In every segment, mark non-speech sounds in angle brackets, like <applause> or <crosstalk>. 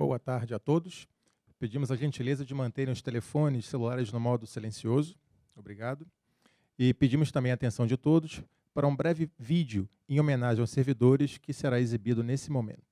Boa tarde a todos. Pedimos a gentileza de manterem os telefones celulares no modo silencioso. Obrigado. E pedimos também a atenção de todos para um breve vídeo em homenagem aos servidores que será exibido nesse momento.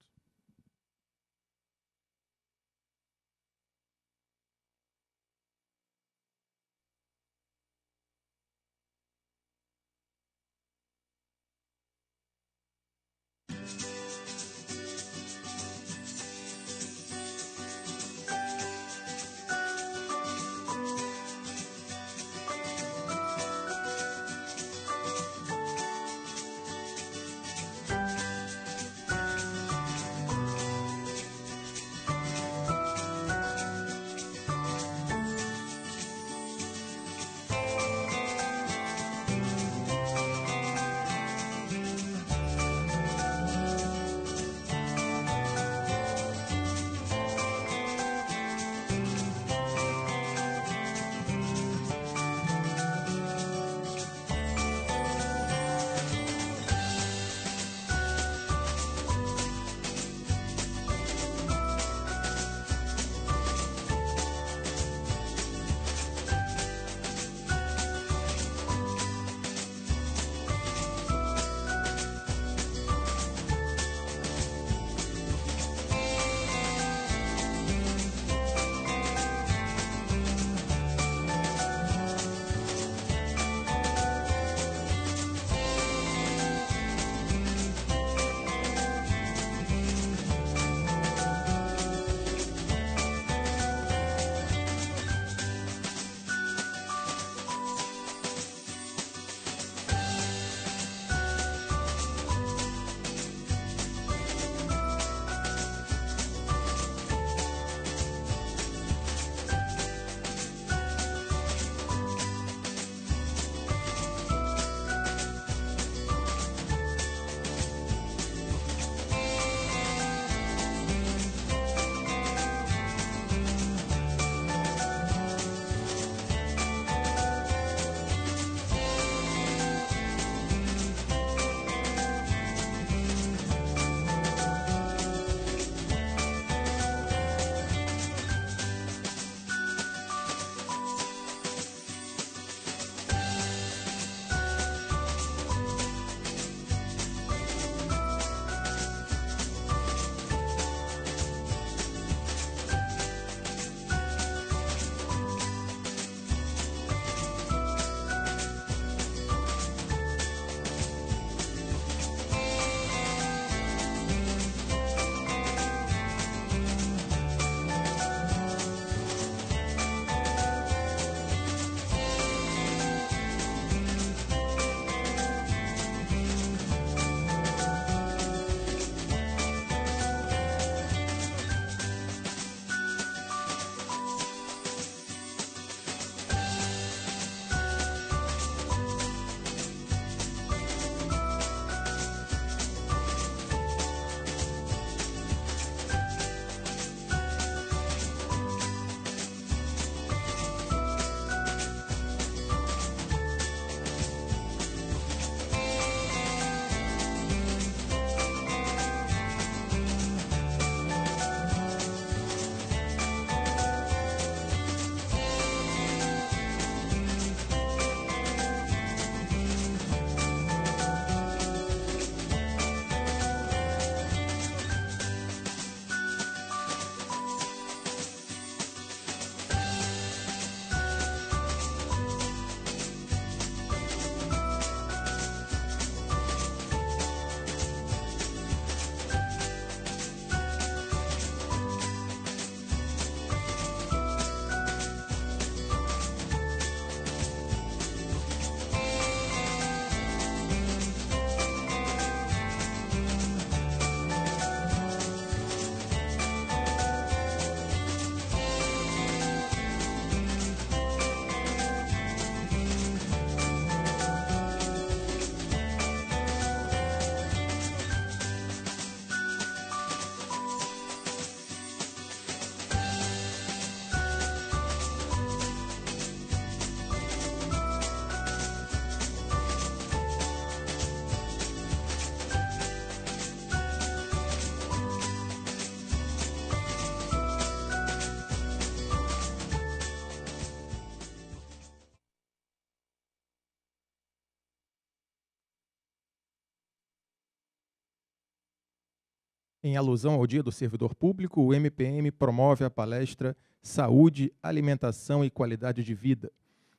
Em alusão ao Dia do Servidor Público, o MPM promove a palestra Saúde, Alimentação e Qualidade de Vida,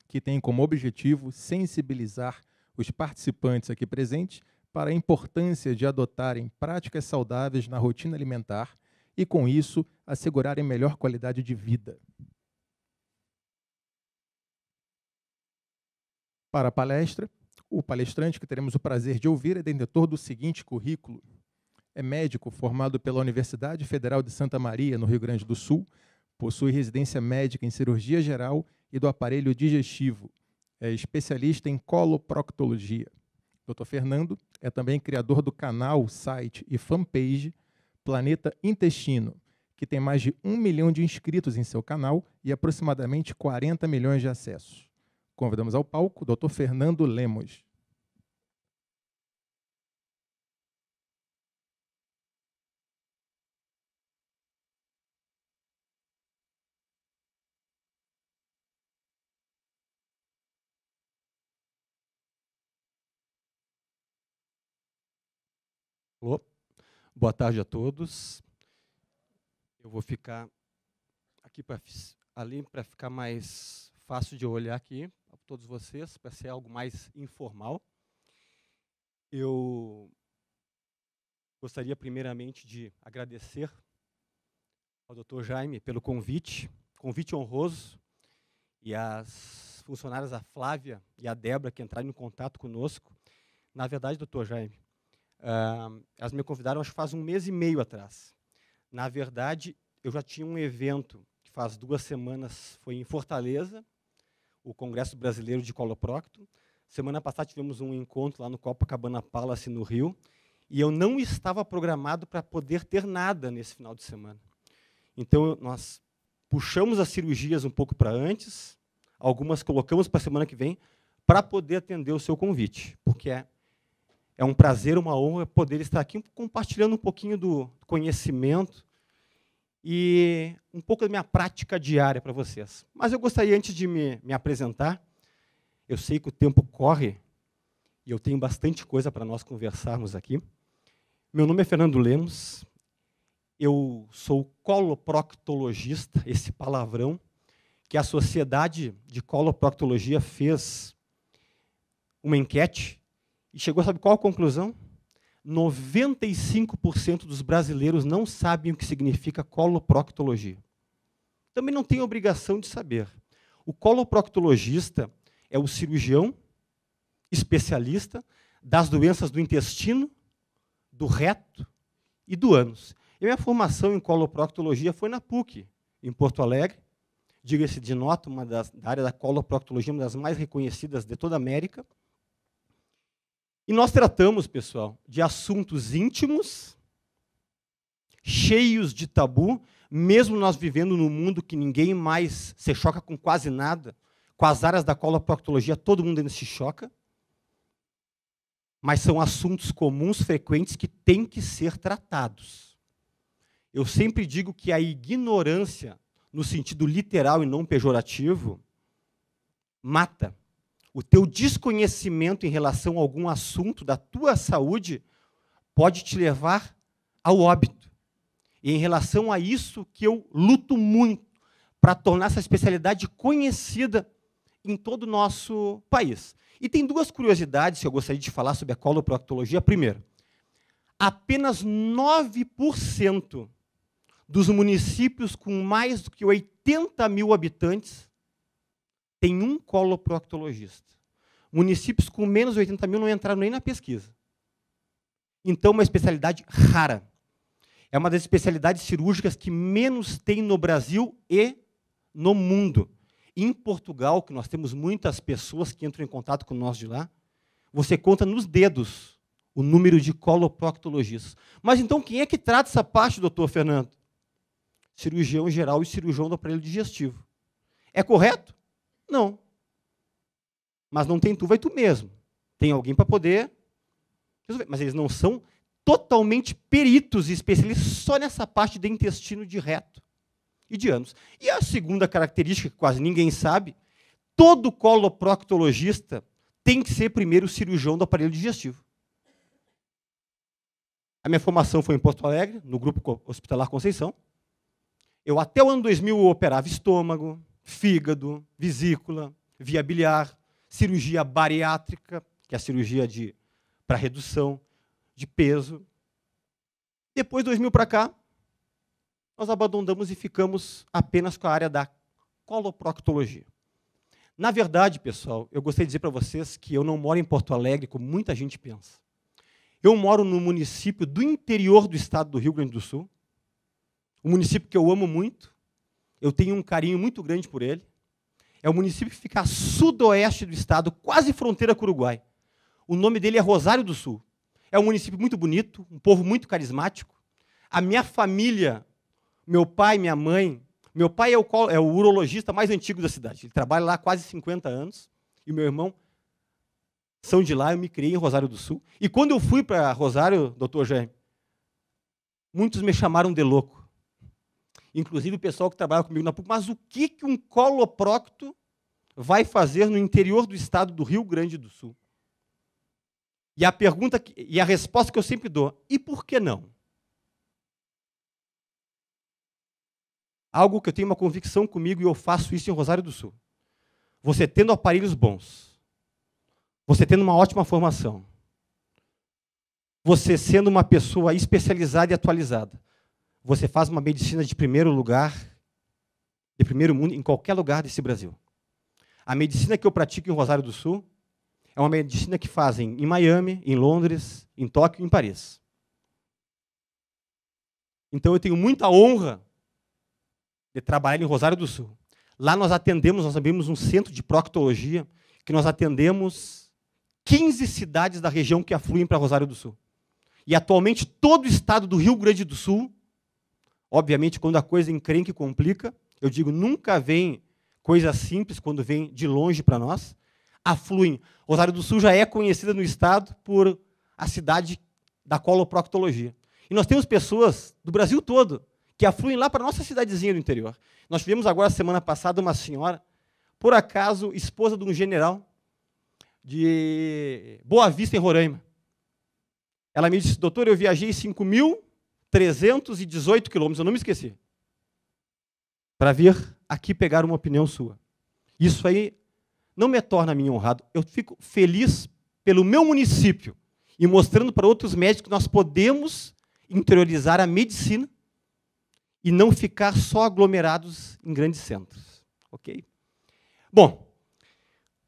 que tem como objetivo sensibilizar os participantes aqui presentes para a importância de adotarem práticas saudáveis na rotina alimentar e, com isso, assegurarem melhor qualidade de vida. Para a palestra, o palestrante que teremos o prazer de ouvir é detentor do seguinte currículo: é médico formado pela Universidade Federal de Santa Maria, no Rio Grande do Sul, possui residência médica em cirurgia geral e do aparelho digestivo. É especialista em coloproctologia. Dr. Fernando é também criador do canal, site e fanpage Planeta Intestino, que tem mais de um milhão de inscritos em seu canal e aproximadamente 40 milhões de acessos. Convidamos ao palco o Dr. Fernando Lemos. Alô? Boa tarde a todos. Eu vou ficar aqui para ali para ficar mais fácil de olhar aqui para todos vocês, para ser algo mais informal. Eu gostaria primeiramente de agradecer ao Dr. Jaime pelo convite, convite honroso, e às funcionárias a Flávia e a Débora que entraram em contato conosco. Na verdade, Dr. Jaime, Uh, elas me convidaram, acho que faz um mês e meio atrás. Na verdade, eu já tinha um evento que faz duas semanas foi em Fortaleza, o Congresso Brasileiro de Coloprocto. Semana passada tivemos um encontro lá no Copacabana Palace, no Rio, e eu não estava programado para poder ter nada nesse final de semana. Então, nós puxamos as cirurgias um pouco para antes, algumas colocamos para a semana que vem, para poder atender o seu convite, porque é é um prazer, uma honra poder estar aqui compartilhando um pouquinho do conhecimento e um pouco da minha prática diária para vocês. Mas eu gostaria, antes de me, me apresentar, eu sei que o tempo corre e eu tenho bastante coisa para nós conversarmos aqui. Meu nome é Fernando Lemos, eu sou coloproctologista, esse palavrão que a Sociedade de Coloproctologia fez uma enquete e chegou, sabe qual a conclusão? 95% dos brasileiros não sabem o que significa coloproctologia. Também não tem obrigação de saber. O coloproctologista é o cirurgião especialista das doenças do intestino, do reto e do ânus. E minha formação em coloproctologia foi na PUC, em Porto Alegre. Diga-se de nota, uma das, da área da coloproctologia, uma das mais reconhecidas de toda a América. E nós tratamos, pessoal, de assuntos íntimos, cheios de tabu, mesmo nós vivendo num mundo que ninguém mais se choca com quase nada, com as áreas da coloproctologia, todo mundo ainda se choca. Mas são assuntos comuns, frequentes, que têm que ser tratados. Eu sempre digo que a ignorância, no sentido literal e não pejorativo, mata. O teu desconhecimento em relação a algum assunto da tua saúde pode te levar ao óbito. E em relação a isso que eu luto muito para tornar essa especialidade conhecida em todo o nosso país. E tem duas curiosidades que eu gostaria de falar sobre a coloproctologia. Primeiro, apenas 9% dos municípios com mais do que 80 mil habitantes tem um coloproctologista. Municípios com menos de 80 mil não entraram nem na pesquisa. Então, uma especialidade rara. É uma das especialidades cirúrgicas que menos tem no Brasil e no mundo. Em Portugal, que nós temos muitas pessoas que entram em contato com nós de lá, você conta nos dedos o número de coloproctologistas. Mas então, quem é que trata essa parte, doutor Fernando? Cirurgião geral e cirurgião do aparelho digestivo. É correto? Não. Mas não tem tu, vai tu mesmo. Tem alguém para poder resolver. Mas eles não são totalmente peritos e especialistas só nessa parte do intestino de reto e de anos. E a segunda característica, que quase ninguém sabe, todo coloproctologista tem que ser primeiro cirurgião do aparelho digestivo. A minha formação foi em Porto Alegre, no Grupo Hospitalar Conceição. Eu, até o ano 2000, operava estômago, fígado, vesícula, via biliar, cirurgia bariátrica, que é a cirurgia para redução de peso. Depois 2000 para cá, nós abandonamos e ficamos apenas com a área da coloproctologia. Na verdade, pessoal, eu gostaria de dizer para vocês que eu não moro em Porto Alegre, como muita gente pensa. Eu moro no município do interior do estado do Rio Grande do Sul, um município que eu amo muito, eu tenho um carinho muito grande por ele. É um município que fica a sudoeste do estado, quase fronteira com o Uruguai. O nome dele é Rosário do Sul. É um município muito bonito, um povo muito carismático. A minha família, meu pai, minha mãe, meu pai é o, é o urologista mais antigo da cidade. Ele trabalha lá há quase 50 anos. E meu irmão são de lá, eu me criei em Rosário do Sul. E quando eu fui para Rosário, doutor Jaime, muitos me chamaram de louco inclusive o pessoal que trabalha comigo na PUC, mas o que, que um coloprocto vai fazer no interior do estado do Rio Grande do Sul? E a pergunta que, e a resposta que eu sempre dou, e por que não? Algo que eu tenho uma convicção comigo e eu faço isso em Rosário do Sul. Você tendo aparelhos bons, você tendo uma ótima formação, você sendo uma pessoa especializada e atualizada, você faz uma medicina de primeiro lugar, de primeiro mundo, em qualquer lugar desse Brasil. A medicina que eu pratico em Rosário do Sul é uma medicina que fazem em Miami, em Londres, em Tóquio e em Paris. Então eu tenho muita honra de trabalhar em Rosário do Sul. Lá nós atendemos, nós abrimos um centro de proctologia que nós atendemos 15 cidades da região que afluem para Rosário do Sul. E atualmente todo o estado do Rio Grande do Sul Obviamente, quando a coisa encrenca e complica, eu digo, nunca vem coisa simples quando vem de longe para nós, afluem. Rosário do Sul já é conhecida no Estado por a cidade da coloproctologia. E nós temos pessoas do Brasil todo que afluem lá para a nossa cidadezinha do interior. Nós tivemos agora, semana passada, uma senhora, por acaso, esposa de um general de Boa Vista, em Roraima. Ela me disse, doutor, eu viajei 5 mil 318 quilômetros, eu não me esqueci, para vir aqui pegar uma opinião sua. Isso aí não me torna a mim honrado. Eu fico feliz pelo meu município e mostrando para outros médicos que nós podemos interiorizar a medicina e não ficar só aglomerados em grandes centros. Ok? Bom,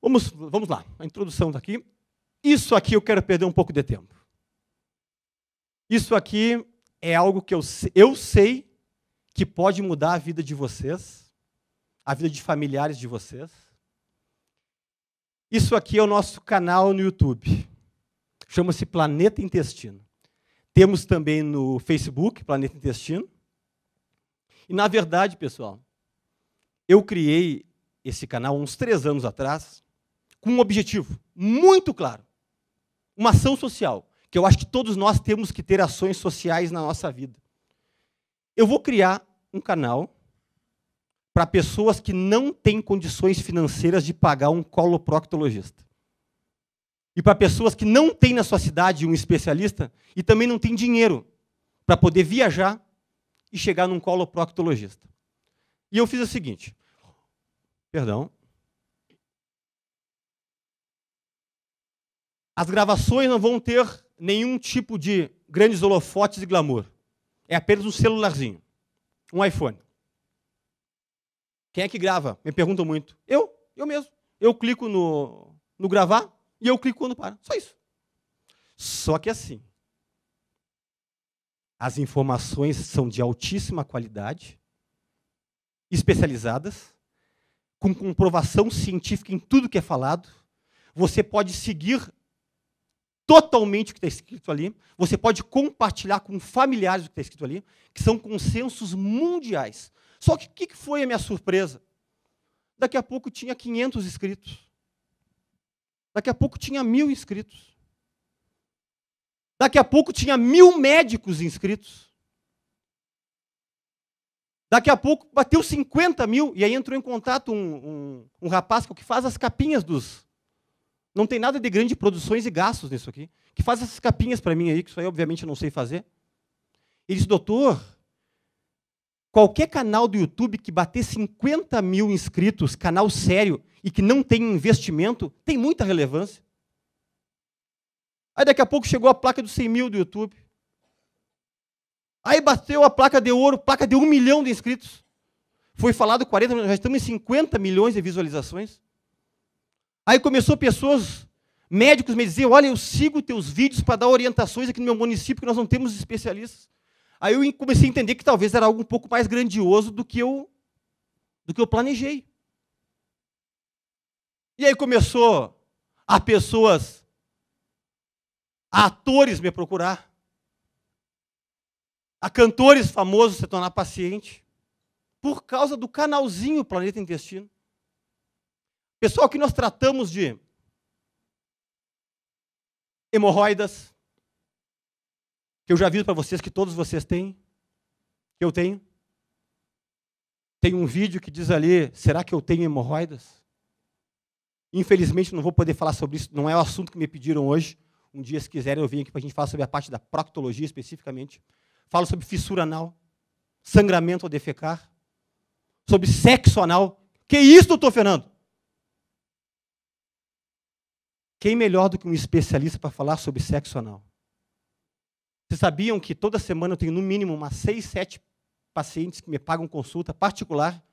vamos, vamos lá. A introdução está aqui. Isso aqui eu quero perder um pouco de tempo. Isso aqui é algo que eu, eu sei que pode mudar a vida de vocês, a vida de familiares de vocês. Isso aqui é o nosso canal no YouTube. Chama-se Planeta Intestino. Temos também no Facebook, Planeta Intestino. E, na verdade, pessoal, eu criei esse canal uns três anos atrás com um objetivo muito claro: uma ação social que eu acho que todos nós temos que ter ações sociais na nossa vida. Eu vou criar um canal para pessoas que não têm condições financeiras de pagar um coloproctologista. E para pessoas que não têm na sua cidade um especialista e também não têm dinheiro para poder viajar e chegar num coloproctologista. E eu fiz o seguinte. Perdão. As gravações não vão ter nenhum tipo de grandes holofotes e glamour. É apenas um celularzinho, um iPhone. Quem é que grava? Me perguntam muito. Eu, eu mesmo. Eu clico no, no gravar e eu clico quando para. Só isso. Só que assim, as informações são de altíssima qualidade, especializadas, com comprovação científica em tudo que é falado. Você pode seguir totalmente o que está escrito ali, você pode compartilhar com familiares o que está escrito ali, que são consensos mundiais. Só que o que foi a minha surpresa? Daqui a pouco tinha 500 inscritos. Daqui a pouco tinha mil inscritos. Daqui a pouco tinha mil médicos inscritos. Daqui a pouco bateu 50 mil, e aí entrou em contato um, um, um rapaz que é faz as capinhas dos, não tem nada de grande produções e gastos nisso aqui. Que faz essas capinhas para mim aí, que isso aí obviamente eu não sei fazer. Ele disse, doutor, qualquer canal do YouTube que bater 50 mil inscritos, canal sério, e que não tem investimento, tem muita relevância. Aí daqui a pouco chegou a placa dos 100 mil do YouTube. Aí bateu a placa de ouro, placa de um milhão de inscritos. Foi falado 40 milhões, já estamos em 50 milhões de visualizações. Aí começou pessoas, médicos me diziam, olha, eu sigo teus vídeos para dar orientações aqui no meu município, que nós não temos especialistas. Aí eu comecei a entender que talvez era algo um pouco mais grandioso do que eu, do que eu planejei. E aí começou a pessoas, a atores me procurar, a cantores famosos se tornar paciente, por causa do canalzinho Planeta Intestino. Pessoal que nós tratamos de hemorroidas, que eu já aviso para vocês que todos vocês têm, que eu tenho. Tem um vídeo que diz ali: será que eu tenho hemorroidas? Infelizmente não vou poder falar sobre isso, não é o assunto que me pediram hoje. Um dia, se quiserem, eu venho aqui para a gente falar sobre a parte da proctologia especificamente. Falo sobre fissura anal, sangramento ao defecar, sobre sexo anal. Que isso, doutor Fernando? Quem melhor do que um especialista para falar sobre sexo anal? Vocês sabiam que toda semana eu tenho, no mínimo, umas seis, sete pacientes que me pagam consulta particular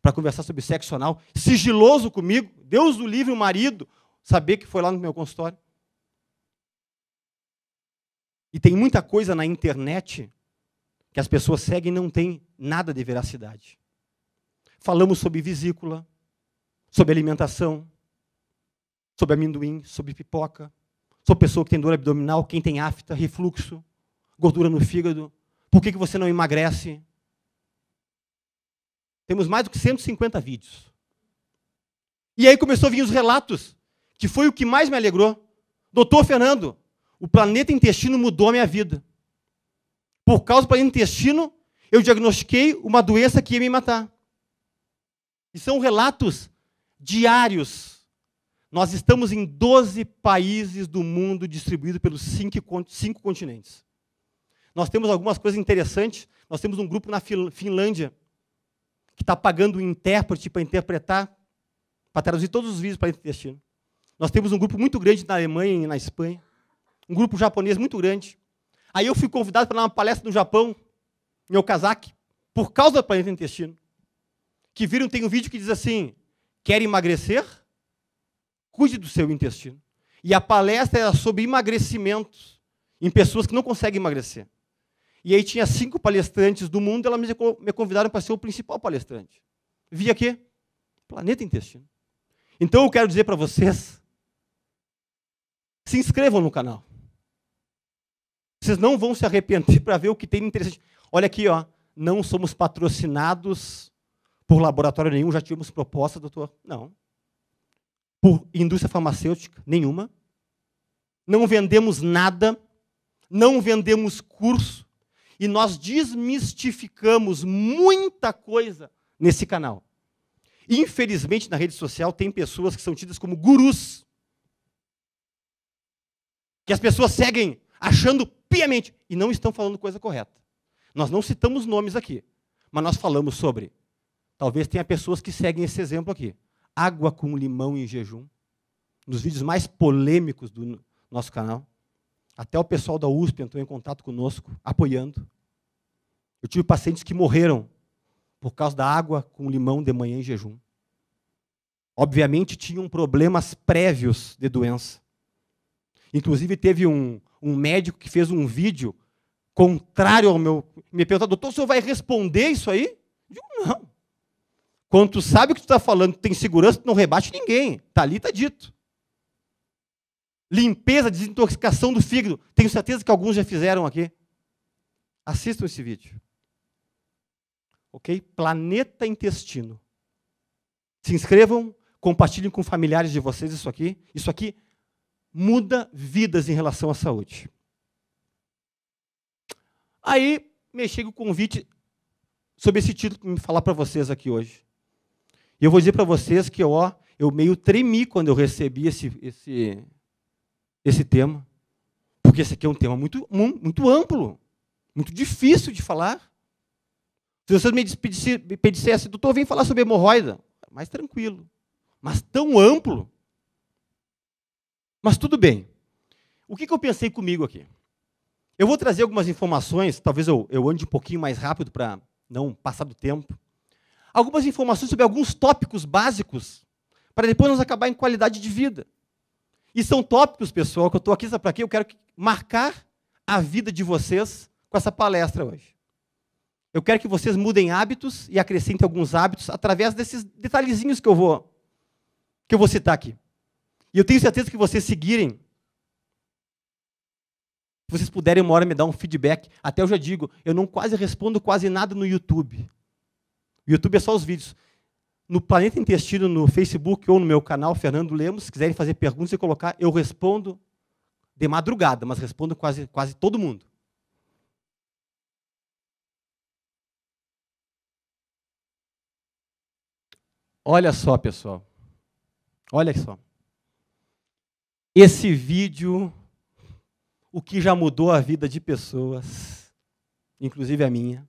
para conversar sobre sexo anal, sigiloso comigo, Deus o livre, o marido, saber que foi lá no meu consultório. E tem muita coisa na internet que as pessoas seguem e não tem nada de veracidade. Falamos sobre vesícula, sobre alimentação, sobre amendoim, sobre pipoca, sobre pessoa que tem dor abdominal, quem tem afta, refluxo, gordura no fígado. Por que, que você não emagrece? Temos mais do que 150 vídeos. E aí começou a vir os relatos, que foi o que mais me alegrou. Doutor Fernando, o planeta intestino mudou a minha vida. Por causa do planeta intestino, eu diagnostiquei uma doença que ia me matar. E são relatos diários nós estamos em 12 países do mundo distribuídos pelos cinco, cinco continentes. Nós temos algumas coisas interessantes. Nós temos um grupo na Finlândia que está pagando um intérprete para interpretar, para traduzir todos os vídeos para esse destino. Nós temos um grupo muito grande na Alemanha e na Espanha. Um grupo japonês muito grande. Aí eu fui convidado para dar uma palestra no Japão, em Okazaki, por causa do planeta intestino. Que viram, tem um vídeo que diz assim: quer emagrecer? Cuide do seu intestino. E a palestra era sobre emagrecimento em pessoas que não conseguem emagrecer. E aí tinha cinco palestrantes do mundo, elas me convidaram para ser o principal palestrante. Via quê? Planeta Intestino. Então eu quero dizer para vocês: se inscrevam no canal. Vocês não vão se arrepender para ver o que tem interessante. Olha aqui, ó, não somos patrocinados por laboratório nenhum, já tínhamos proposta, doutor? Não por indústria farmacêutica nenhuma. Não vendemos nada, não vendemos curso e nós desmistificamos muita coisa nesse canal. Infelizmente, na rede social tem pessoas que são tidas como gurus. Que as pessoas seguem achando piamente e não estão falando coisa correta. Nós não citamos nomes aqui, mas nós falamos sobre. Talvez tenha pessoas que seguem esse exemplo aqui água com limão em jejum, nos vídeos mais polêmicos do nosso canal. Até o pessoal da USP entrou em contato conosco, apoiando. Eu tive pacientes que morreram por causa da água com limão de manhã em jejum. Obviamente tinham problemas prévios de doença. Inclusive teve um, um médico que fez um vídeo contrário ao meu. Me perguntou, doutor, o senhor vai responder isso aí? Quando tu sabe o que tu está falando, tu tem segurança, tu não rebate ninguém. Está ali, está dito. Limpeza, desintoxicação do fígado. Tenho certeza que alguns já fizeram aqui. Assistam esse vídeo. Ok? Planeta Intestino. Se inscrevam, compartilhem com familiares de vocês isso aqui. Isso aqui muda vidas em relação à saúde. Aí me chega o convite sobre esse título para falar para vocês aqui hoje. E eu vou dizer para vocês que ó, eu meio tremi quando eu recebi esse, esse, esse tema, porque esse aqui é um tema muito, muito amplo, muito difícil de falar. Se vocês me dissessem, doutor, vem falar sobre hemorroida, mais tranquilo, mas tão amplo. Mas tudo bem. O que, que eu pensei comigo aqui? Eu vou trazer algumas informações, talvez eu, eu ande um pouquinho mais rápido para não passar do tempo algumas informações sobre alguns tópicos básicos, para depois nós acabar em qualidade de vida. E são tópicos, pessoal, que eu estou aqui, sabe para quê? Eu quero marcar a vida de vocês com essa palestra hoje. Eu quero que vocês mudem hábitos e acrescentem alguns hábitos através desses detalhezinhos que eu vou que eu vou citar aqui. E eu tenho certeza que vocês seguirem, se vocês puderem uma hora me dar um feedback, até eu já digo, eu não quase respondo quase nada no YouTube. O YouTube é só os vídeos. No Planeta Intestino, no Facebook ou no meu canal, Fernando Lemos, se quiserem fazer perguntas e colocar, eu respondo de madrugada, mas respondo quase, quase todo mundo. Olha só, pessoal. Olha só. Esse vídeo, o que já mudou a vida de pessoas, inclusive a minha.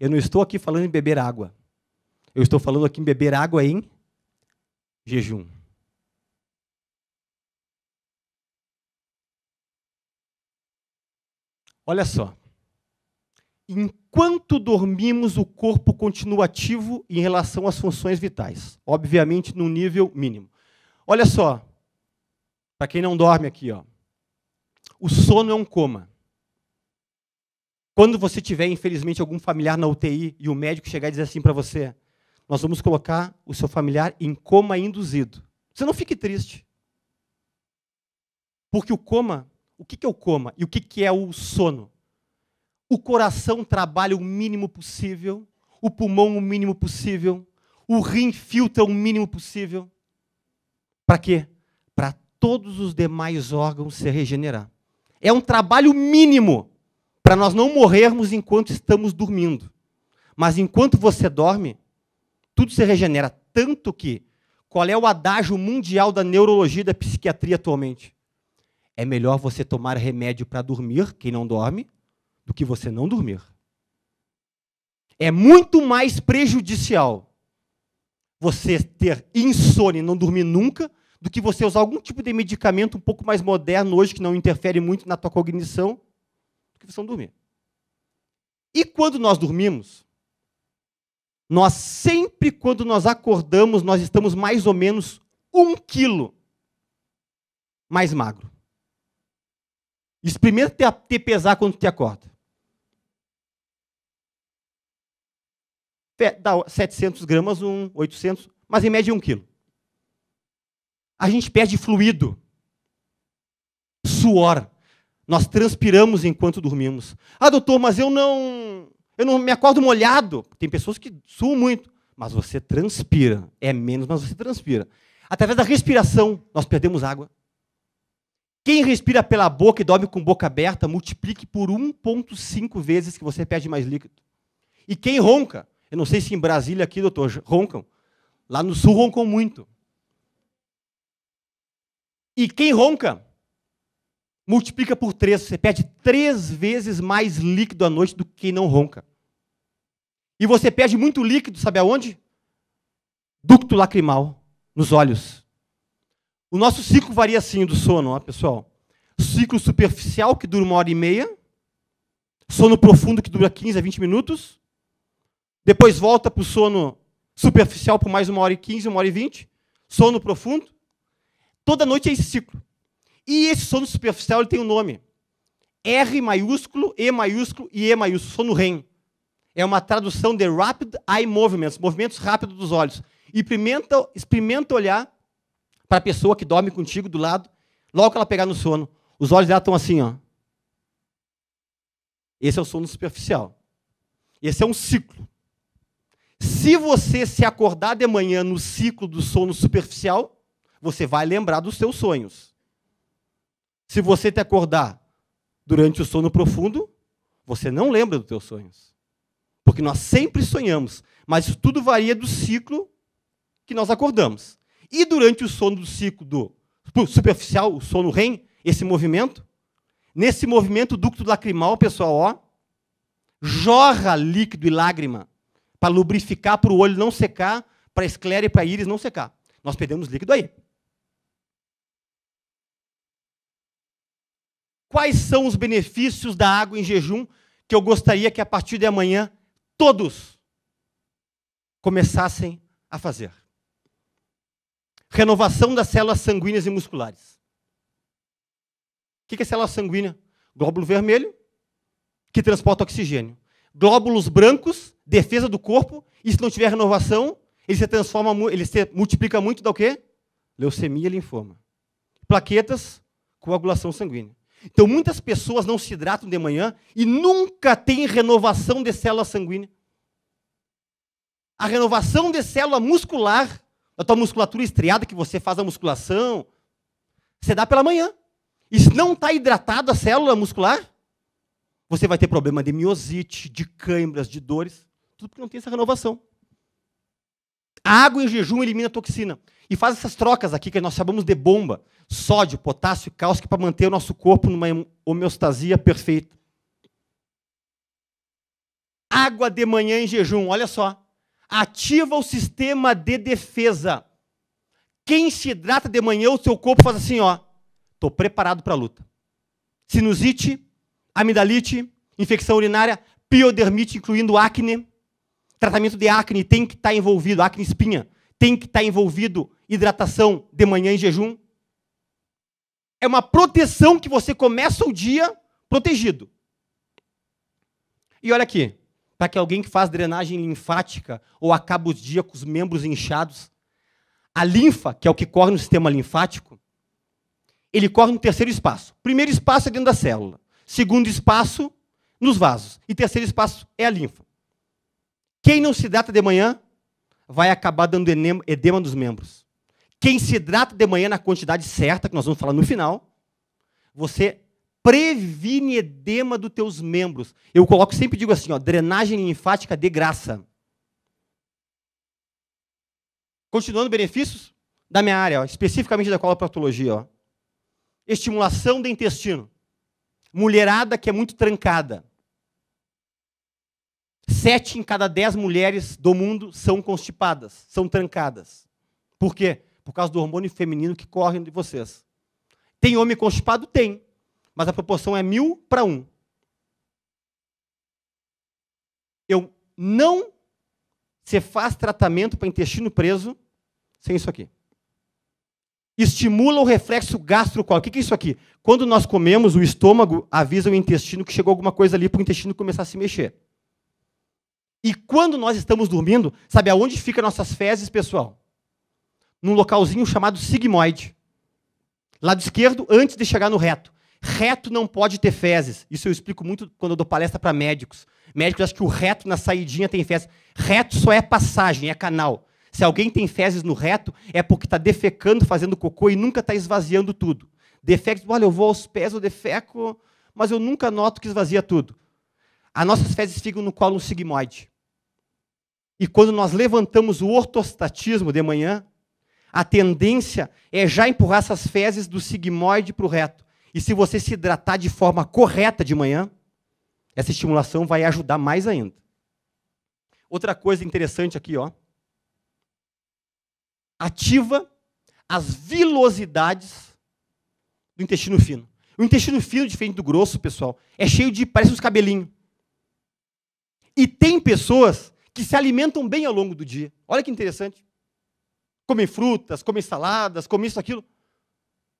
Eu não estou aqui falando em beber água. Eu estou falando aqui em beber água em jejum. Olha só. Enquanto dormimos, o corpo continua ativo em relação às funções vitais, obviamente num nível mínimo. Olha só, para quem não dorme aqui, ó. O sono é um coma. Quando você tiver, infelizmente, algum familiar na UTI e o médico chegar e dizer assim para você: Nós vamos colocar o seu familiar em coma induzido. Você não fique triste. Porque o coma, o que é o coma e o que é o sono? O coração trabalha o mínimo possível, o pulmão o mínimo possível, o rim filtra o mínimo possível. Para quê? Para todos os demais órgãos se regenerar. É um trabalho mínimo para nós não morrermos enquanto estamos dormindo. Mas enquanto você dorme, tudo se regenera. Tanto que, qual é o adágio mundial da neurologia e da psiquiatria atualmente? É melhor você tomar remédio para dormir, quem não dorme, do que você não dormir. É muito mais prejudicial você ter insônia e não dormir nunca do que você usar algum tipo de medicamento um pouco mais moderno hoje que não interfere muito na tua cognição que precisam dormir. E quando nós dormimos, nós sempre, quando nós acordamos, nós estamos mais ou menos um quilo mais magro. Experimenta ter, pesar quando te acorda. Dá 700 gramas, um, 800, mas em média um quilo. A gente perde fluido, suor, nós transpiramos enquanto dormimos. Ah, doutor, mas eu não eu não me acordo molhado. Tem pessoas que suam muito, mas você transpira. É menos, mas você transpira. Através da respiração, nós perdemos água. Quem respira pela boca e dorme com boca aberta, multiplique por 1,5 vezes que você perde mais líquido. E quem ronca, eu não sei se em Brasília aqui, doutor, roncam. Lá no sul roncam muito. E quem ronca, multiplica por três, você perde três vezes mais líquido à noite do que quem não ronca. E você perde muito líquido, sabe aonde? Ducto lacrimal, nos olhos. O nosso ciclo varia assim do sono, ó, pessoal. Ciclo superficial, que dura uma hora e meia. Sono profundo, que dura 15 a 20 minutos. Depois volta para o sono superficial por mais uma hora e 15, uma hora e 20. Sono profundo. Toda noite é esse ciclo. E esse sono superficial ele tem um nome. R maiúsculo, E maiúsculo e E maiúsculo, sono REM. É uma tradução de Rapid Eye Movements, movimentos rápidos dos olhos. E experimenta, experimenta olhar para a pessoa que dorme contigo do lado, logo que ela pegar no sono. Os olhos dela estão assim, ó. Esse é o sono superficial. Esse é um ciclo. Se você se acordar de manhã no ciclo do sono superficial, você vai lembrar dos seus sonhos. Se você te acordar durante o sono profundo, você não lembra dos teus sonhos. Porque nós sempre sonhamos, mas tudo varia do ciclo que nós acordamos. E durante o sono do ciclo do superficial, o sono REM, esse movimento, nesse movimento o ducto lacrimal, pessoal, ó, jorra líquido e lágrima para lubrificar para o olho não secar, para a esclera e para a íris não secar. Nós perdemos líquido aí. quais são os benefícios da água em jejum que eu gostaria que a partir de amanhã todos começassem a fazer. Renovação das células sanguíneas e musculares. O que é célula sanguínea? Glóbulo vermelho, que transporta oxigênio. Glóbulos brancos, defesa do corpo, e se não tiver renovação, ele se transforma, ele se multiplica muito da o quê? Leucemia e linfoma. Plaquetas, coagulação sanguínea. Então, muitas pessoas não se hidratam de manhã e nunca têm renovação de célula sanguínea. A renovação de célula muscular, da tua musculatura estriada que você faz a musculação, você dá pela manhã. E se não está hidratada a célula muscular, você vai ter problema de miosite, de câimbras, de dores, tudo porque não tem essa renovação. A água em jejum elimina a toxina e faz essas trocas aqui que nós chamamos de bomba sódio, potássio e cálcio é para manter o nosso corpo numa homeostasia perfeita. Água de manhã em jejum, olha só. Ativa o sistema de defesa. Quem se hidrata de manhã, o seu corpo faz assim, ó. Estou preparado para a luta. Sinusite, amidalite, infecção urinária, piodermite, incluindo acne. Tratamento de acne tem que estar tá envolvido, acne espinha, tem que estar tá envolvido hidratação de manhã em jejum é uma proteção que você começa o dia protegido. E olha aqui, para tá que alguém que faz drenagem linfática ou acaba os dias com os membros inchados, a linfa, que é o que corre no sistema linfático, ele corre no terceiro espaço. Primeiro espaço é dentro da célula. Segundo espaço, nos vasos. E terceiro espaço é a linfa. Quem não se data de manhã vai acabar dando edema nos membros. Quem se hidrata de manhã na quantidade certa, que nós vamos falar no final, você previne edema dos teus membros. Eu coloco sempre digo assim, ó, drenagem linfática de graça. Continuando benefícios da minha área, ó, especificamente da coloproctologia, ó. Estimulação do intestino. Mulherada que é muito trancada. Sete em cada dez mulheres do mundo são constipadas, são trancadas. Por quê? por causa do hormônio feminino que corre de vocês. Tem homem constipado? Tem. Mas a proporção é mil para um. Eu não se faz tratamento para intestino preso sem isso aqui. Estimula o reflexo gastrocoal. O que é isso aqui? Quando nós comemos, o estômago avisa o intestino que chegou alguma coisa ali para o intestino começar a se mexer. E quando nós estamos dormindo, sabe aonde fica nossas fezes, pessoal? num localzinho chamado sigmoide. Lado esquerdo, antes de chegar no reto. Reto não pode ter fezes. Isso eu explico muito quando eu dou palestra para médicos. Médicos acham que o reto na saidinha tem fezes. Reto só é passagem, é canal. Se alguém tem fezes no reto, é porque está defecando, fazendo cocô e nunca está esvaziando tudo. Defeco, olha, eu vou aos pés, eu defeco, mas eu nunca noto que esvazia tudo. As nossas fezes ficam no colo sigmoide. E quando nós levantamos o ortostatismo de manhã, a tendência é já empurrar essas fezes do sigmoide para o reto. E se você se hidratar de forma correta de manhã, essa estimulação vai ajudar mais ainda. Outra coisa interessante aqui, ó. Ativa as vilosidades do intestino fino. O intestino fino, diferente do grosso, pessoal, é cheio de. parece uns cabelinhos. E tem pessoas que se alimentam bem ao longo do dia. Olha que interessante comem frutas, comem saladas, comem isso, aquilo,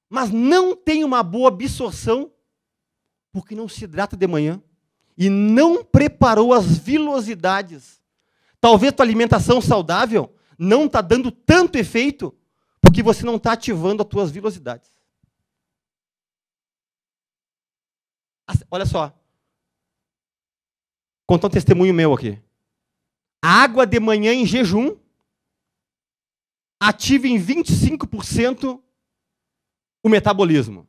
mas não tem uma boa absorção porque não se hidrata de manhã e não preparou as vilosidades. Talvez tua alimentação saudável não está dando tanto efeito porque você não está ativando as tuas vilosidades. Olha só. Contar um testemunho meu aqui. A água de manhã em jejum ative em 25% o metabolismo.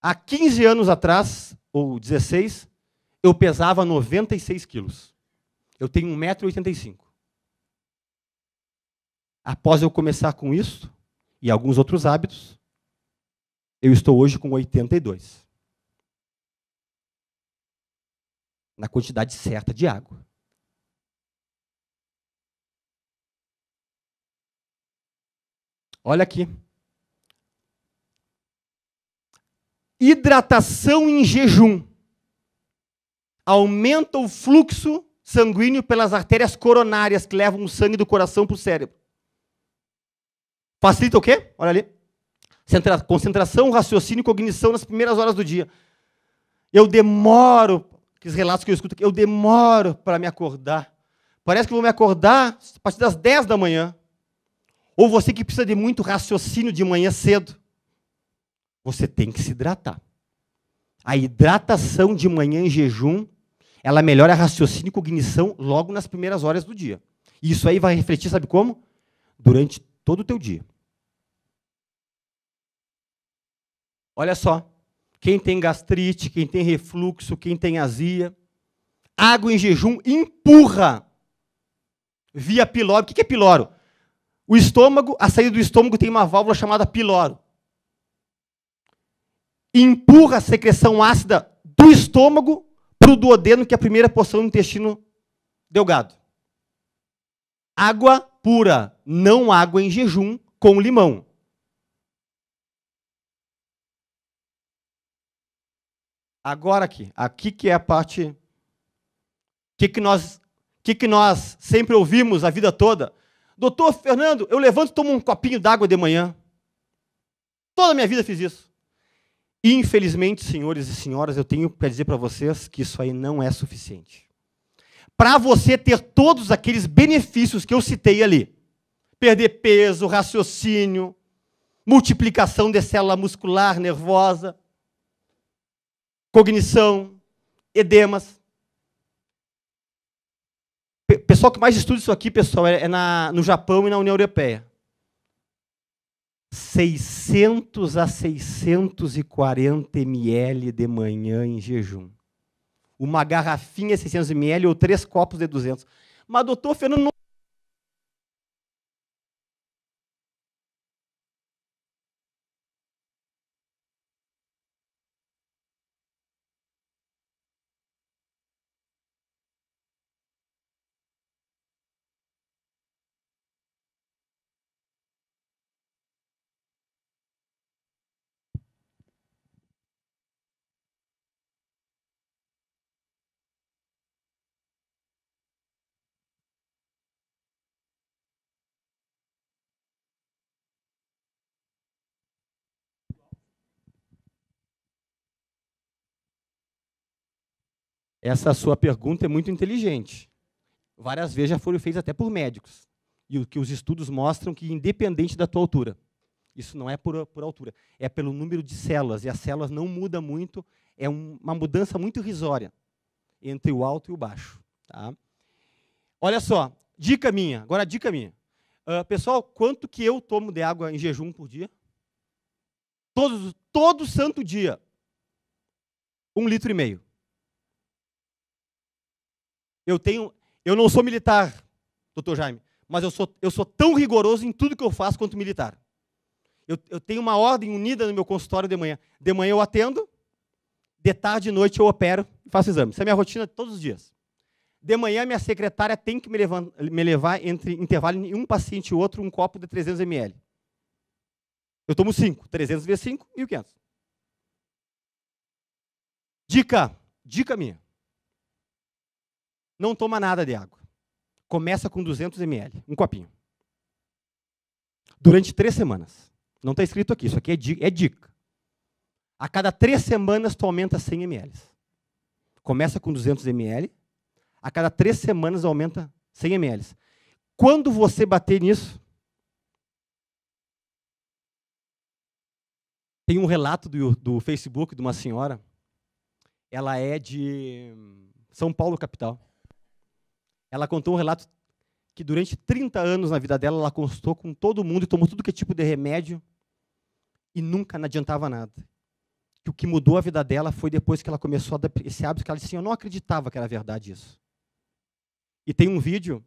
Há 15 anos atrás, ou 16, eu pesava 96 quilos. Eu tenho 1,85m. Após eu começar com isso e alguns outros hábitos, eu estou hoje com 82. Na quantidade certa de água. Olha aqui. Hidratação em jejum aumenta o fluxo sanguíneo pelas artérias coronárias que levam o sangue do coração para o cérebro. Facilita o quê? Olha ali. Concentração, raciocínio e cognição nas primeiras horas do dia. Eu demoro, que os relatos que eu escuto aqui, eu demoro para me acordar. Parece que vou me acordar a partir das 10 da manhã ou você que precisa de muito raciocínio de manhã cedo, você tem que se hidratar. A hidratação de manhã em jejum, ela melhora raciocínio e cognição logo nas primeiras horas do dia. E isso aí vai refletir, sabe como? Durante todo o teu dia. Olha só, quem tem gastrite, quem tem refluxo, quem tem azia, água em jejum empurra via piloro. O que é piloro? O estômago, a saída do estômago tem uma válvula chamada piloro. Empurra a secreção ácida do estômago para o duodeno, que é a primeira porção do intestino delgado. Água pura, não água em jejum com limão. Agora aqui, aqui que é a parte que que nós que que nós sempre ouvimos a vida toda? Doutor Fernando, eu levanto e tomo um copinho d'água de manhã. Toda a minha vida fiz isso. Infelizmente, senhores e senhoras, eu tenho para dizer para vocês que isso aí não é suficiente. Para você ter todos aqueles benefícios que eu citei ali, perder peso, raciocínio, multiplicação de célula muscular nervosa, cognição, edemas, pessoal que mais estuda isso aqui, pessoal, é, é na, no Japão e na União Europeia. 600 a 640 ml de manhã em jejum. Uma garrafinha 600 ml ou três copos de 200. Mas, doutor Fernando, não Essa sua pergunta é muito inteligente. Várias vezes já foi feita até por médicos. E o que os estudos mostram que, independente da tua altura, isso não é por, por altura, é pelo número de células. E as células não mudam muito, é um, uma mudança muito irrisória entre o alto e o baixo. Tá? Olha só, dica minha, agora dica minha. Uh, pessoal, quanto que eu tomo de água em jejum por dia? Todos, todo santo dia. Um litro e meio. Eu tenho, eu não sou militar, doutor Jaime, mas eu sou, eu sou tão rigoroso em tudo que eu faço quanto militar. Eu, eu tenho uma ordem unida no meu consultório de manhã. De manhã eu atendo, de tarde e noite eu opero e faço exame. Essa é a minha rotina todos os dias. De manhã, minha secretária tem que me levar, me levar entre intervalo em um paciente e outro um copo de 300 ml. Eu tomo 5. 300 vezes 5, 1.500. Dica. Dica minha não toma nada de água. Começa com 200 ml, um copinho. Durante três semanas. Não está escrito aqui, isso aqui é, é, dica. A cada três semanas, tu aumenta 100 ml. Começa com 200 ml, a cada três semanas aumenta 100 ml. Quando você bater nisso, tem um relato do, do Facebook de uma senhora, ela é de hum, São Paulo, capital. Ela contou um relato que durante 30 anos na vida dela ela consultou com todo mundo e tomou tudo que é tipo de remédio e nunca não adiantava nada. Que o que mudou a vida dela foi depois que ela começou a dar esse hábito que ela disse: assim, "Eu não acreditava que era verdade isso". E tem um vídeo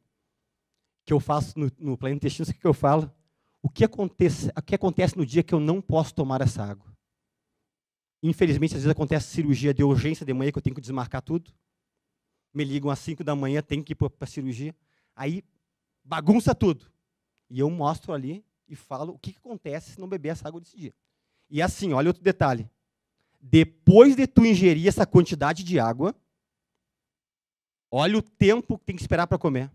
que eu faço no, no plano intestino que eu falo o que acontece, o que acontece no dia que eu não posso tomar essa água. Infelizmente, às vezes acontece cirurgia de urgência de manhã que eu tenho que desmarcar tudo me ligam às 5 da manhã, tem que ir para a cirurgia. Aí bagunça tudo. E eu mostro ali e falo o que, que acontece se não beber essa água desse dia. E assim, olha outro detalhe. Depois de tu ingerir essa quantidade de água, olha o tempo que tem que esperar para comer.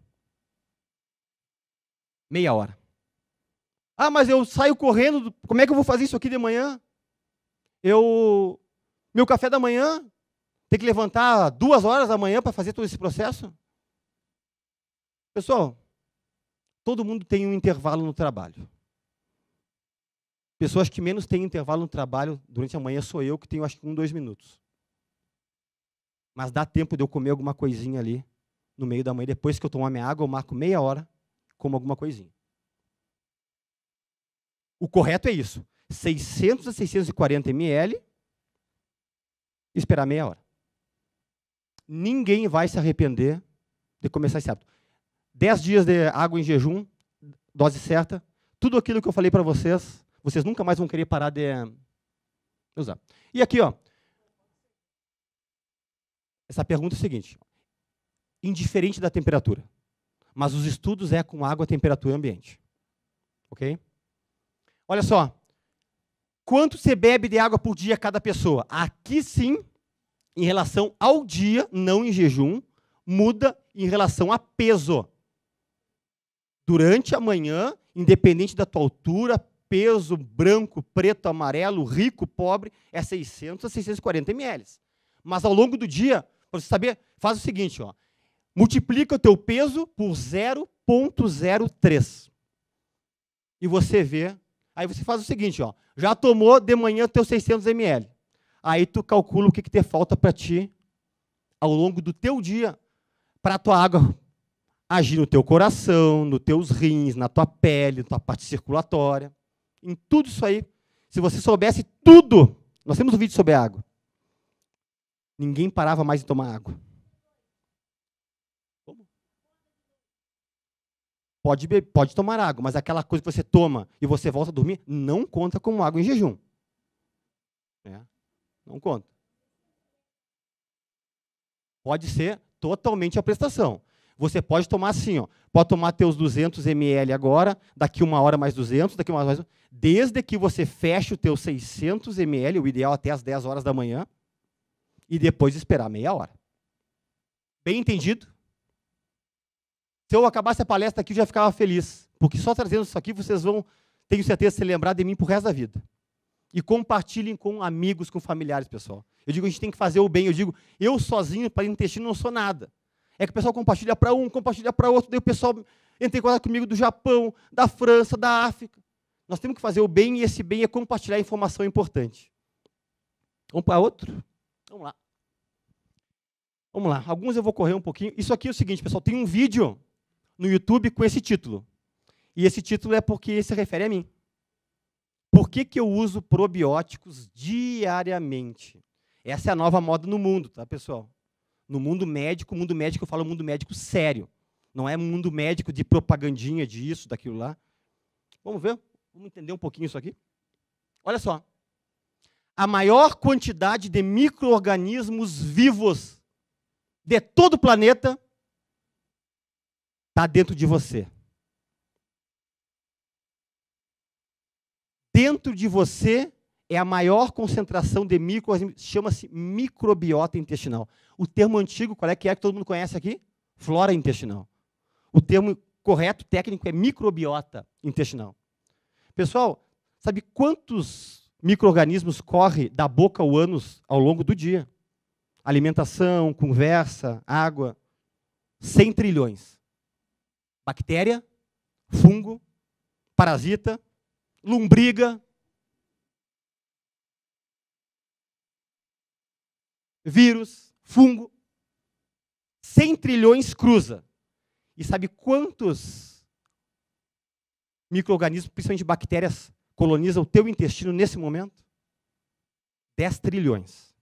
Meia hora. Ah, mas eu saio correndo, como é que eu vou fazer isso aqui de manhã? Eu meu café da manhã, tem que levantar duas horas da manhã para fazer todo esse processo? Pessoal, todo mundo tem um intervalo no trabalho. Pessoas que menos têm intervalo no trabalho durante a manhã sou eu, que tenho acho que um, dois minutos. Mas dá tempo de eu comer alguma coisinha ali no meio da manhã. Depois que eu tomar minha água, eu marco meia hora, como alguma coisinha. O correto é isso: 600 a 640 ml, esperar meia hora. Ninguém vai se arrepender de começar esse hábito. Dez dias de água em jejum, dose certa. Tudo aquilo que eu falei para vocês, vocês nunca mais vão querer parar de usar. E aqui, ó. Essa pergunta é a seguinte: indiferente da temperatura, mas os estudos é com água, temperatura e ambiente. OK? Olha só. Quanto se bebe de água por dia cada pessoa? Aqui sim em relação ao dia, não em jejum, muda em relação a peso. Durante a manhã, independente da tua altura, peso, branco, preto, amarelo, rico, pobre, é 600 a 640 ml. Mas ao longo do dia, para você saber, faz o seguinte, ó, multiplica o teu peso por 0.03. E você vê, aí você faz o seguinte, ó, já tomou de manhã teus 600 ml. Aí tu calcula o que, que te falta para ti ao longo do teu dia para a tua água agir no teu coração, nos teus rins, na tua pele, na tua parte circulatória, em tudo isso aí. Se você soubesse tudo, nós temos um vídeo sobre água. Ninguém parava mais de tomar água. Pode, beber, pode tomar água, mas aquela coisa que você toma e você volta a dormir não conta como água em jejum. É. Não conta. Pode ser totalmente a prestação. Você pode tomar assim, ó, pode tomar teus 200 ml agora, daqui uma hora mais 200, daqui uma hora mais... Desde que você feche o teu 600 ml, o ideal é até as 10 horas da manhã, e depois esperar meia hora. Bem entendido? Se eu acabasse a palestra aqui, eu já ficava feliz. Porque só trazendo isso aqui, vocês vão, tenho certeza, se lembrar de mim pro resto da vida. E compartilhem com amigos, com familiares, pessoal. Eu digo, a gente tem que fazer o bem. Eu digo, eu sozinho, para o intestino, não sou nada. É que o pessoal compartilha para um, compartilha para outro, daí o pessoal entra em contato comigo do Japão, da França, da África. Nós temos que fazer o bem e esse bem é compartilhar informação importante. Vamos para outro? Vamos lá. Vamos lá. Alguns eu vou correr um pouquinho. Isso aqui é o seguinte, pessoal. Tem um vídeo no YouTube com esse título. E esse título é porque se refere a mim. Por que, que eu uso probióticos diariamente? Essa é a nova moda no mundo, tá, pessoal? No mundo médico, mundo médico, eu falo mundo médico sério. Não é mundo médico de propagandinha de isso, daquilo lá. Vamos ver? Vamos entender um pouquinho isso aqui? Olha só. A maior quantidade de micro-organismos vivos de todo o planeta está dentro de você. dentro de você é a maior concentração de microorganismos, chama-se microbiota intestinal. O termo antigo, qual é que é que todo mundo conhece aqui? Flora intestinal. O termo correto, técnico, é microbiota intestinal. Pessoal, sabe quantos microorganismos corre da boca ao ânus ao longo do dia? Alimentação, conversa, água. 100 trilhões. Bactéria, fungo, parasita, lombriga, vírus, fungo. 100 trilhões cruza. E sabe quantos micro-organismos, principalmente bactérias, colonizam o teu intestino nesse momento? 10 trilhões.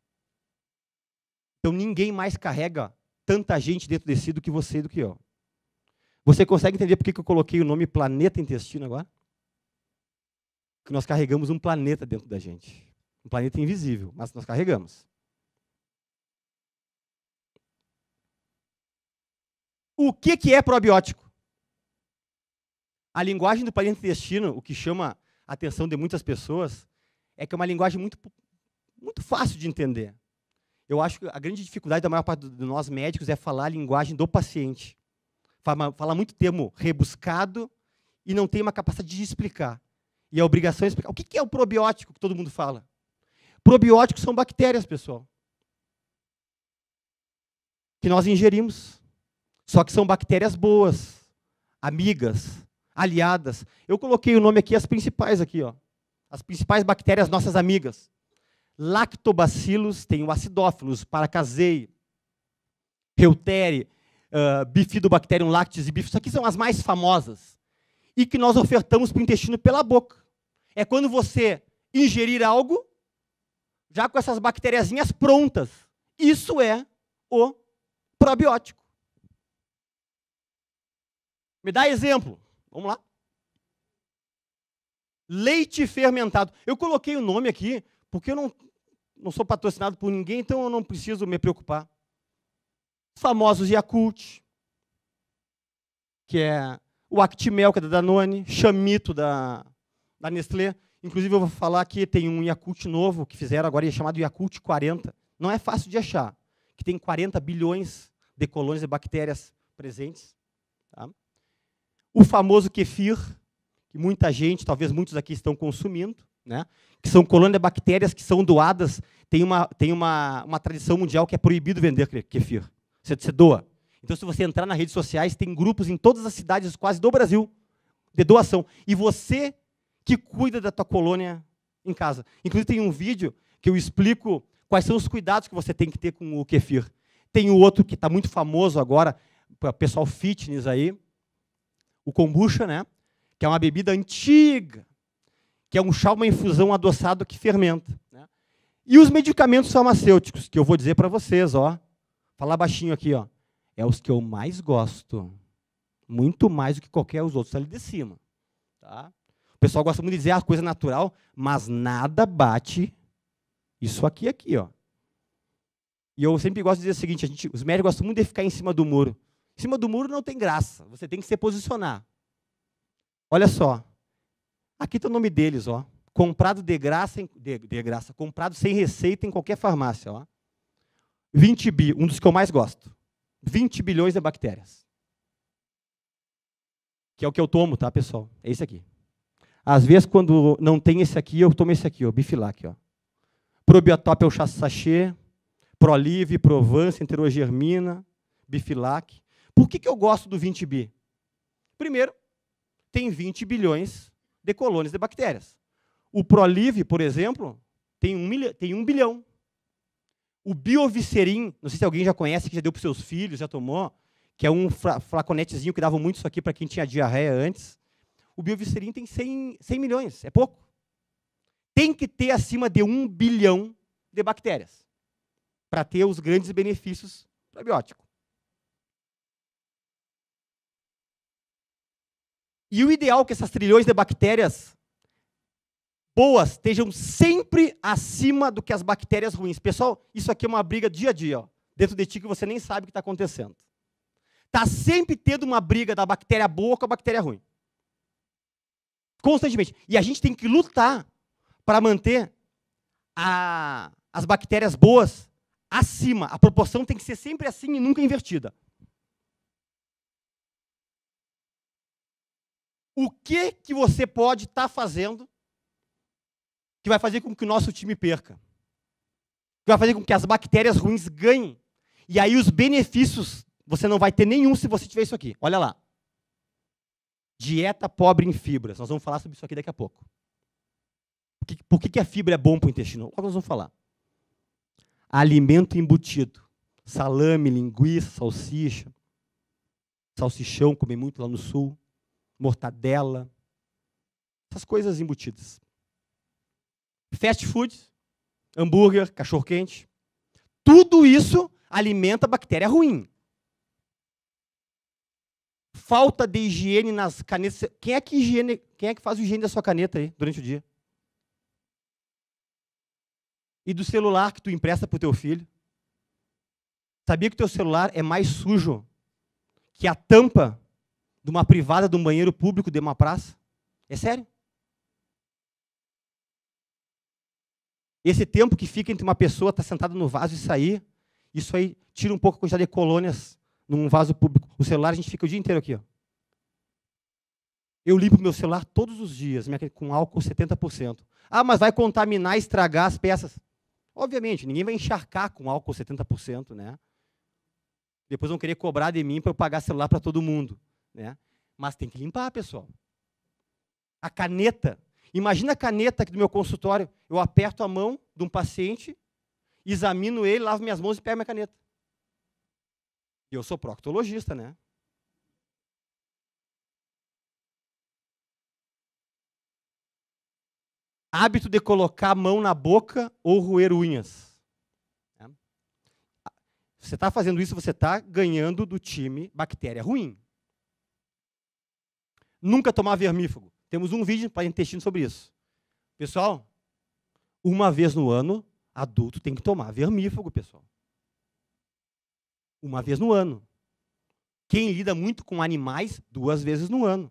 Então ninguém mais carrega tanta gente dentro de si do que você e do que eu. Você consegue entender por que eu coloquei o nome planeta intestino agora? que nós carregamos um planeta dentro da gente. Um planeta invisível, mas nós carregamos. O que, que é probiótico? A linguagem do planeta intestino, o que chama a atenção de muitas pessoas, é que é uma linguagem muito, muito fácil de entender. Eu acho que a grande dificuldade da maior parte de nós médicos é falar a linguagem do paciente. Falar muito termo rebuscado e não tem uma capacidade de explicar. E a obrigação é explicar. O que é o probiótico que todo mundo fala? Probióticos são bactérias, pessoal. Que nós ingerimos. Só que são bactérias boas, amigas, aliadas. Eu coloquei o nome aqui, as principais aqui, ó. As principais bactérias nossas amigas. Lactobacilos, tem o acidófilos, paracasei, Reuteri, uh, ah, Bifidobacterium lactis e bifidobacterium, isso aqui são as mais famosas, e que nós ofertamos para o intestino pela boca é quando você ingerir algo já com essas bactériazinhas prontas. Isso é o probiótico. Me dá exemplo. Vamos lá. Leite fermentado. Eu coloquei o nome aqui porque eu não, não sou patrocinado por ninguém, então eu não preciso me preocupar. Os famosos Yakult, que é o Actimel, que é da Danone, Chamito da da Nestlé. Inclusive, eu vou falar que tem um Yakult novo que fizeram agora, é chamado Yakult 40. Não é fácil de achar, que tem 40 bilhões de colônias de bactérias presentes. Tá? O famoso kefir, que muita gente, talvez muitos aqui estão consumindo, né? que são colônias de bactérias que são doadas. Tem uma, tem uma, uma tradição mundial que é proibido vender kefir. Você, você doa. Então, se você entrar nas redes sociais, tem grupos em todas as cidades quase do Brasil de doação. E você que cuida da tua colônia em casa. Inclusive tem um vídeo que eu explico quais são os cuidados que você tem que ter com o kefir. Tem o outro que está muito famoso agora, para o pessoal fitness aí, o kombucha, né? Que é uma bebida antiga, que é um chá, uma infusão adoçado que fermenta. Né? E os medicamentos farmacêuticos, que eu vou dizer para vocês, ó, falar baixinho aqui, ó, é os que eu mais gosto, muito mais do que qualquer os outros ali de cima, tá? pessoal gosta muito de dizer a coisa natural, mas nada bate isso aqui aqui, ó. E eu sempre gosto de dizer o seguinte, gente, os médicos gostam muito de ficar em cima do muro. Em cima do muro não tem graça, você tem que se posicionar. Olha só, aqui está o nome deles, ó. Comprado de graça, em, de, de graça, comprado sem receita em qualquer farmácia, ó. 20 bi, um dos que eu mais gosto. 20 bilhões de bactérias. Que é o que eu tomo, tá, pessoal? É isso aqui. Às vezes, quando não tem esse aqui, eu tomo esse aqui, o Bifilac. Ó. Probiotop é o sachê, Prolive, Provence, Enterogermina, Bifilac. Por que, que eu gosto do 20B? Primeiro, tem 20 bilhões de colônias de bactérias. O Prolive, por exemplo, tem um, tem um bilhão. O Biovicerin, não sei se alguém já conhece, que já deu para seus filhos, já tomou, que é um flaconetezinho que dava muito isso aqui para quem tinha diarreia antes o Biovicerin tem 100, 100 milhões, é pouco. Tem que ter acima de 1 bilhão de bactérias para ter os grandes benefícios do probiótico. E o ideal é que essas trilhões de bactérias boas estejam sempre acima do que as bactérias ruins. Pessoal, isso aqui é uma briga dia a dia, ó, dentro de ti que você nem sabe o que está acontecendo. Está sempre tendo uma briga da bactéria boa com a bactéria ruim. Constantemente. E a gente tem que lutar para manter a, as bactérias boas acima. A proporção tem que ser sempre assim e nunca invertida. O que que você pode estar tá fazendo que vai fazer com que o nosso time perca? Que vai fazer com que as bactérias ruins ganhem. E aí os benefícios você não vai ter nenhum se você tiver isso aqui. Olha lá. Dieta pobre em fibras. Nós vamos falar sobre isso aqui daqui a pouco. Por que, por que a fibra é bom para o intestino? Logo nós vamos falar. Alimento embutido. Salame, linguiça, salsicha. Salsichão, comi muito lá no sul. Mortadela. Essas coisas embutidas. Fast food, hambúrguer, cachorro-quente. Tudo isso alimenta bactéria ruim falta de higiene nas canetas. Quem é que higiene, quem é que faz o higiene da sua caneta aí durante o dia? E do celular que tu empresta para o teu filho? Sabia que o teu celular é mais sujo que a tampa de uma privada de um banheiro público de uma praça? É sério? Esse tempo que fica entre uma pessoa estar tá sentada no vaso e sair, isso aí tira um pouco a quantidade de colônias num vaso público. O celular a gente fica o dia inteiro aqui. Ó. Eu limpo meu celular todos os dias, com álcool 70%. Ah, mas vai contaminar, estragar as peças. Obviamente, ninguém vai encharcar com álcool 70%, né? Depois vão querer cobrar de mim para eu pagar celular para todo mundo, né? Mas tem que limpar, pessoal. A caneta. Imagina a caneta aqui do meu consultório. Eu aperto a mão de um paciente, examino ele, lavo minhas mãos e pego minha caneta. E eu sou proctologista, né? Hábito de colocar a mão na boca ou roer unhas. É. Você está fazendo isso, você está ganhando do time bactéria ruim. Nunca tomar vermífugo. Temos um vídeo para intestino sobre isso. Pessoal, uma vez no ano, adulto tem que tomar vermífugo, pessoal uma vez no ano. Quem lida muito com animais, duas vezes no ano.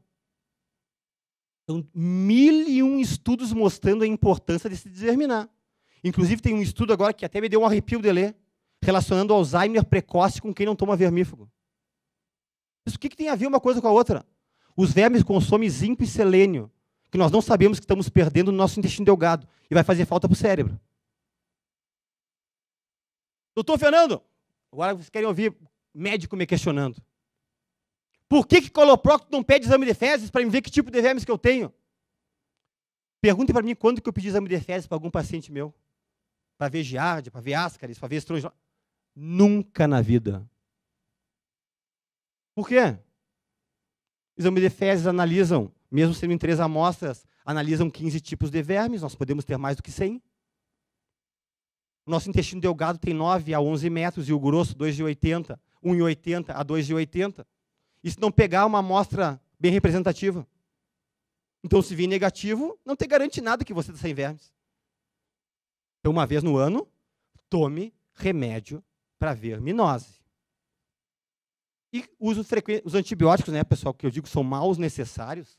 Então, mil e um estudos mostrando a importância de se determinar. Inclusive, tem um estudo agora que até me deu um arrepio de ler, relacionando Alzheimer precoce com quem não toma vermífugo. Isso o que, que tem a ver uma coisa com a outra? Os vermes consomem zinco e selênio, que nós não sabemos que estamos perdendo no nosso intestino delgado, e vai fazer falta para o cérebro. Doutor Fernando, Agora vocês querem ouvir médico me questionando. Por que, que coloprocto não pede exame de fezes para me ver que tipo de vermes que eu tenho? Perguntem para mim quando que eu pedi exame de fezes para algum paciente meu. Para ver giardia, para ver ascaris, para ver estronjo. Nunca na vida. Por quê? Exame de fezes analisam, mesmo sendo em três amostras, analisam 15 tipos de vermes, nós podemos ter mais do que 100. O nosso intestino delgado tem 9 a 11 metros e o grosso 2,80, 1,80 a 2,80. E se não pegar uma amostra bem representativa? Então, se vir negativo, não te garante nada que você está sem vermes. Então, uma vez no ano, tome remédio para verminose. E uso frequente, os antibióticos, né, pessoal, que eu digo são maus necessários,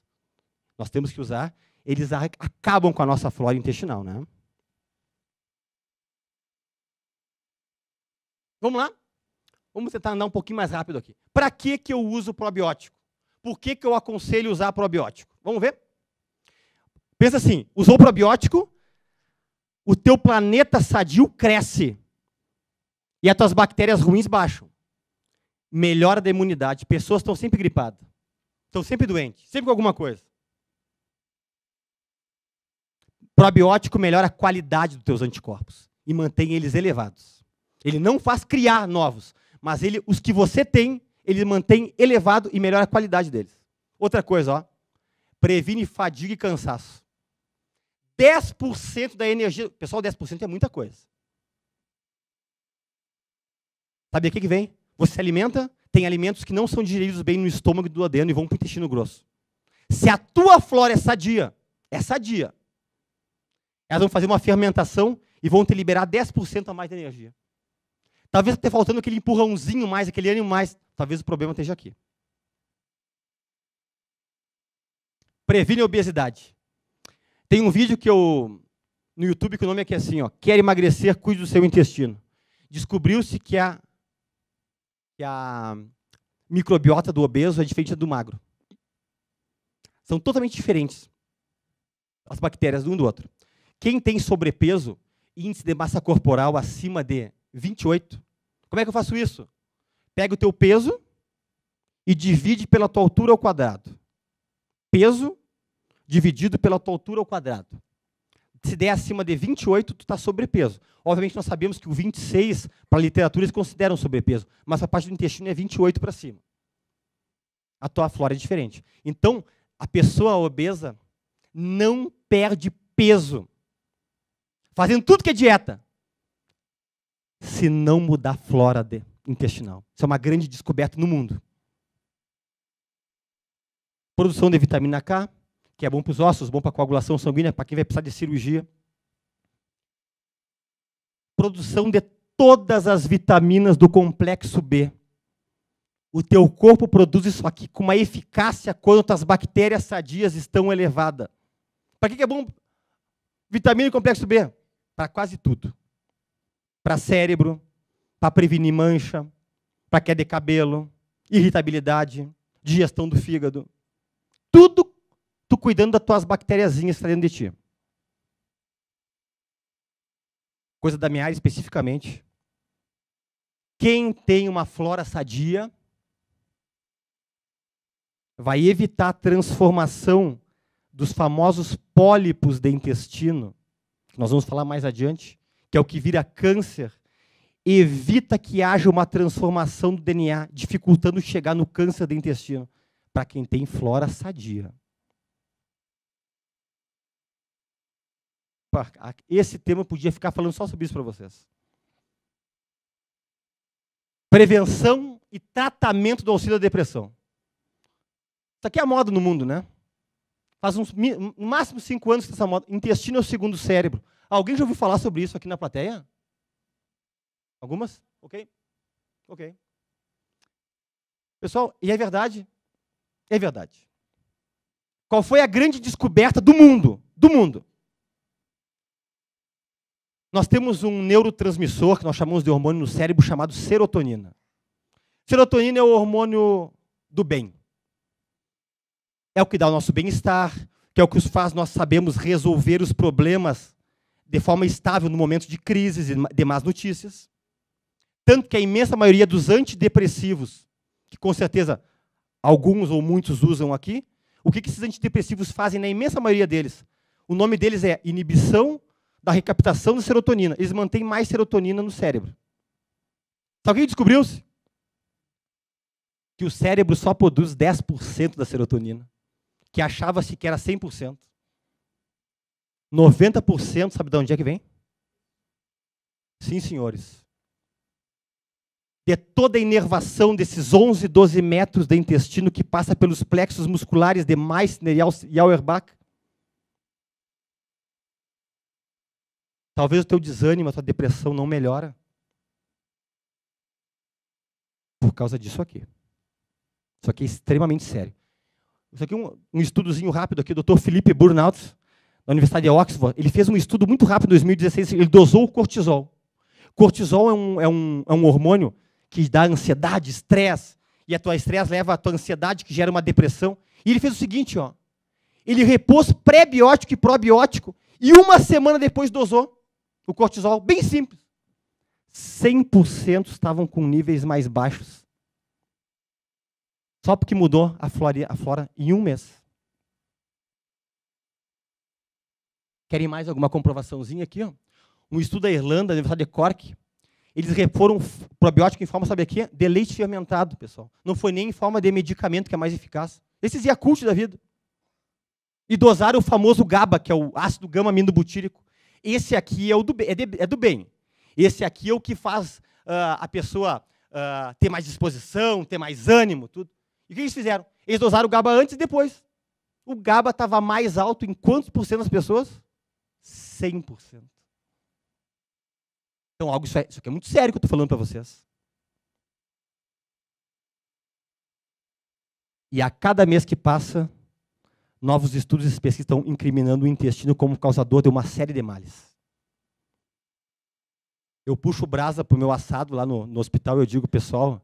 nós temos que usar, eles acabam com a nossa flora intestinal, né? Vamos lá? Vamos tentar andar um pouquinho mais rápido aqui. Para que, que eu uso probiótico? Por que, que eu aconselho usar probiótico? Vamos ver? Pensa assim, usou probiótico, o teu planeta sadio cresce e as tuas bactérias ruins baixam. Melhora da imunidade. Pessoas estão sempre gripadas, estão sempre doentes, sempre com alguma coisa. Probiótico melhora a qualidade dos teus anticorpos e mantém eles elevados. Ele não faz criar novos, mas ele, os que você tem, ele mantém elevado e melhora a qualidade deles. Outra coisa, ó, previne fadiga e cansaço. 10% da energia. Pessoal, 10% é muita coisa. Sabe o que vem? Você se alimenta, tem alimentos que não são digeridos bem no estômago do adeno e vão para o intestino grosso. Se a tua flora é sadia, é sadia, elas vão fazer uma fermentação e vão te liberar 10% a mais de energia. Talvez esteja faltando aquele empurrãozinho mais, aquele ânimo mais. Talvez o problema esteja aqui. Previne a obesidade. Tem um vídeo que eu no YouTube que o nome é é assim, ó, quer emagrecer, cuide do seu intestino. Descobriu-se que a que a microbiota do obeso é diferente do magro. São totalmente diferentes as bactérias de um do outro. Quem tem sobrepeso, índice de massa corporal acima de 28, como é que eu faço isso? Pega o teu peso e divide pela tua altura ao quadrado. Peso dividido pela tua altura ao quadrado. Se der acima de 28, tu está sobrepeso. Obviamente, nós sabemos que o 26, para a literatura, eles consideram sobrepeso, mas a parte do intestino é 28 para cima. A tua flora é diferente. Então, a pessoa obesa não perde peso. Fazendo tudo que é dieta se não mudar a flora intestinal. Isso é uma grande descoberta no mundo. Produção de vitamina K, que é bom para os ossos, bom para a coagulação sanguínea, para quem vai precisar de cirurgia. Produção de todas as vitaminas do complexo B. O teu corpo produz isso aqui com uma eficácia quando as bactérias sadias estão elevadas. Para que é bom vitamina e complexo B? Para quase tudo para cérebro, para prevenir mancha, para queda de cabelo, irritabilidade, digestão do fígado. Tudo tu cuidando das tuas bactériazinhas que tá dentro de ti. Coisa da minha área especificamente. Quem tem uma flora sadia vai evitar a transformação dos famosos pólipos de intestino, que nós vamos falar mais adiante, que é o que vira câncer, evita que haja uma transformação do DNA, dificultando chegar no câncer do intestino, para quem tem flora sadia. Esse tema podia ficar falando só sobre isso para vocês. Prevenção e tratamento do auxílio à depressão. Isso aqui é a moda no mundo, né? Faz uns, no máximo cinco anos que essa moda. Intestino é o segundo cérebro. Alguém já ouviu falar sobre isso aqui na plateia? Algumas? Ok? Ok. Pessoal, e é verdade? É verdade. Qual foi a grande descoberta do mundo? Do mundo. Nós temos um neurotransmissor que nós chamamos de hormônio no cérebro chamado serotonina. Serotonina é o hormônio do bem. É o que dá o nosso bem-estar, que é o que faz nós sabemos resolver os problemas de forma estável no momento de crises e de más notícias. Tanto que a imensa maioria dos antidepressivos, que com certeza alguns ou muitos usam aqui, o que esses antidepressivos fazem na imensa maioria deles? O nome deles é inibição da recaptação da serotonina. Eles mantêm mais serotonina no cérebro. Alguém descobriu-se? Que o cérebro só produz 10% da serotonina, que achava-se que era 100%. 90% sabe de onde é que vem? Sim, senhores. De toda a inervação desses 11, 12 metros de intestino que passa pelos plexos musculares de Meissner e Auerbach. Talvez o teu desânimo, a tua depressão não melhora por causa disso aqui. Isso aqui é extremamente sério. Isso aqui é um, um estudozinho rápido aqui, doutor Felipe Burnaut, na Universidade de Oxford, ele fez um estudo muito rápido em 2016, ele dosou o cortisol. Cortisol é um, é um, é um hormônio que dá ansiedade, estresse, e a tua estresse leva à tua ansiedade, que gera uma depressão. E ele fez o seguinte, ó, ele repôs pré-biótico e probiótico, e uma semana depois dosou o cortisol, bem simples. 100% estavam com níveis mais baixos. Só porque mudou a flora, a flora em um mês. Querem mais alguma comprovaçãozinha aqui? Ó? Um estudo da Irlanda, da Universidade de Cork, eles reforam probiótico em forma, sabe aqui? De leite fermentado, pessoal. Não foi nem em forma de medicamento que é mais eficaz. Esses Yakult da vida. E dosaram o famoso GABA, que é o ácido gama-aminobutírico. Esse aqui é, o do, é, de, é, do bem. Esse aqui é o que faz uh, a pessoa uh, ter mais disposição, ter mais ânimo, tudo. E o que eles fizeram? Eles dosaram o GABA antes e depois. O GABA estava mais alto em quantos por cento das pessoas? 100%. Então, algo, isso, é, isso aqui é muito sério que eu estou falando para vocês. E a cada mês que passa, novos estudos e pesquisas estão incriminando o intestino como causador de uma série de males. Eu puxo brasa para o meu assado lá no, no hospital eu digo, pessoal,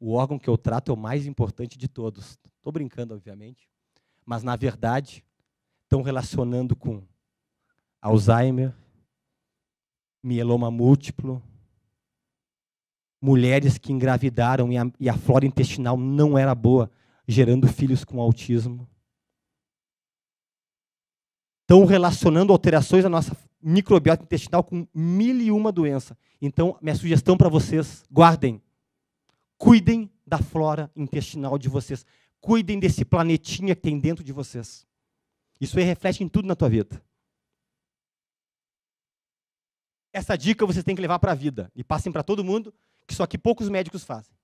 o órgão que eu trato é o mais importante de todos. Estou brincando, obviamente. Mas, na verdade, estão relacionando com Alzheimer, mieloma múltiplo, mulheres que engravidaram e a, e a flora intestinal não era boa, gerando filhos com autismo. Estão relacionando alterações na nossa microbiota intestinal com mil e uma doença. Então, minha sugestão para vocês, guardem. Cuidem da flora intestinal de vocês. Cuidem desse planetinha que tem dentro de vocês. Isso aí reflete em tudo na tua vida. Essa dica vocês têm que levar para a vida e passem para todo mundo, que só que poucos médicos fazem.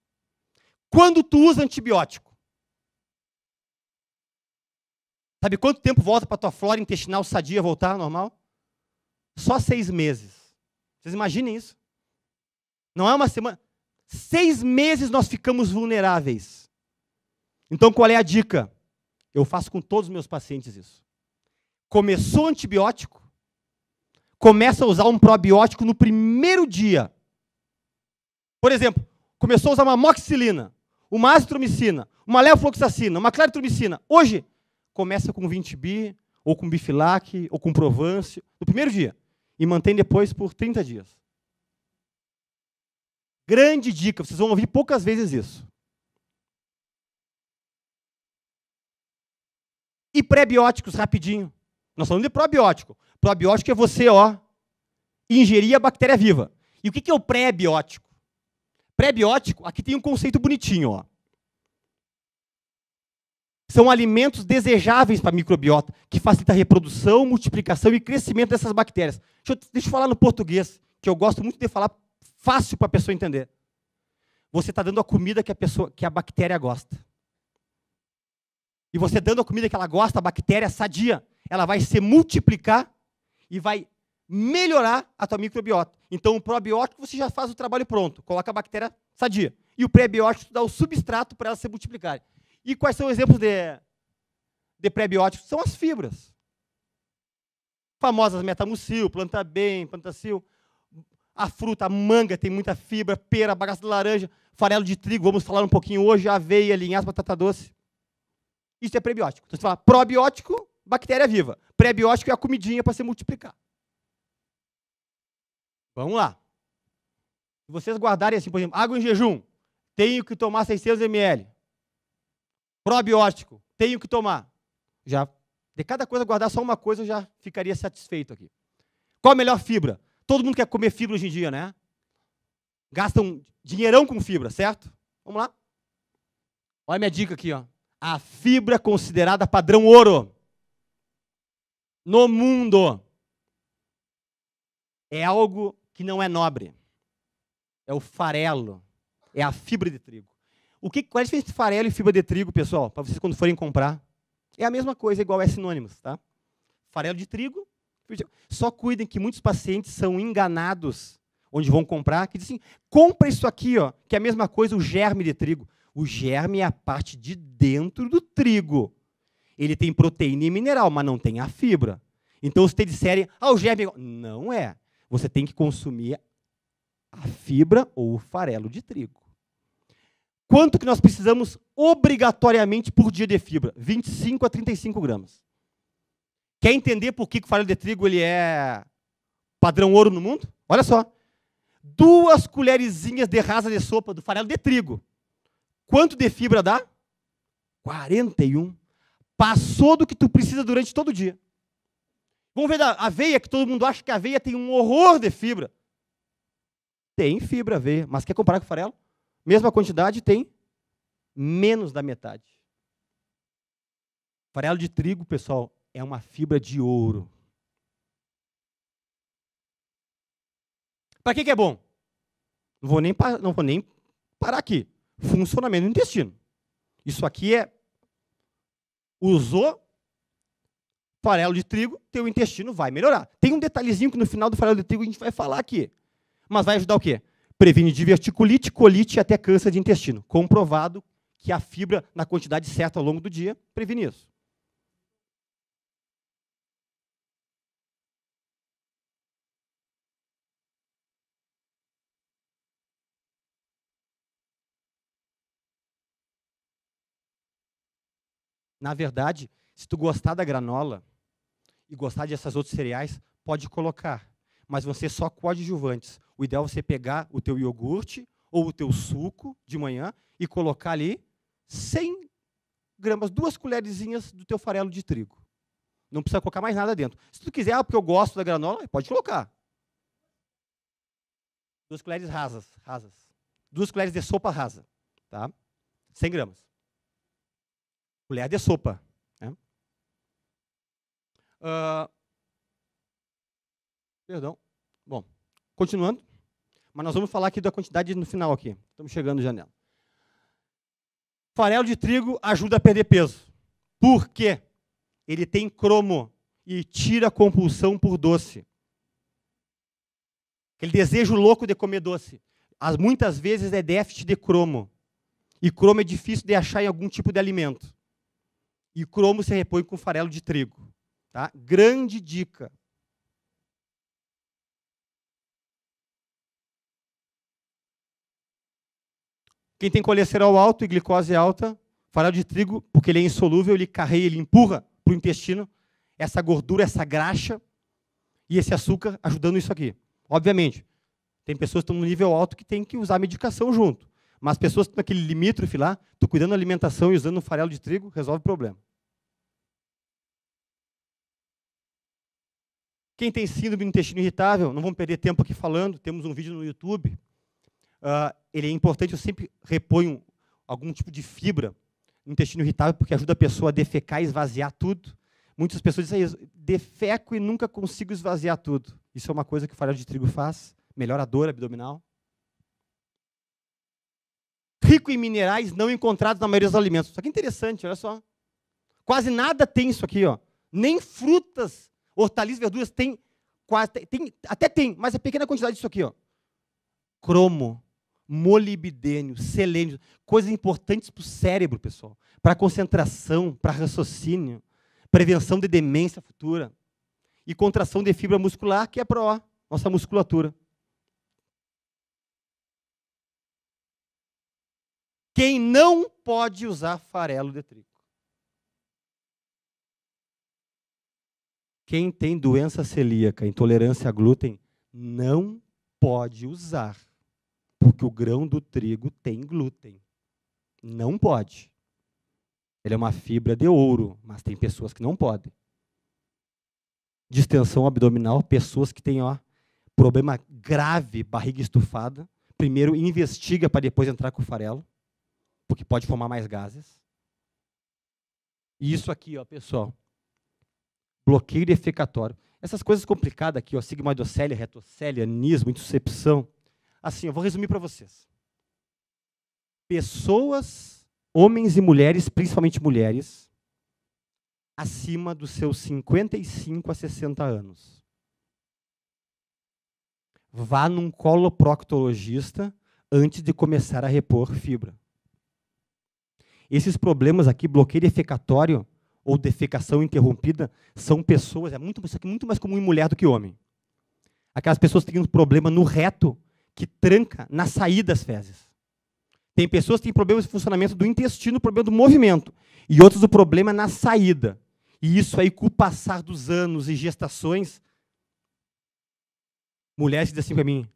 Quando tu usa antibiótico, sabe quanto tempo volta para tua flora intestinal sadia voltar ao normal? Só seis meses. Vocês imaginem isso? Não é uma semana. Seis meses nós ficamos vulneráveis. Então qual é a dica? Eu faço com todos os meus pacientes isso. Começou antibiótico, começa a usar um probiótico no primeiro dia. Por exemplo, começou a usar uma moxilina, uma azitromicina, uma levofloxacina, uma claritromicina. Hoje, começa com 20 bi, ou com bifilac, ou com provance, no primeiro dia. E mantém depois por 30 dias. Grande dica, vocês vão ouvir poucas vezes isso. E prebióticos, rapidinho. Nós falamos de probiótico. Probiótico é você, ó, ingerir a bactéria viva. E o que é o pré-biótico? Pré-biótico, aqui tem um conceito bonitinho, ó. São alimentos desejáveis para a microbiota, que facilita a reprodução, multiplicação e crescimento dessas bactérias. Deixa eu, deixa eu falar no português, que eu gosto muito de falar fácil para a pessoa entender. Você está dando a comida que a, pessoa, que a bactéria gosta. E você dando a comida que ela gosta, a bactéria sadia, ela vai se multiplicar e vai melhorar a tua microbiota. Então, o probiótico você já faz o trabalho pronto, coloca a bactéria sadia. E o prebiótico dá o substrato para elas se multiplicarem. E quais são os exemplos de, de prebióticos? São as fibras. Famosas metamucil, planta bem, plantacil. A fruta, a manga tem muita fibra, pera, bagaço de laranja, farelo de trigo, vamos falar um pouquinho hoje, aveia, linhaça, batata doce. Isso é prebiótico. Então você fala probiótico, bactéria viva. Prebiótico é a comidinha para se multiplicar. Vamos lá. Se vocês guardarem assim, por exemplo, água em jejum, tenho que tomar 600 ml. Probiótico, tenho que tomar. Já, de cada coisa, guardar só uma coisa, eu já ficaria satisfeito aqui. Qual a melhor fibra? Todo mundo quer comer fibra hoje em dia, né? Gastam um dinheirão com fibra, certo? Vamos lá. Olha a minha dica aqui, ó. A fibra é considerada padrão ouro no mundo é algo que não é nobre. É o farelo, é a fibra de trigo. O que, qual é a diferença entre farelo e fibra de trigo, pessoal? Para vocês quando forem comprar. É a mesma coisa, igual é sinônimos, tá? Farelo de trigo. Só cuidem que muitos pacientes são enganados onde vão comprar, que dizem, compra isso aqui, ó, que é a mesma coisa, o germe de trigo. O germe é a parte de dentro do trigo. Ele tem proteína e mineral, mas não tem a fibra. Então, se te disserem, ah, o germe... É não é. Você tem que consumir a fibra ou o farelo de trigo. Quanto que nós precisamos obrigatoriamente por dia de fibra? 25 a 35 gramas. Quer entender por que o farelo de trigo ele é padrão ouro no mundo? Olha só. Duas colherzinhas de rasa de sopa do farelo de trigo. Quanto de fibra dá? 41. Passou do que tu precisa durante todo o dia. Vamos ver da aveia, que todo mundo acha que a aveia tem um horror de fibra. Tem fibra a aveia, mas quer comparar com farelo? Mesma quantidade tem menos da metade. Farelo de trigo, pessoal, é uma fibra de ouro. Para que, que, é bom? Não vou, nem, não vou nem parar aqui. Funcionamento do intestino. Isso aqui é Usou farelo de trigo, teu intestino vai melhorar. Tem um detalhezinho que no final do farelo de trigo a gente vai falar aqui. Mas vai ajudar o quê? Previne diverticulite, colite e até câncer de intestino. Comprovado que a fibra, na quantidade certa ao longo do dia, previne isso. Na verdade, se tu gostar da granola e gostar dessas outros cereais, pode colocar. Mas você só coadjuvantes. O ideal é você pegar o teu iogurte ou o teu suco de manhã e colocar ali 100 gramas, duas colherzinhas do teu farelo de trigo. Não precisa colocar mais nada dentro. Se tu quiser, ah, porque eu gosto da granola, pode colocar. Duas colheres rasas, rasas. Duas colheres de sopa rasa, tá? 100 gramas colher de sopa. Né? Uh, perdão. Bom, continuando. Mas nós vamos falar aqui da quantidade no final aqui. Estamos chegando já nela. Farelo de trigo ajuda a perder peso. Por quê? Ele tem cromo e tira a compulsão por doce. Aquele desejo louco de comer doce. As, muitas vezes é déficit de cromo. E cromo é difícil de achar em algum tipo de alimento. E cromo se repõe com farelo de trigo. Tá? Grande dica. Quem tem colesterol alto e glicose alta, farelo de trigo, porque ele é insolúvel, ele carrega, ele empurra para o intestino essa gordura, essa graxa e esse açúcar ajudando isso aqui. Obviamente, tem pessoas que estão no nível alto que tem que usar medicação junto. Mas pessoas que estão naquele limítrofe lá, tu cuidando da alimentação e usando um farelo de trigo, resolve o problema. Quem tem síndrome do intestino irritável, não vamos perder tempo aqui falando, temos um vídeo no YouTube. Uh, ele é importante, eu sempre reponho algum tipo de fibra no intestino irritável, porque ajuda a pessoa a defecar e esvaziar tudo. Muitas pessoas dizem, ah, defeco e nunca consigo esvaziar tudo. Isso é uma coisa que o farelo de trigo faz, melhora a dor abdominal rico em minerais não encontrados na maioria dos alimentos. Só que interessante, olha só. Quase nada tem isso aqui, ó. Nem frutas, hortaliças, verduras tem quase tem, até tem, mas é pequena quantidade disso aqui, ó. Cromo, molibdênio, selênio, coisas importantes para o cérebro, pessoal, para concentração, para raciocínio, prevenção de demência futura e contração de fibra muscular, que é pro nossa musculatura. quem não pode usar farelo de trigo. Quem tem doença celíaca, intolerância a glúten, não pode usar, porque o grão do trigo tem glúten. Não pode. Ele é uma fibra de ouro, mas tem pessoas que não podem. Distensão abdominal, pessoas que têm ó, problema grave, barriga estufada. Primeiro investiga para depois entrar com o farelo porque pode formar mais gases. E isso aqui, ó, pessoal, bloqueio defecatório. Essas coisas complicadas aqui, ó, sigmoidocele, retocele, anismo, intercepção. Assim, eu vou resumir para vocês. Pessoas, homens e mulheres, principalmente mulheres, acima dos seus 55 a 60 anos. Vá num coloproctologista antes de começar a repor fibra. Esses problemas aqui, bloqueio defecatório ou defecação interrompida, são pessoas, é muito, isso aqui é muito mais comum em mulher do que homem. Aquelas pessoas que têm um problema no reto que tranca na saída das fezes. Tem pessoas que têm problemas de funcionamento do intestino, problema do movimento, e outras o problema na saída. E isso aí, com o passar dos anos e gestações, mulheres dizem assim para mim,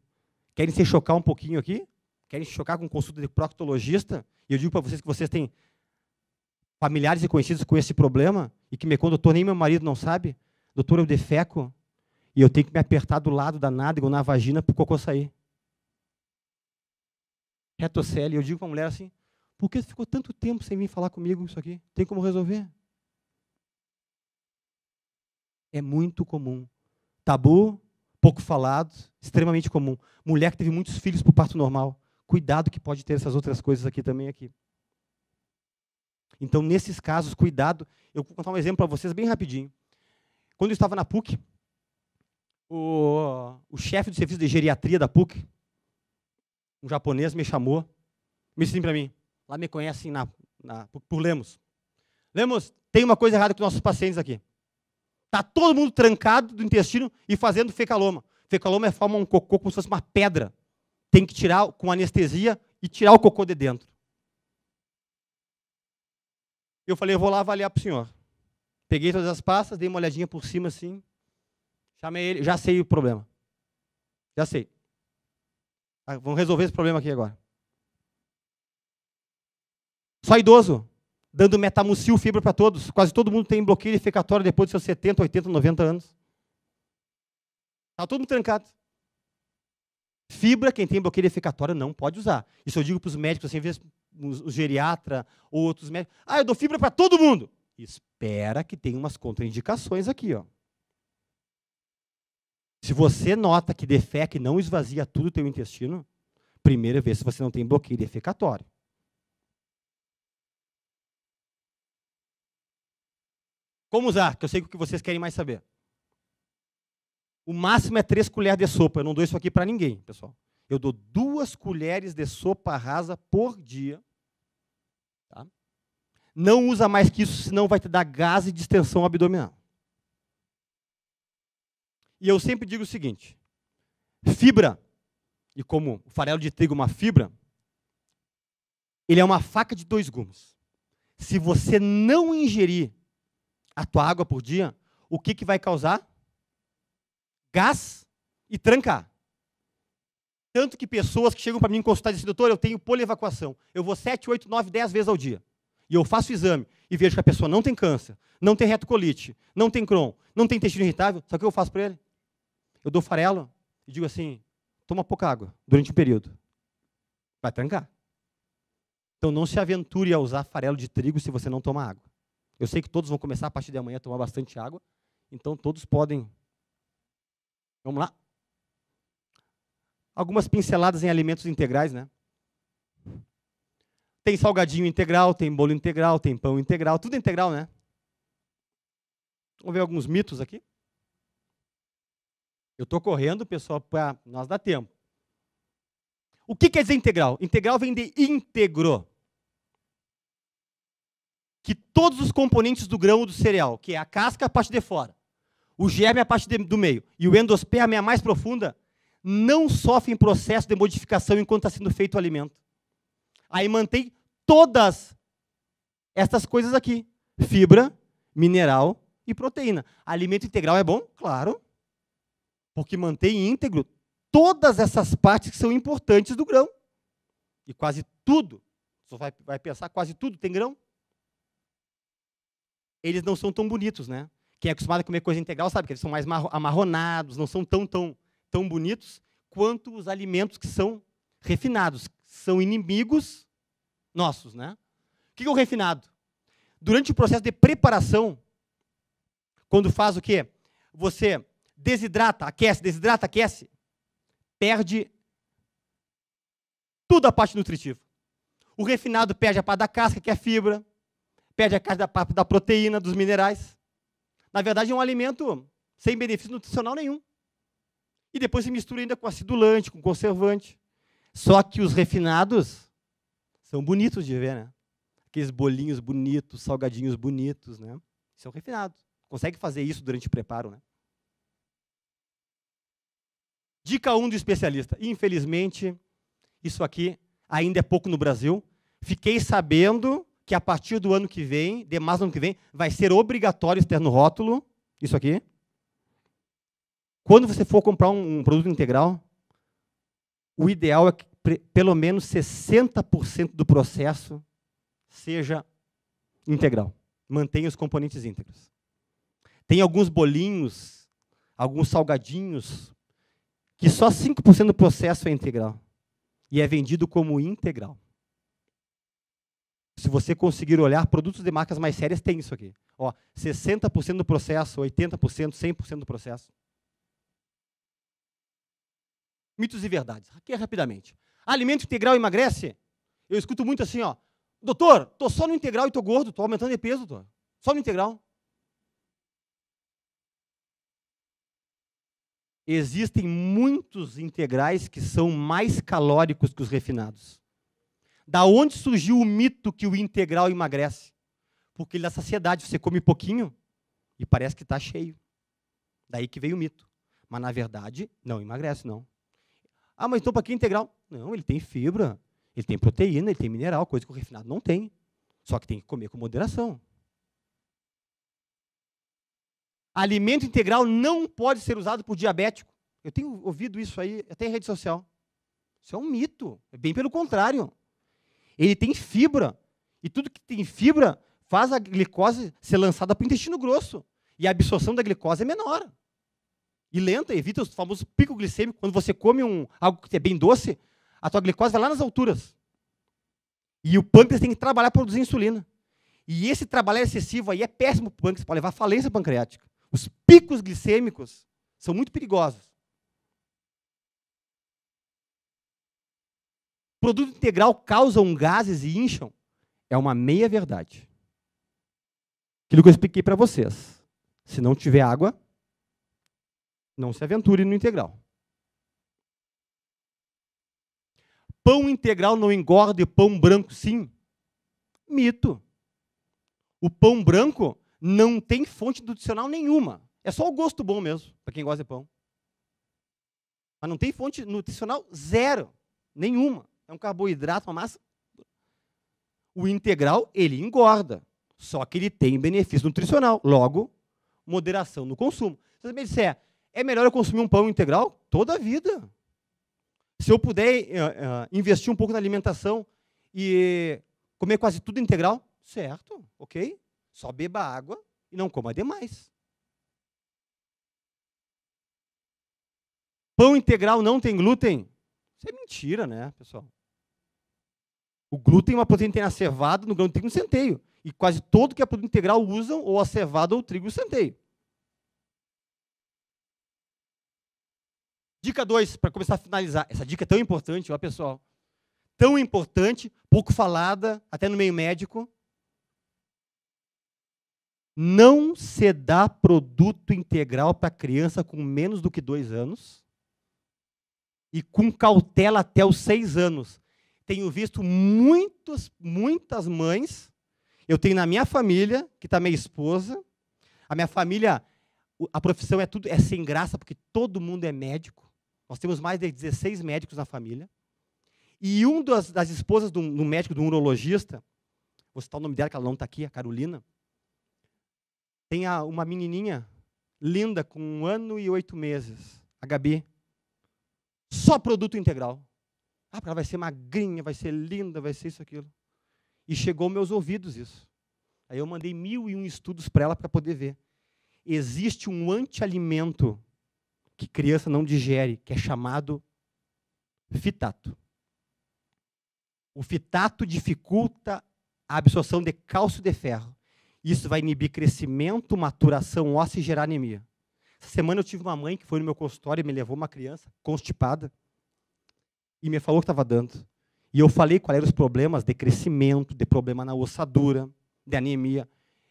querem se chocar um pouquinho aqui? Querem chocar com consulta de proctologista? E eu digo para vocês que vocês têm familiares e conhecidos com esse problema e que me contam, doutor, nem meu marido não sabe. Doutor, eu defeco e eu tenho que me apertar do lado da nádega ou na vagina para o cocô sair. Retocele. Eu digo para a mulher assim, por que ficou tanto tempo sem vir falar comigo isso aqui? Tem como resolver? É muito comum. Tabu, pouco falado, extremamente comum. Mulher que teve muitos filhos por parto normal cuidado que pode ter essas outras coisas aqui também aqui. Então, nesses casos, cuidado. Eu vou contar um exemplo para vocês bem rapidinho. Quando eu estava na PUC, o, o chefe do serviço de geriatria da PUC, um japonês, me chamou, me disse assim para mim, lá me conhecem na, na, por Lemos. Lemos, tem uma coisa errada com nossos pacientes aqui. Está todo mundo trancado do intestino e fazendo fecaloma. Fecaloma é forma um cocô como se fosse uma pedra tem que tirar com anestesia e tirar o cocô de dentro. Eu falei, eu vou lá avaliar para o senhor. Peguei todas as pastas, dei uma olhadinha por cima assim, chamei ele, já sei o problema. Já sei. Ah, vamos resolver esse problema aqui agora. Só idoso, dando metamucil fibra para todos. Quase todo mundo tem bloqueio defecatório depois dos seus 70, 80, 90 anos. Está todo mundo trancado. Fibra, quem tem bloqueio defecatório não pode usar. Isso eu digo para os médicos, assim, às vezes os geriatra ou outros médicos. Ah, eu dou fibra para todo mundo. Espera que tem umas contraindicações aqui, ó. Se você nota que defeca e não esvazia tudo o teu intestino, primeira vez se você não tem bloqueio defecatório. Como usar? Que eu sei o que vocês querem mais saber. O máximo é três colheres de sopa. Eu não dou isso aqui para ninguém, pessoal. Eu dou duas colheres de sopa rasa por dia. Tá? Não usa mais que isso, senão vai te dar gás e distensão abdominal. E eu sempre digo o seguinte: fibra, e como o farelo de trigo é uma fibra, ele é uma faca de dois gumes. Se você não ingerir a tua água por dia, o que, que vai causar? gás e trancar. Tanto que pessoas que chegam para mim consultar e dizem, doutor, eu tenho polievacuação. Eu vou 7, 8, 9, 10 vezes ao dia. E eu faço o exame e vejo que a pessoa não tem câncer, não tem retocolite, não tem Crohn, não tem intestino irritável. Sabe o que eu faço para ele? Eu dou farelo e digo assim, toma pouca água durante o período. Vai trancar. Então não se aventure a usar farelo de trigo se você não tomar água. Eu sei que todos vão começar a partir de amanhã a tomar bastante água, então todos podem Vamos lá? Algumas pinceladas em alimentos integrais, né? Tem salgadinho integral, tem bolo integral, tem pão integral, tudo integral, né? Vamos ver alguns mitos aqui. Eu estou correndo, pessoal, para nós dar tempo. O que quer dizer integral? Integral vem de íntegro. Que todos os componentes do grão ou do cereal, que é a casca, a parte de fora, o germe é a parte de, do meio e o endosperma é a mais profunda, não sofrem processo de modificação enquanto está sendo feito o alimento. Aí mantém todas estas coisas aqui: fibra, mineral e proteína. Alimento integral é bom? Claro. Porque mantém íntegro todas essas partes que são importantes do grão. E quase tudo, você vai, vai pensar, quase tudo tem grão. Eles não são tão bonitos, né? Quem é acostumado a comer coisa integral sabe que eles são mais amarronados, não são tão, tão, tão bonitos quanto os alimentos que são refinados, que são inimigos nossos. Né? O que é o refinado? Durante o processo de preparação, quando faz o quê? Você desidrata, aquece, desidrata, aquece, perde tudo a parte nutritiva. O refinado perde a parte da casca, que é a fibra, perde a parte da proteína, dos minerais. Na verdade, é um alimento sem benefício nutricional nenhum. E depois se mistura ainda com acidulante, com conservante. Só que os refinados são bonitos de ver, né? Aqueles bolinhos bonitos, salgadinhos bonitos, né? São refinados. Consegue fazer isso durante o preparo, né? Dica 1 um do especialista. Infelizmente, isso aqui ainda é pouco no Brasil. Fiquei sabendo que a partir do ano que vem, de mais ano que vem, vai ser obrigatório externo rótulo, isso aqui. Quando você for comprar um, um produto integral, o ideal é que pelo menos 60% do processo seja integral. Mantenha os componentes íntegros. Tem alguns bolinhos, alguns salgadinhos, que só 5% do processo é integral. E é vendido como integral se você conseguir olhar, produtos de marcas mais sérias têm isso aqui. Ó, 60% do processo, 80%, 100% do processo. Mitos e verdades. Aqui é rapidamente. Alimento integral emagrece? Eu escuto muito assim, ó. Doutor, tô só no integral e tô gordo, tô aumentando de peso, doutor. Só no integral. Existem muitos integrais que são mais calóricos que os refinados. Da onde surgiu o mito que o integral emagrece? Porque ele dá saciedade você come pouquinho e parece que está cheio. Daí que veio o mito. Mas na verdade, não emagrece, não. Ah, mas então para que integral? Não, ele tem fibra, ele tem proteína, ele tem mineral, coisa que o refinado não tem. Só que tem que comer com moderação. Alimento integral não pode ser usado por diabético. Eu tenho ouvido isso aí até em rede social. Isso é um mito. É bem pelo contrário. Ele tem fibra. E tudo que tem fibra faz a glicose ser lançada para o intestino grosso. E a absorção da glicose é menor. E lenta, evita os famosos pico glicêmico. Quando você come um, algo que é bem doce, a tua glicose vai lá nas alturas. E o pâncreas tem que trabalhar para produzir insulina. E esse trabalho excessivo aí é péssimo para o pâncreas, pode levar à falência pancreática. Os picos glicêmicos são muito perigosos. produto integral causam gases e incham, é uma meia-verdade. Aquilo que eu expliquei para vocês. Se não tiver água, não se aventure no integral. Pão integral não engorda e pão branco sim? Mito. O pão branco não tem fonte nutricional nenhuma. É só o gosto bom mesmo, para quem gosta de pão. Mas não tem fonte nutricional zero, nenhuma. É um carboidrato, uma massa. O integral, ele engorda. Só que ele tem benefício nutricional. Logo, moderação no consumo. Se você me disser, é melhor eu consumir um pão integral? Toda a vida. Se eu puder uh, uh, investir um pouco na alimentação e comer quase tudo integral, certo, ok? Só beba água e não coma demais. Pão integral não tem glúten? Isso é mentira, né, pessoal? O glúten é uma proteína que tem a cevada no grão de trigo e no centeio. E quase todo que é produto integral usam ou a cevada ou o trigo e o centeio. Dica 2, para começar a finalizar. Essa dica é tão importante, ó, pessoal. Tão importante, pouco falada, até no meio médico. Não se dá produto integral para criança com menos do que dois anos e com cautela até os seis anos. Tenho visto muitos, muitas mães. Eu tenho na minha família, que está minha esposa. A minha família, a profissão é tudo é sem graça, porque todo mundo é médico. Nós temos mais de 16 médicos na família. E um das, das esposas do, do médico, do urologista, vou citar o nome dela, que ela não está aqui, a Carolina, tem a, uma menininha linda, com um ano e oito meses, a Gabi. Só produto integral. Ah, porque ela vai ser magrinha, vai ser linda, vai ser isso, aquilo. E chegou aos meus ouvidos isso. Aí eu mandei mil e um estudos para ela para poder ver. Existe um antialimento que criança não digere, que é chamado fitato. O fitato dificulta a absorção de cálcio e de ferro. Isso vai inibir crescimento, maturação óssea e gerar anemia. Essa semana eu tive uma mãe que foi no meu consultório e me levou uma criança constipada e me falou que estava dando. E eu falei quais eram os problemas de crescimento, de problema na ossadura, de anemia.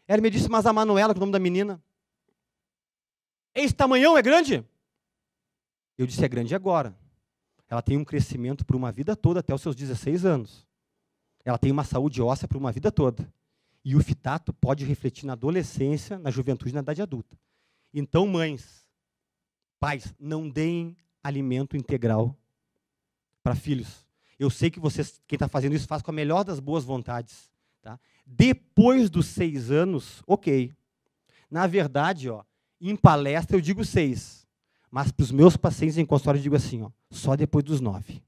Ela me disse, mas a Manuela, que é o nome da menina, esse tamanhão é grande? Eu disse, é grande agora. Ela tem um crescimento por uma vida toda, até os seus 16 anos. Ela tem uma saúde óssea por uma vida toda. E o fitato pode refletir na adolescência, na juventude e na idade adulta. Então, mães, pais, não deem alimento integral para filhos. Eu sei que vocês, quem está fazendo isso, faz com a melhor das boas vontades. Tá? Depois dos seis anos, ok. Na verdade, ó, em palestra eu digo seis, mas para os meus pacientes em consultório eu digo assim, ó, só depois dos nove.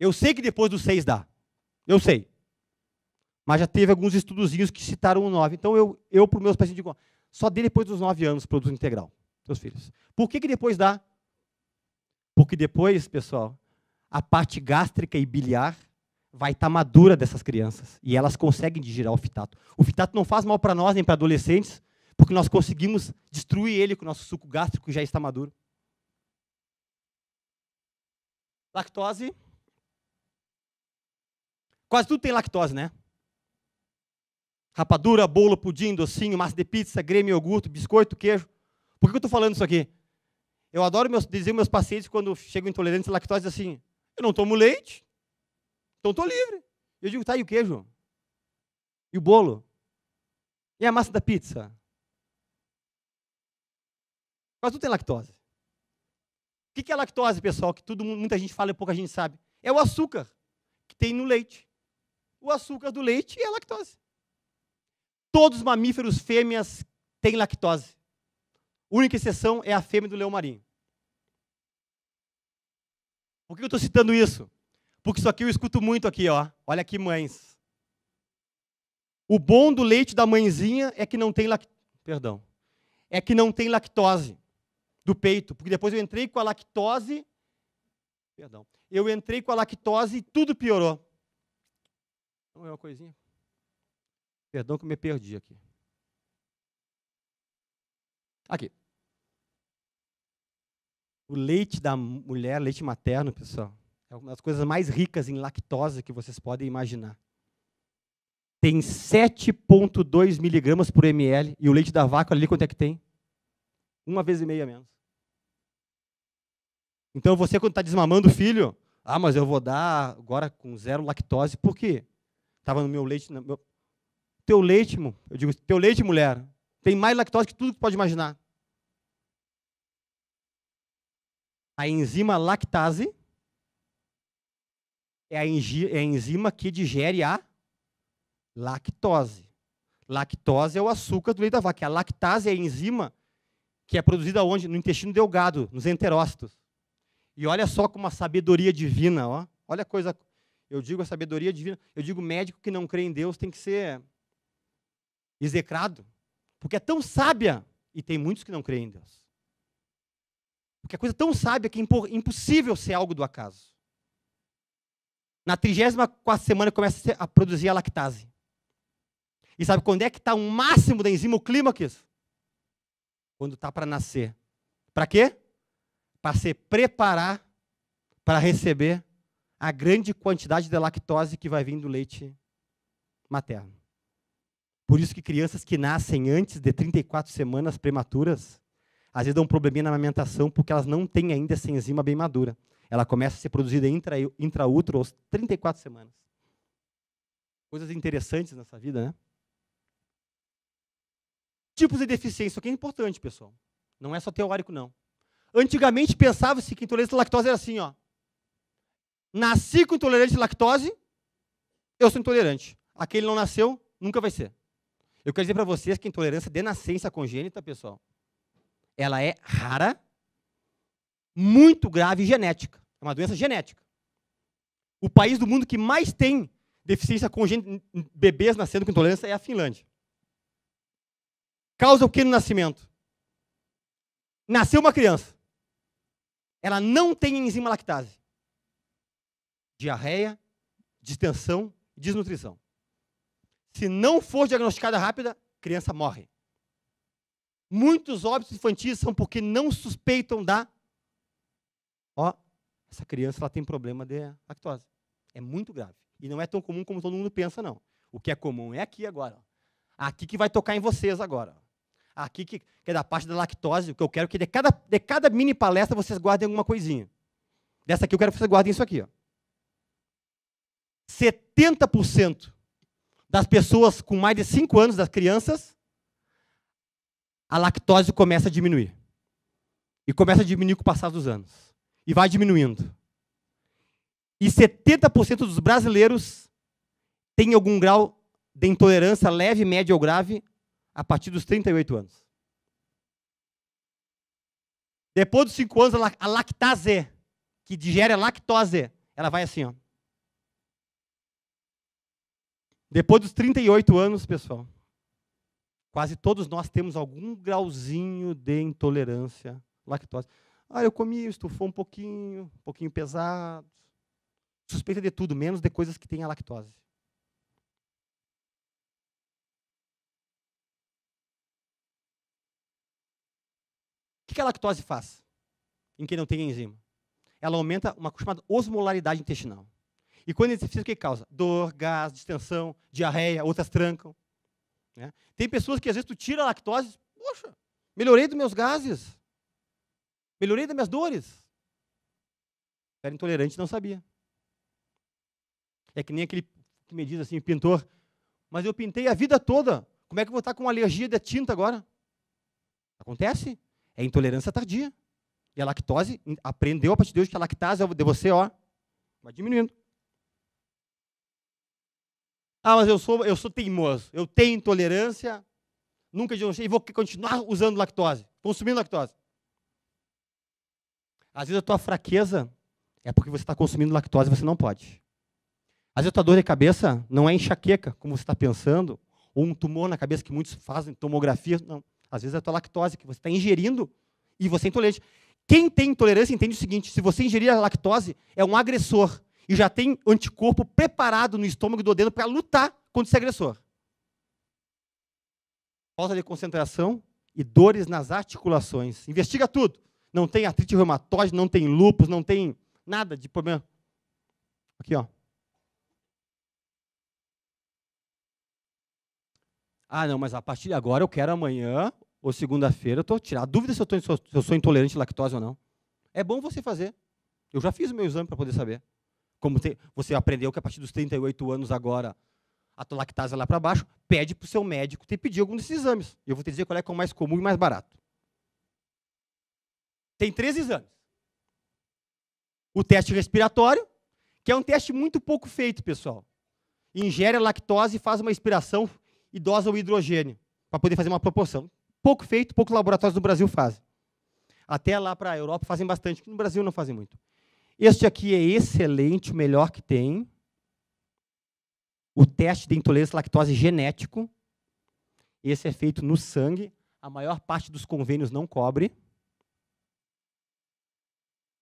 Eu sei que depois dos seis dá. Eu sei. Mas já teve alguns estudozinhos que citaram o nove. Então eu, eu para os meus pacientes digo, ó, só dê depois dos nove anos produto integral, seus filhos. Por que, que depois dá? Porque depois, pessoal, a parte gástrica e biliar vai estar tá madura dessas crianças e elas conseguem digerir o fitato. O fitato não faz mal para nós nem para adolescentes, porque nós conseguimos destruir ele com o nosso suco gástrico que já está maduro. Lactose. Quase tudo tem lactose, né? Rapadura, bolo, pudim, docinho, massa de pizza, creme, iogurte, biscoito, queijo. Por que eu estou falando isso aqui? Eu adoro meus, dizer meus pacientes quando chegam intolerantes à lactose assim: eu não tomo leite, então estou livre. Eu digo: tá, e o queijo? E o bolo? E a massa da pizza? Mas tudo tem lactose. O que é lactose, pessoal? Que mundo, muita gente fala e pouca gente sabe. É o açúcar que tem no leite. O açúcar do leite é a lactose todos os mamíferos fêmeas têm lactose. A única exceção é a fêmea do leão marinho. Por que eu estou citando isso? Porque isso aqui eu escuto muito aqui, ó. Olha aqui, mães. O bom do leite da mãezinha é que não tem lact... perdão, é que não tem lactose do peito, porque depois eu entrei com a lactose, perdão, eu entrei com a lactose e tudo piorou. Não é uma coisinha. Perdão que eu me perdi aqui. Aqui. O leite da mulher, leite materno, pessoal, é uma das coisas mais ricas em lactose que vocês podem imaginar. Tem 7,2 miligramas por ml. E o leite da vaca, ali, quanto é que tem? Uma vez e meia menos. Então, você, quando está desmamando o filho, ah, mas eu vou dar agora com zero lactose. Por quê? Estava no meu leite, no meu, teu leite, eu digo, teu leite, mulher, tem mais lactose que tudo que tu pode imaginar. A enzima lactase é a, é a enzima que digere a lactose. Lactose é o açúcar do leite da vaca. A lactase é a enzima que é produzida onde? No intestino delgado, nos enterócitos. E olha só como a sabedoria divina, ó. Olha a coisa. Eu digo a sabedoria divina. Eu digo médico que não crê em Deus tem que ser execrado, porque é tão sábia, e tem muitos que não creem em Deus. Porque a coisa é tão sábia que é impossível ser algo do acaso. Na trigésima quarta semana começa a produzir a lactase. E sabe quando é que está o máximo da enzima, o clímax? Quando está para nascer. Para quê? Para se preparar para receber a grande quantidade de lactose que vai vir do leite materno. Por isso que crianças que nascem antes de 34 semanas prematuras, às vezes dão um probleminha na amamentação porque elas não têm ainda essa enzima bem madura. Ela começa a ser produzida intra, intraútero aos 34 semanas. Coisas interessantes nessa vida, né? Tipos de deficiência, isso aqui é importante, pessoal. Não é só teórico, não. Antigamente pensava-se que intolerância à lactose era assim, ó. Nasci com intolerância à lactose, eu sou intolerante. Aquele não nasceu, nunca vai ser. Eu quero dizer para vocês que a intolerância de nascença congênita, pessoal, ela é rara, muito grave e genética. É uma doença genética. O país do mundo que mais tem deficiência congênita, bebês nascendo com intolerância, é a Finlândia. Causa o que no nascimento? Nasceu uma criança. Ela não tem enzima lactase. Diarreia, distensão, desnutrição se não for diagnosticada rápida, criança morre. Muitos óbitos infantis são porque não suspeitam da. Ó, essa criança ela tem problema de lactose. É muito grave. E não é tão comum como todo mundo pensa, não. O que é comum é aqui agora. Aqui que vai tocar em vocês agora. Aqui que, que é da parte da lactose, o que eu quero que de cada, de cada mini palestra vocês guardem alguma coisinha. Dessa aqui eu quero que vocês guardem isso aqui. Ó. 70% das pessoas com mais de 5 anos, das crianças, a lactose começa a diminuir. E começa a diminuir com o passar dos anos. E vai diminuindo. E 70% dos brasileiros têm algum grau de intolerância leve, média ou grave a partir dos 38 anos. Depois dos 5 anos, a lactase, que digere a lactose, ela vai assim, ó. Depois dos 38 anos, pessoal, quase todos nós temos algum grauzinho de intolerância lactose. Ah, eu comi, estufou um pouquinho, um pouquinho pesado. Suspeita de tudo, menos de coisas que têm a lactose. O que a lactose faz em quem não tem enzima? Ela aumenta uma chamada osmolaridade intestinal. E quando inexercício, o que causa? Dor, gás, distensão, diarreia, outras trancam. Né? Tem pessoas que às vezes tu tira a lactose, poxa, melhorei dos meus gases, melhorei das minhas dores. Era intolerante, não sabia. É que nem aquele que me diz assim, pintor, mas eu pintei a vida toda, como é que eu vou estar com alergia de tinta agora? Acontece, é intolerância tardia. E a lactose, aprendeu a partir de hoje que a lactase é de você, ó, vai diminuindo. Ah, mas eu sou, eu sou teimoso, eu tenho intolerância, nunca deslanchei e vou continuar usando lactose, consumindo lactose. Às vezes a tua fraqueza é porque você está consumindo lactose e você não pode. Às vezes a tua dor de cabeça não é enxaqueca, como você está pensando, ou um tumor na cabeça que muitos fazem tomografia. Não. Às vezes é a tua lactose que você está ingerindo e você é intolerante. Quem tem intolerância entende o seguinte: se você ingerir a lactose, é um agressor e já tem anticorpo preparado no estômago do adeno para lutar contra esse agressor. Falta de concentração e dores nas articulações. Investiga tudo. Não tem artrite reumatóide, não tem lúpus, não tem nada de problema. Aqui, ó. Ah, não, mas a partir de agora eu quero amanhã ou segunda-feira eu tô tirar dúvida se eu, tô, se eu sou intolerante à lactose ou não. É bom você fazer. Eu já fiz o meu exame para poder saber como te, você aprendeu que a partir dos 38 anos agora a tua lactase é lá para baixo, pede para o seu médico te pedir algum desses exames. Eu vou te dizer qual é que é o mais comum e mais barato. Tem três exames. O teste respiratório, que é um teste muito pouco feito, pessoal. Ingere a lactose e faz uma expiração e dosa o hidrogênio para poder fazer uma proporção. Pouco feito, poucos laboratórios do Brasil fazem. Até lá para a Europa fazem bastante, que no Brasil não fazem muito. Este aqui é excelente, o melhor que tem. O teste de intolerância à lactose genético. Esse é feito no sangue. A maior parte dos convênios não cobre.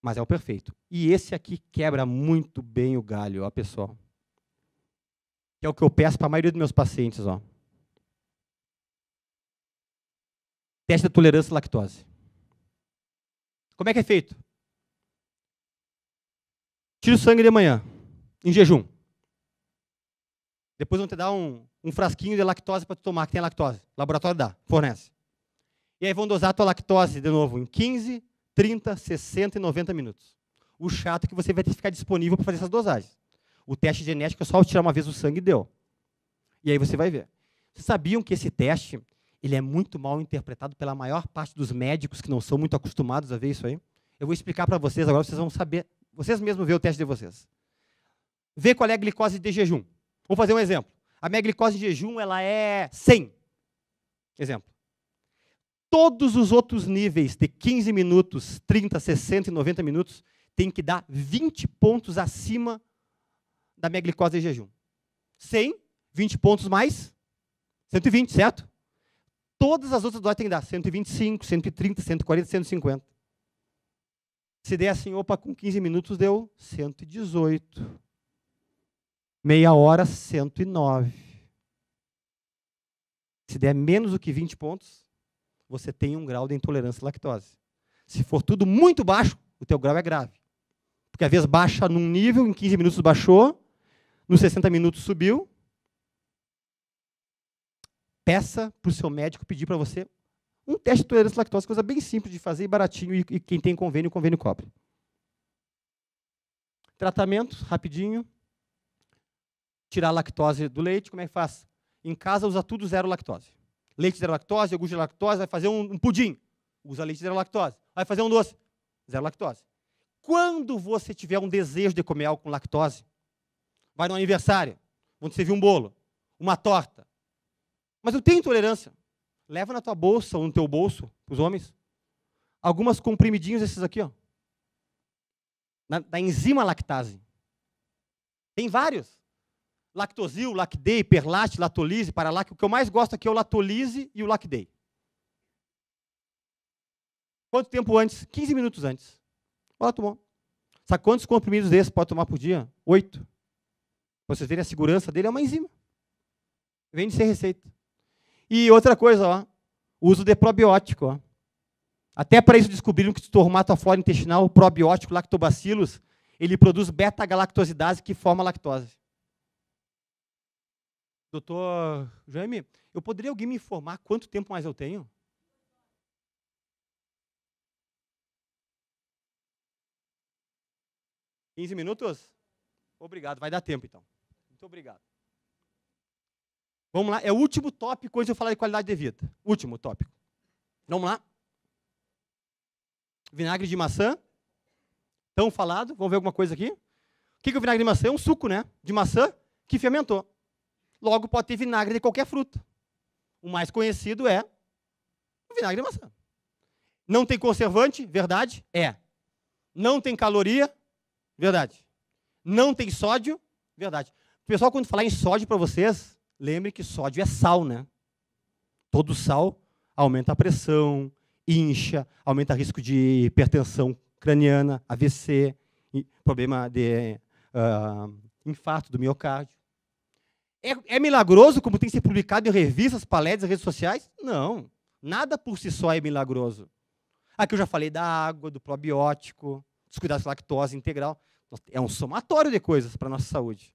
Mas é o perfeito. E esse aqui quebra muito bem o galho, ó, pessoal. Que é o que eu peço para a maioria dos meus pacientes, ó. Teste da tolerância à lactose. Como é que é feito? Tira o sangue de manhã, em jejum. Depois vão te dar um, um frasquinho de lactose para tu tomar, que tem lactose. O laboratório dá, fornece. E aí vão dosar a tua lactose de novo em 15, 30, 60 e 90 minutos. O chato é que você vai ter que ficar disponível para fazer essas dosagens. O teste genético é só tirar uma vez o sangue e deu. E aí você vai ver. Vocês sabiam que esse teste ele é muito mal interpretado pela maior parte dos médicos que não são muito acostumados a ver isso aí? Eu vou explicar para vocês agora, vocês vão saber vocês mesmos vê o teste de vocês. Vê qual é a glicose de jejum. Vou fazer um exemplo. A minha glicose de jejum ela é 100. Exemplo. Todos os outros níveis de 15 minutos, 30, 60 e 90 minutos tem que dar 20 pontos acima da minha glicose de jejum. 100, 20 pontos mais, 120, certo? Todas as outras doses têm que dar 125, 130, 140, 150. Se der assim, opa, com 15 minutos deu 118. Meia hora, 109. Se der menos do que 20 pontos, você tem um grau de intolerância à lactose. Se for tudo muito baixo, o teu grau é grave. Porque às vezes baixa num nível, em 15 minutos baixou, nos 60 minutos subiu. Peça para o seu médico pedir para você um teste de tolerância à lactose, coisa bem simples de fazer, e baratinho, e, e quem tem convênio, convênio cobre. Tratamento, rapidinho. Tirar a lactose do leite, como é que faz? Em casa usa tudo zero lactose. Leite zero lactose, iogurte zero lactose, vai fazer um, um pudim, usa leite zero lactose. Vai fazer um doce, zero lactose. Quando você tiver um desejo de comer algo com lactose, vai no aniversário, onde você viu um bolo, uma torta. Mas eu tenho intolerância. Leva na tua bolsa ou no teu bolso, os homens, algumas comprimidinhos esses aqui, ó. Da, da enzima lactase. Tem vários. Lactosil, lactei, Perlate, Latolise, Paralac. O que eu mais gosto aqui é o Latolise e o lactei. Quanto tempo antes? 15 minutos antes. Olha, tomou. Sabe quantos comprimidos desses pode tomar por dia? Oito. Pra vocês verem a segurança dele, é uma enzima. Vende sem receita. E outra coisa, ó, uso de probiótico. Ó. Até para isso descobriram que se tornar a flora intestinal, o probiótico lactobacilos, ele produz beta-galactosidase que forma lactose. Doutor Jaime, eu poderia alguém me informar quanto tempo mais eu tenho? Quinze minutos? Obrigado, vai dar tempo então. Muito obrigado. Vamos lá, é o último tópico antes de eu falar de qualidade de vida. Último tópico. Vamos lá. Vinagre de maçã. Tão falado. Vamos ver alguma coisa aqui. O que é o vinagre de maçã? É um suco, né? De maçã que fermentou. Logo, pode ter vinagre de qualquer fruta. O mais conhecido é o vinagre de maçã. Não tem conservante, verdade? É. Não tem caloria, verdade. Não tem sódio, verdade. O pessoal, quando falar em sódio para vocês, Lembre que sódio é sal, né? Todo sal aumenta a pressão, incha, aumenta o risco de hipertensão craniana, AVC, problema de uh, infarto do miocárdio. É, é, milagroso como tem que ser publicado em revistas, palestras, redes sociais? Não. Nada por si só é milagroso. Aqui eu já falei da água, do probiótico, dos cuidados com lactose integral. É um somatório de coisas para a nossa saúde.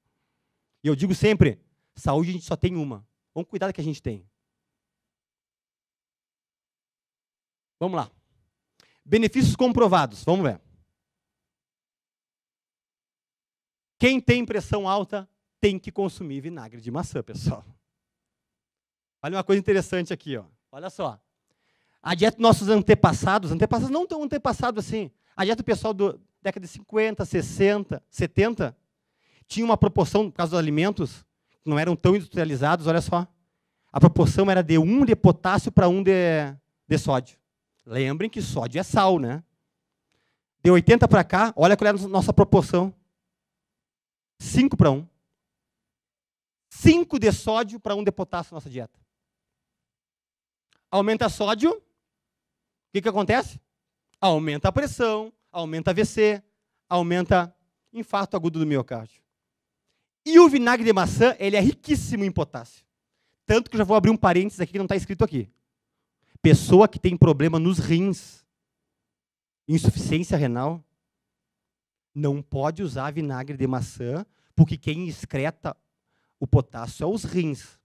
E eu digo sempre, Saúde a gente só tem uma. Vamos cuidar da que a gente tem. Vamos lá. Benefícios comprovados. Vamos ver. Quem tem pressão alta tem que consumir vinagre de maçã, pessoal. Olha uma coisa interessante aqui, ó. Olha só. A dieta dos nossos antepassados, antepassados não tão antepassados assim. A dieta do pessoal da década de 50, 60, 70 tinha uma proporção, por causa dos alimentos, não eram tão industrializados, olha só. A proporção era de 1 de potássio para 1 de, de sódio. Lembrem que sódio é sal, né? De 80 para cá, olha qual era é a nossa proporção. 5 para 1. 5 de sódio para 1 de potássio na nossa dieta. Aumenta sódio, o que, que acontece? Aumenta a pressão, aumenta a AVC, aumenta infarto agudo do miocárdio. E o vinagre de maçã, ele é riquíssimo em potássio. Tanto que eu já vou abrir um parênteses aqui que não está escrito aqui. Pessoa que tem problema nos rins, insuficiência renal, não pode usar vinagre de maçã, porque quem excreta o potássio é os rins.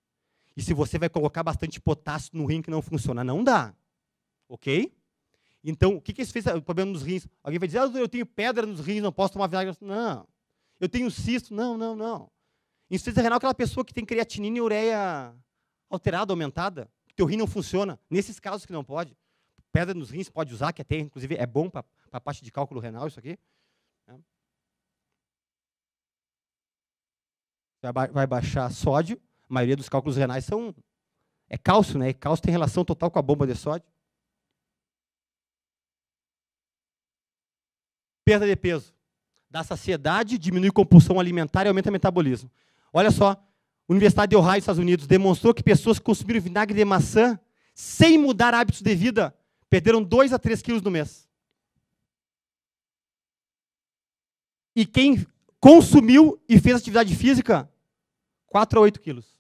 E se você vai colocar bastante potássio no rim que não funciona, não dá. Ok? Então, o que, que isso fez? Ah, o problema nos rins. Alguém vai dizer, ah, eu tenho pedra nos rins, não posso tomar vinagre. Não. Eu tenho cisto. Não, não, não. Insuficiência renal é aquela pessoa que tem creatinina e ureia alterada, aumentada, que teu rim não funciona. Nesses casos que não pode. Pedra nos rins pode usar, que até, inclusive, é bom para a parte de cálculo renal isso aqui. Né? Vai baixar sódio. A maioria dos cálculos renais são... É cálcio, né? E cálcio tem relação total com a bomba de sódio. Perda de peso. Da saciedade, diminui compulsão alimentar e aumenta o metabolismo. Olha só, Universidade de Ohio, Estados Unidos, demonstrou que pessoas que consumiram vinagre de maçã sem mudar hábitos de vida perderam 2 a 3 quilos no mês. E quem consumiu e fez atividade física, 4 a 8 quilos.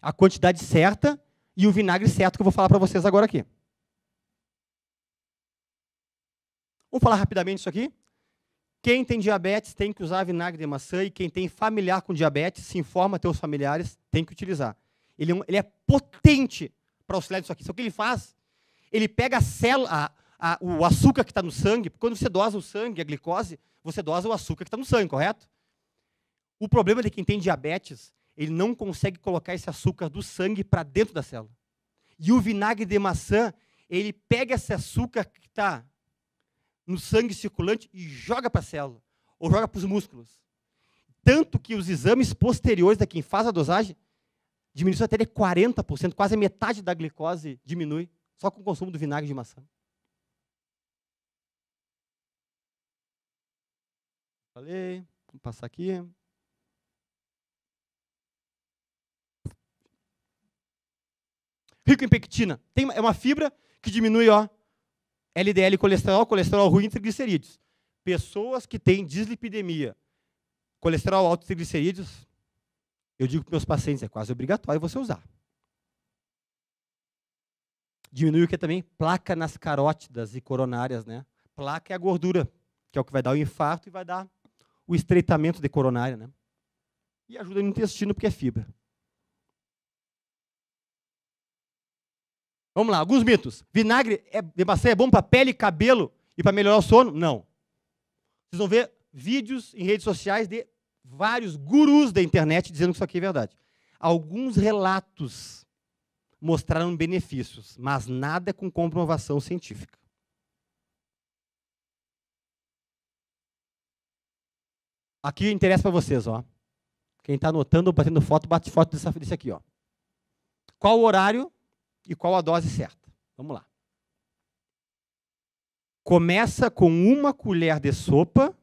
A quantidade certa e o vinagre certo que eu vou falar para vocês agora aqui. Vamos falar rapidamente isso aqui? Quem tem diabetes tem que usar vinagre de maçã e quem tem familiar com diabetes, se informa teus familiares, tem que utilizar. Ele, é ele é potente para auxiliar isso aqui. Só que ele faz, ele pega a célula, a, a, o açúcar que está no sangue, quando você dosa o sangue, a glicose, você dosa o açúcar que está no sangue, correto? O problema de é quem tem diabetes, ele não consegue colocar esse açúcar do sangue para dentro da célula. E o vinagre de maçã, ele pega esse açúcar que está no sangue circulante e joga para a célula, ou joga para os músculos. Tanto que os exames posteriores da quem faz a dosagem diminuição até de 40%, quase a metade da glicose diminui só com o consumo do vinagre de maçã. Falei, vou passar aqui. Rico em pectina. Tem, é uma fibra que diminui ó, LDL colesterol, colesterol ruim e triglicerídeos. Pessoas que têm dislipidemia, colesterol alto e triglicerídeos, eu digo para meus pacientes, é quase obrigatório você usar. Diminui o que também? Placa nas carótidas e coronárias, né? Placa é a gordura, que é o que vai dar o infarto e vai dar o estreitamento de coronária, né? E ajuda no intestino porque é fibra. Vamos lá, alguns mitos. Vinagre é, de maçã é bom para pele e cabelo e para melhorar o sono? Não. Vocês vão ver vídeos em redes sociais de vários gurus da internet dizendo que isso aqui é verdade. Alguns relatos mostraram benefícios, mas nada com comprovação científica. Aqui interessa para vocês, ó. Quem está anotando ou batendo foto, bate foto desse aqui, ó. Qual o horário e qual a dose certa. Vamos lá. Começa com uma colher de sopa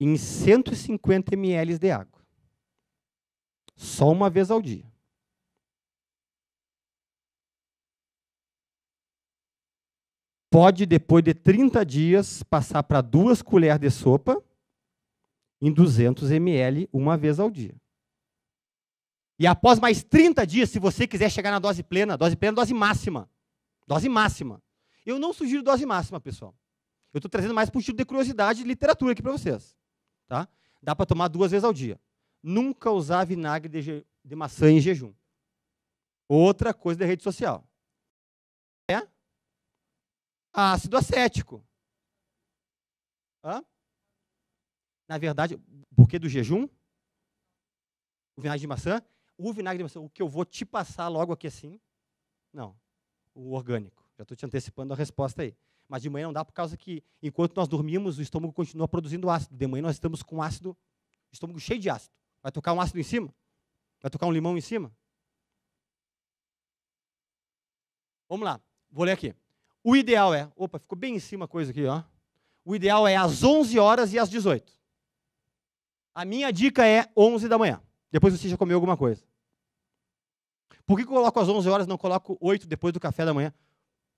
em 150 ml de água. Só uma vez ao dia. Pode, depois de 30 dias, passar para duas colheres de sopa em 200 ml uma vez ao dia. E após mais 30 dias, se você quiser chegar na dose plena, dose plena, é dose máxima. Dose máxima. Eu não sugiro dose máxima, pessoal. Eu estou trazendo mais por título de curiosidade de literatura aqui para vocês. Tá? Dá para tomar duas vezes ao dia. Nunca usar vinagre de, de maçã em jejum. Outra coisa da rede social. É ácido acético. Hã? Na verdade, por que do jejum? O vinagre de maçã o vinagre de maçã, o que eu vou te passar logo aqui assim? Não, o orgânico. Já estou te antecipando a resposta aí. Mas de manhã não dá por causa que, enquanto nós dormimos, o estômago continua produzindo ácido. De manhã nós estamos com ácido, estômago cheio de ácido. Vai tocar um ácido em cima? Vai tocar um limão em cima? Vamos lá, vou ler aqui. O ideal é, opa, ficou bem em cima a coisa aqui, ó. O ideal é às 11 horas e às 18. A minha dica é 11 da manhã. Depois você já comeu alguma coisa. Por que coloco às 11 horas, não coloco 8 depois do café da manhã?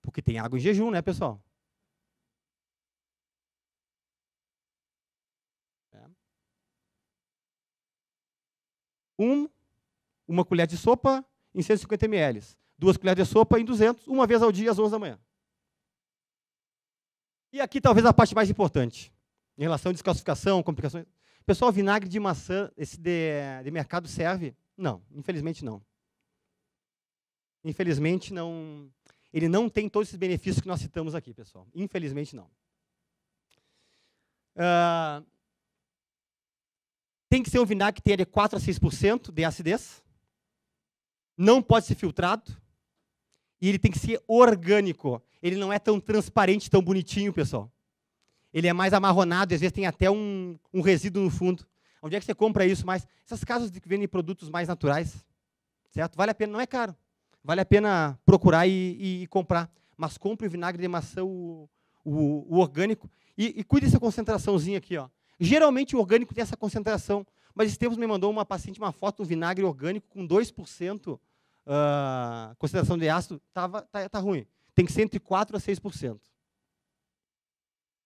Porque tem água em jejum, né, pessoal? É. Um, uma colher de sopa em 150 ml. Duas colheres de sopa em 200, uma vez ao dia, às 11 da manhã. E aqui talvez a parte mais importante, em relação à descalcificação, complicações. Pessoal, vinagre de maçã, esse de, de mercado serve? Não, infelizmente não. Infelizmente não. Ele não tem todos esses benefícios que nós citamos aqui, pessoal. Infelizmente não. Uh, tem que ser um vinagre que tenha de 4 a 6% de acidez. Não pode ser filtrado. E ele tem que ser orgânico. Ele não é tão transparente, tão bonitinho, pessoal ele é mais amarronado, e às vezes tem até um, um resíduo no fundo. Onde é que você compra isso? Mas essas casas que vendem produtos mais naturais, certo? Vale a pena, não é caro. Vale a pena procurar e, e comprar. Mas compre o vinagre de maçã, o, o, o orgânico, e, e, cuide dessa concentraçãozinha aqui. Ó. Geralmente o orgânico tem essa concentração, mas esse tempo me mandou uma paciente uma foto do vinagre orgânico com 2% uh, ah, concentração de ácido, tava, tá, tá ruim. Tem que ser entre 4% a 6%.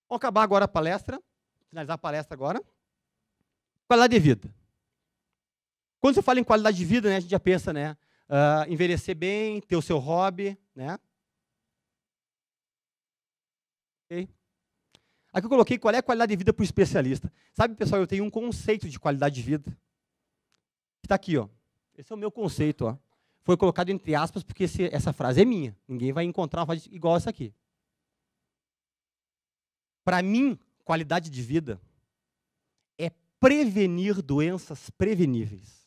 Vamos acabar agora a palestra, finalizar a palestra agora. Qualidade de vida. Quando você fala em qualidade de vida, né, a gente já pensa, né? Uh, envelhecer bem, ter o seu hobby, né? Okay. Aqui eu coloquei qual é a qualidade de vida para o especialista. Sabe, pessoal, eu tenho um conceito de qualidade de vida. Que está aqui, ó. Esse é o meu conceito, ó. Foi colocado entre aspas porque esse, essa frase é minha. Ninguém vai encontrar uma frase igual essa aqui. Para mim, qualidade de vida é prevenir doenças preveníveis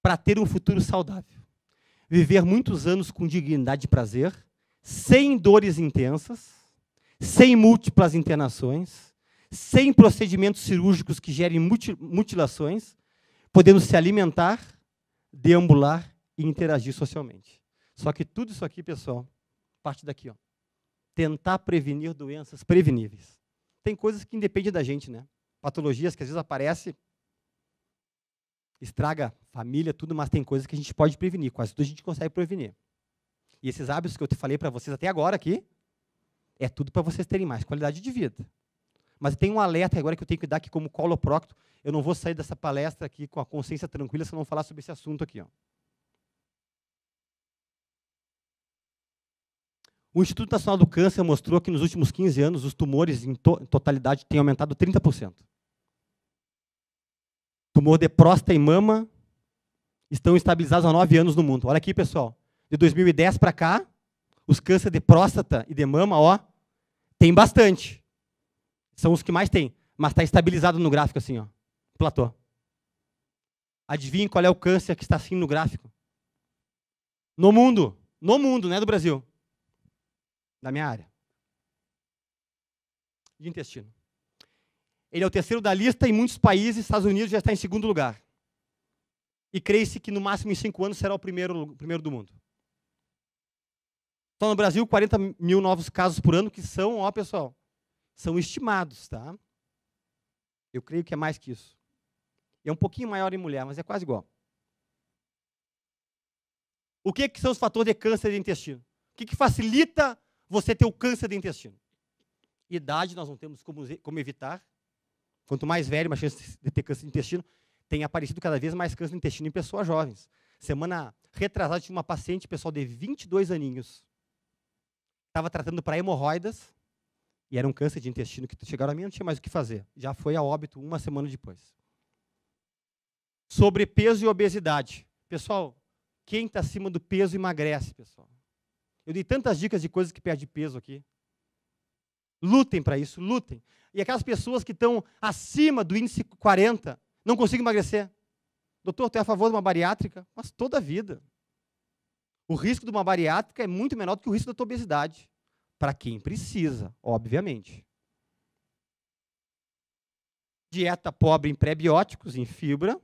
para ter um futuro saudável. Viver muitos anos com dignidade e prazer, sem dores intensas, sem múltiplas internações, sem procedimentos cirúrgicos que gerem mutilações, podendo se alimentar, deambular e interagir socialmente. Só que tudo isso aqui, pessoal, parte daqui, ó tentar prevenir doenças preveníveis. Tem coisas que independem da gente, né? Patologias que às vezes aparecem, estraga família, tudo, mas tem coisas que a gente pode prevenir, quase tudo a gente consegue prevenir. E esses hábitos que eu te falei para vocês até agora aqui, é tudo para vocês terem mais qualidade de vida. Mas tem um alerta agora que eu tenho que dar aqui como coloprocto. Eu não vou sair dessa palestra aqui com a consciência tranquila se eu não falar sobre esse assunto aqui. Ó. O Instituto Nacional do Câncer mostrou que nos últimos 15 anos os tumores em, totalidade têm aumentado 30%. Tumor de próstata e mama estão estabilizados há 9 anos no mundo. Olha aqui, pessoal. De 2010 para cá, os cânceres de próstata e de mama, ó, tem bastante. São os que mais tem, mas está estabilizado no gráfico assim, ó. Platô. Adivinhe qual é o câncer que está assim no gráfico? No mundo, no mundo, não é do Brasil da minha área de intestino. Ele é o terceiro da lista em muitos países, Estados Unidos já está em segundo lugar. E creio se que no máximo em cinco anos será o primeiro, primeiro do mundo. Só então, no Brasil, 40 mil novos casos por ano, que são, ó pessoal, são estimados, tá? Eu creio que é mais que isso. É um pouquinho maior em mulher, mas é quase igual. O que, é que são os fatores de câncer de intestino? O que, que facilita você ter o câncer de intestino. Idade nós não temos como, como evitar. Quanto mais velho, mais chance de ter câncer de intestino. Tem aparecido cada vez mais câncer de intestino em pessoas jovens. Semana retrasada, tinha uma paciente, pessoal, de 22 aninhos. Estava tratando para hemorroidas e era um câncer de intestino que chegaram a mim, não tinha mais o que fazer. Já foi a óbito uma semana depois. Sobrepeso e obesidade. Pessoal, quem está acima do peso emagrece, pessoal. Eu dei tantas dicas de coisas que perdem peso aqui. Lutem para isso, lutem. E aquelas pessoas que estão acima do índice 40 não conseguem emagrecer. Doutor, tu é a favor de uma bariátrica? Mas toda a vida. O risco de uma bariátrica é muito menor do que o risco da tua obesidade. Para quem precisa, obviamente. Dieta pobre em prebióticos, em fibra.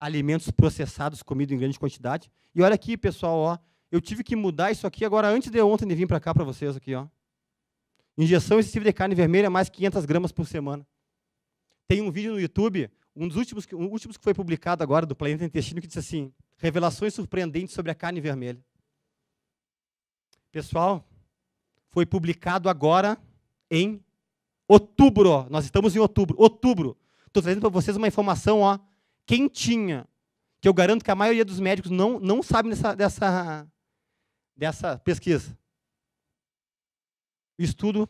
Alimentos processados, comido em grande quantidade. E olha aqui, pessoal, ó, eu tive que mudar isso aqui agora antes de ontem de vir para cá para vocês aqui, ó. Injeção excessiva de carne vermelha mais 500 gramas por semana. Tem um vídeo no YouTube, um dos últimos, um dos últimos que foi publicado agora do Planeta Intestino que diz assim: revelações surpreendentes sobre a carne vermelha. Pessoal, foi publicado agora em outubro. Nós estamos em outubro. Outubro. Estou trazendo para vocês uma informação, ó, quentinha, que eu garanto que a maioria dos médicos não, não sabe dessa, dessa, dessa pesquisa. Estudo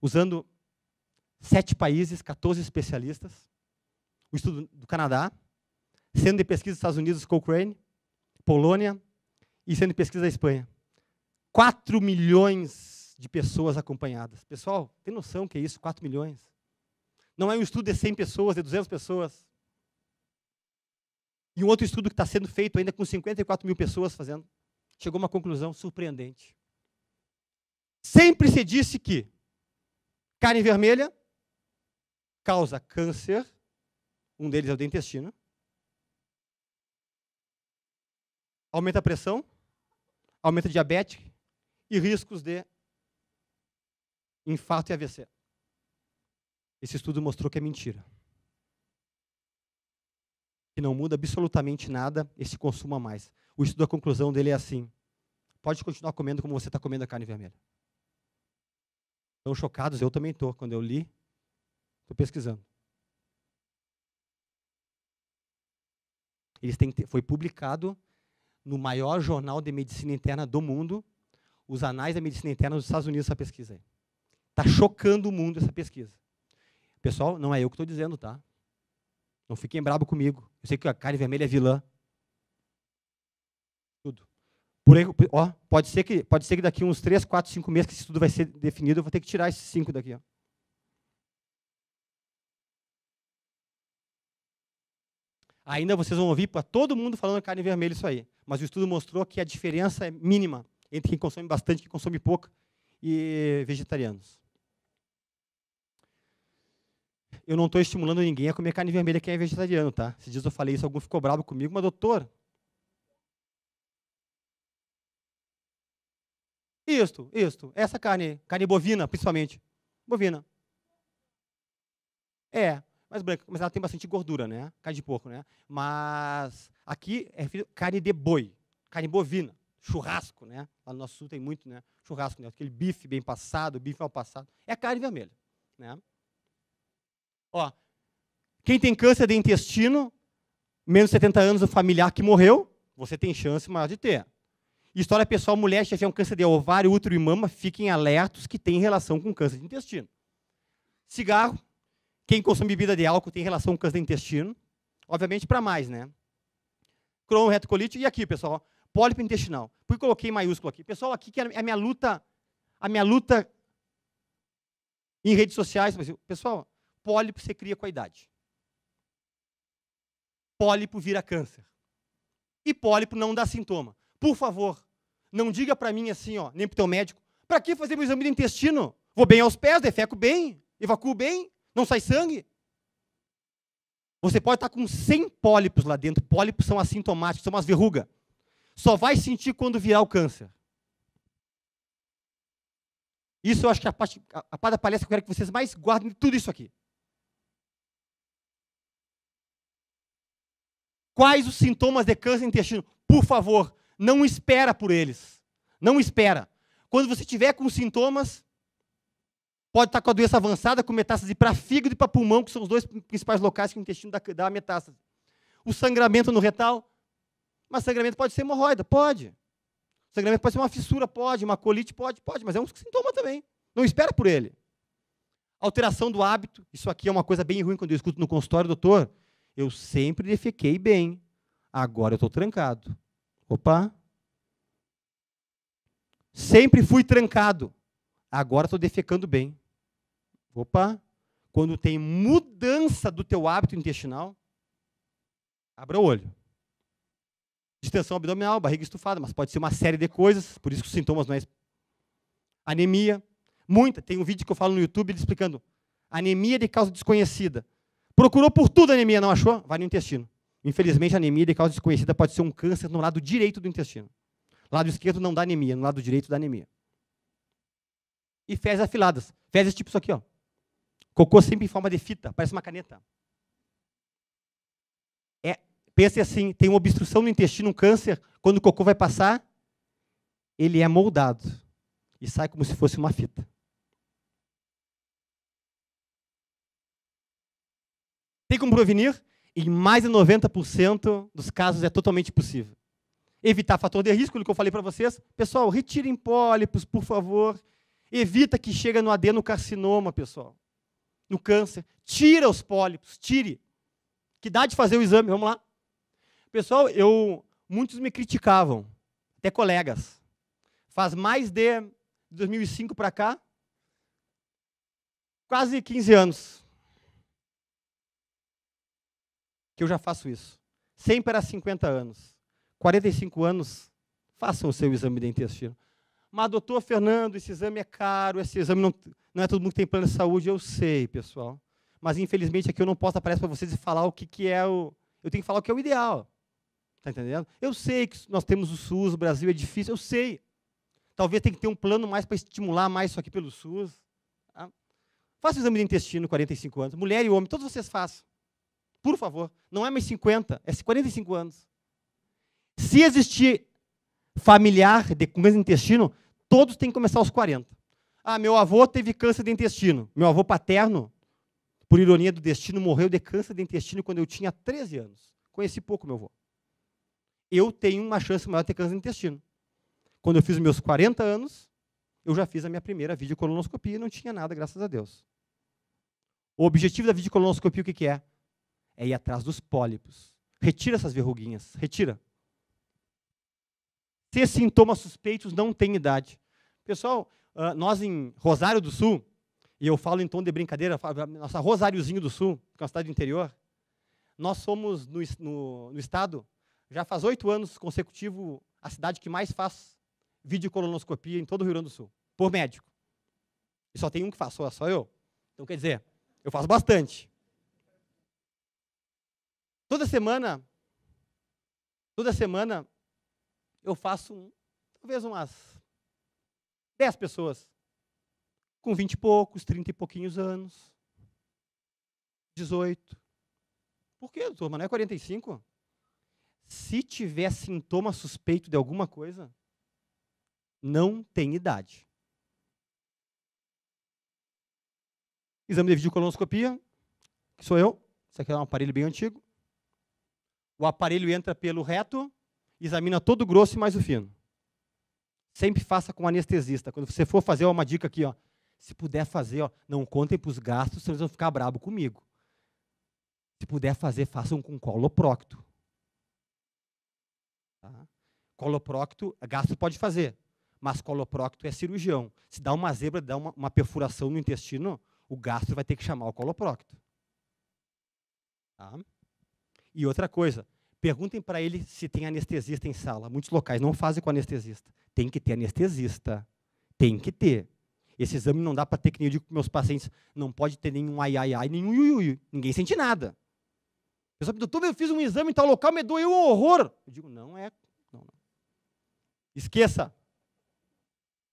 usando sete países, 14 especialistas. O estudo do Canadá, sendo de pesquisa dos Estados Unidos, Cochrane, Polônia e sendo de pesquisa da Espanha. 4 milhões de pessoas acompanhadas. Pessoal, tem noção que é isso? 4 milhões. Não é um estudo de 100 pessoas, de 200 pessoas. E um outro estudo que está sendo feito ainda com 54 mil pessoas fazendo chegou a uma conclusão surpreendente. Sempre se disse que carne vermelha causa câncer, um deles é o do intestino, aumenta a pressão, aumenta a diabetes e riscos de infarto e AVC. Esse estudo mostrou que é mentira que não muda absolutamente nada, e se consuma mais. O estudo, a conclusão dele é assim: pode continuar comendo como você está comendo a carne vermelha. Estão chocados? Eu também estou. Quando eu li, estou pesquisando. Eles têm, foi publicado no maior jornal de medicina interna do mundo, os Anais da Medicina Interna dos Estados Unidos, essa pesquisa aí. Está chocando o mundo essa pesquisa. Pessoal, não é eu que estou dizendo, tá? Não fiquem brabo comigo. Eu sei que a carne vermelha é vilã. Tudo. Por aí, ó, pode ser que pode ser que daqui uns 3, 4, 5 meses que isso tudo vai ser definido, eu vou ter que tirar esses cinco daqui, ó. Ainda vocês vão ouvir para todo mundo falando carne vermelha isso aí. Mas o estudo mostrou que a diferença é mínima entre quem consome bastante e quem consome pouco e vegetarianos. Eu não estou estimulando ninguém a comer carne vermelha que é vegetariano, tá? Esses dias eu falei isso, algum ficou bravo comigo, mas doutor. Isto, isto. Essa carne, carne bovina, principalmente. Bovina. É, mas branca, mas ela tem bastante gordura, né? Carne de porco, né? Mas aqui é carne de boi, carne bovina, churrasco, né? Lá no nosso sul tem muito, né? Churrasco, né? Aquele bife bem passado, bife mal passado. É a carne vermelha, né? Ó, quem tem câncer de intestino, menos de 70 anos, o familiar que morreu, você tem chance maior de ter. História pessoal, mulher que tiver um câncer de ovário, útero e mama, fiquem alertos que tem relação com câncer de intestino. Cigarro, quem consome bebida de álcool tem relação com câncer de intestino. Obviamente para mais, né? Crohn, retocolite e aqui, pessoal, pólipo intestinal. Por que coloquei maiúsculo aqui? Pessoal, aqui que é a minha luta, a minha luta em redes sociais, pessoal, pólipo você cria com a idade. Pólipo vira câncer. E pólipo não dá sintoma. Por favor, não diga para mim assim, ó, nem para o teu médico, para que fazer meu exame do intestino? Vou bem aos pés, defeco bem, evacuo bem, não sai sangue. Você pode estar tá com 100 pólipos lá dentro. Pólipos são assintomáticos, são umas verrugas. Só vai sentir quando virar o câncer. Isso eu acho que é a parte, a, a parte da palestra que eu quero que vocês mais guardem tudo isso aqui. Quais os sintomas de câncer intestino? Por favor, não espera por eles. Não espera. Quando você tiver com sintomas, pode estar com a doença avançada, com metástase para fígado e para pulmão, que são os dois principais locais que o intestino dá, dá metástase. O sangramento no retal, mas sangramento pode ser hemorroida, pode. Sangramento pode ser uma fissura, pode. Uma colite, pode, pode. Mas é um sintoma também. Não espera por ele. Alteração do hábito, isso aqui é uma coisa bem ruim quando eu escuto no consultório, doutor. Eu sempre fiquei bem. Agora eu estou trancado. Opa! Sempre fui trancado. Agora estou defecando bem. Opa! Quando tem mudança do teu hábito intestinal, abra o olho. Distensão abdominal, barriga estufada, mas pode ser uma série de coisas, por isso que os sintomas não é anemia, muita, tem um vídeo que eu falo no YouTube explicando anemia de causa desconhecida. Procurou por tudo anemia, não achou? Vai no intestino. Infelizmente, a anemia de causa desconhecida pode ser um câncer no lado direito do intestino. No lado esquerdo não dá anemia, no lado direito dá anemia. E fezes afiladas. Fezes tipo isso aqui, ó. Cocô sempre em forma de fita, parece uma caneta. É, pense assim, tem uma obstrução no intestino, um câncer, quando o cocô vai passar, ele é moldado e sai como se fosse uma fita. Tem como prevenir? Em mais de 90% dos casos é totalmente possível. Evitar fator de risco, que eu falei para vocês. Pessoal, retirem pólipos, por favor. Evita que chegue no adenocarcinoma, pessoal. No câncer. Tira os pólipos, tire. Que dá de fazer o exame, vamos lá. Pessoal, eu muitos me criticavam, até colegas. Faz mais de 2005 para cá, quase 15 anos que eu já faço isso. Sempre era 50 anos. 45 anos, façam o seu exame de intestino. Mas, doutor Fernando, esse exame é caro, esse exame não, não é todo mundo que tem plano de saúde, eu sei, pessoal. Mas, infelizmente, aqui eu não posso aparecer para vocês e falar o que, que é o. Eu tenho que falar o que é o ideal. Está entendendo? Eu sei que nós temos o SUS, o Brasil é difícil, eu sei. Talvez tenha que ter um plano mais para estimular mais isso aqui pelo SUS. Tá? Faça o exame de intestino 45 anos. Mulher e homem, todos vocês façam. Por favor, não é mais 50, é 45 anos. Se existir familiar de, com de intestino, todos têm que começar aos 40. Ah, meu avô teve câncer de intestino. Meu avô paterno, por ironia do destino, morreu de câncer de intestino quando eu tinha 13 anos. Conheci pouco meu avô. Eu tenho uma chance maior de ter câncer de intestino. Quando eu fiz meus 40 anos, eu já fiz a minha primeira videocolonoscopia e não tinha nada, graças a Deus. O objetivo da videocolonoscopia, o que, que é? é ir atrás dos pólipos. Retira essas verruguinhas, retira. Ter sintomas suspeitos não tem idade. Pessoal, ah, nós em Rosário do Sul, e eu falo em tom de brincadeira, nossa Rosáriozinho do Sul, que é uma cidade do interior, nós somos no, no, no estado, já faz oito anos consecutivo, a cidade que mais faz videocolonoscopia em todo o Rio Grande do Sul, por médico. E só tem um que faz, só eu. Então, quer dizer, eu faço bastante. Toda semana, toda semana, eu faço um, talvez umas 10 pessoas com 20 e poucos, 30 e pouquinhos anos, 18. Por que, doutor? Mas não é 45? Se tiver sintoma suspeito de alguma coisa, não tem idade. Exame de videocolonoscopia, que sou eu. Isso aqui é um aparelho bem antigo. O aparelho entra pelo reto, examina todo o grosso e mais o fino. Sempre faça com anestesista. Quando você for fazer uma dica aqui, ó, se puder fazer, ó, não contem para os gastos, senão eles vão ficar brabo comigo. Se puder fazer, façam com coloprocto. Tá? Coloprocto, gasto pode fazer, mas coloprocto é cirurgião. Se dá uma zebra, dá uma, uma perfuração no intestino, o gastro vai ter que chamar o coloprocto. Tá? E outra coisa, perguntem para ele se tem anestesista em sala. Muitos locais não fazem com anestesista. Tem que ter anestesista. Tem que ter. Esse exame não dá para ter, que nem eu digo para meus pacientes, não pode ter nenhum ai, ai, ai, nenhum ui, ui. Ninguém sente nada. Eu sou doutor, eu fiz um exame em tal local, me doeu um horror. Eu digo, não é. Não, não. Esqueça.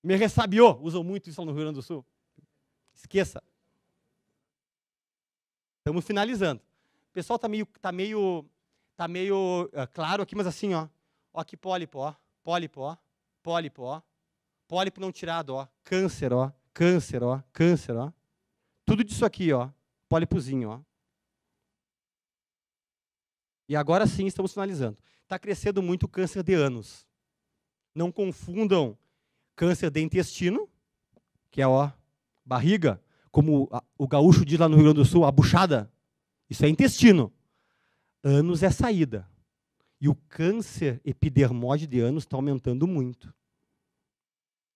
Me ressabiou. Usam muito isso lá no Rio Grande do Sul. Esqueça. Estamos finalizando pessoal tá meio, tá meio, tá meio uh, claro aqui, mas assim, ó. Ó, que pólipo, ó. Pólipo, ó. Pólipo, ó. Pólipo não tirado, ó. Câncer, ó. Câncer, ó. Câncer, ó. Tudo disso aqui, ó. Pólipozinho, ó. E agora sim estamos finalizando. Está crescendo muito o câncer de anos. Não confundam câncer de intestino, que é ó, barriga, como o gaúcho diz lá no Rio Grande do Sul, a buchada, isso é intestino. Anos é saída. E o câncer epidermóide de anos está aumentando muito.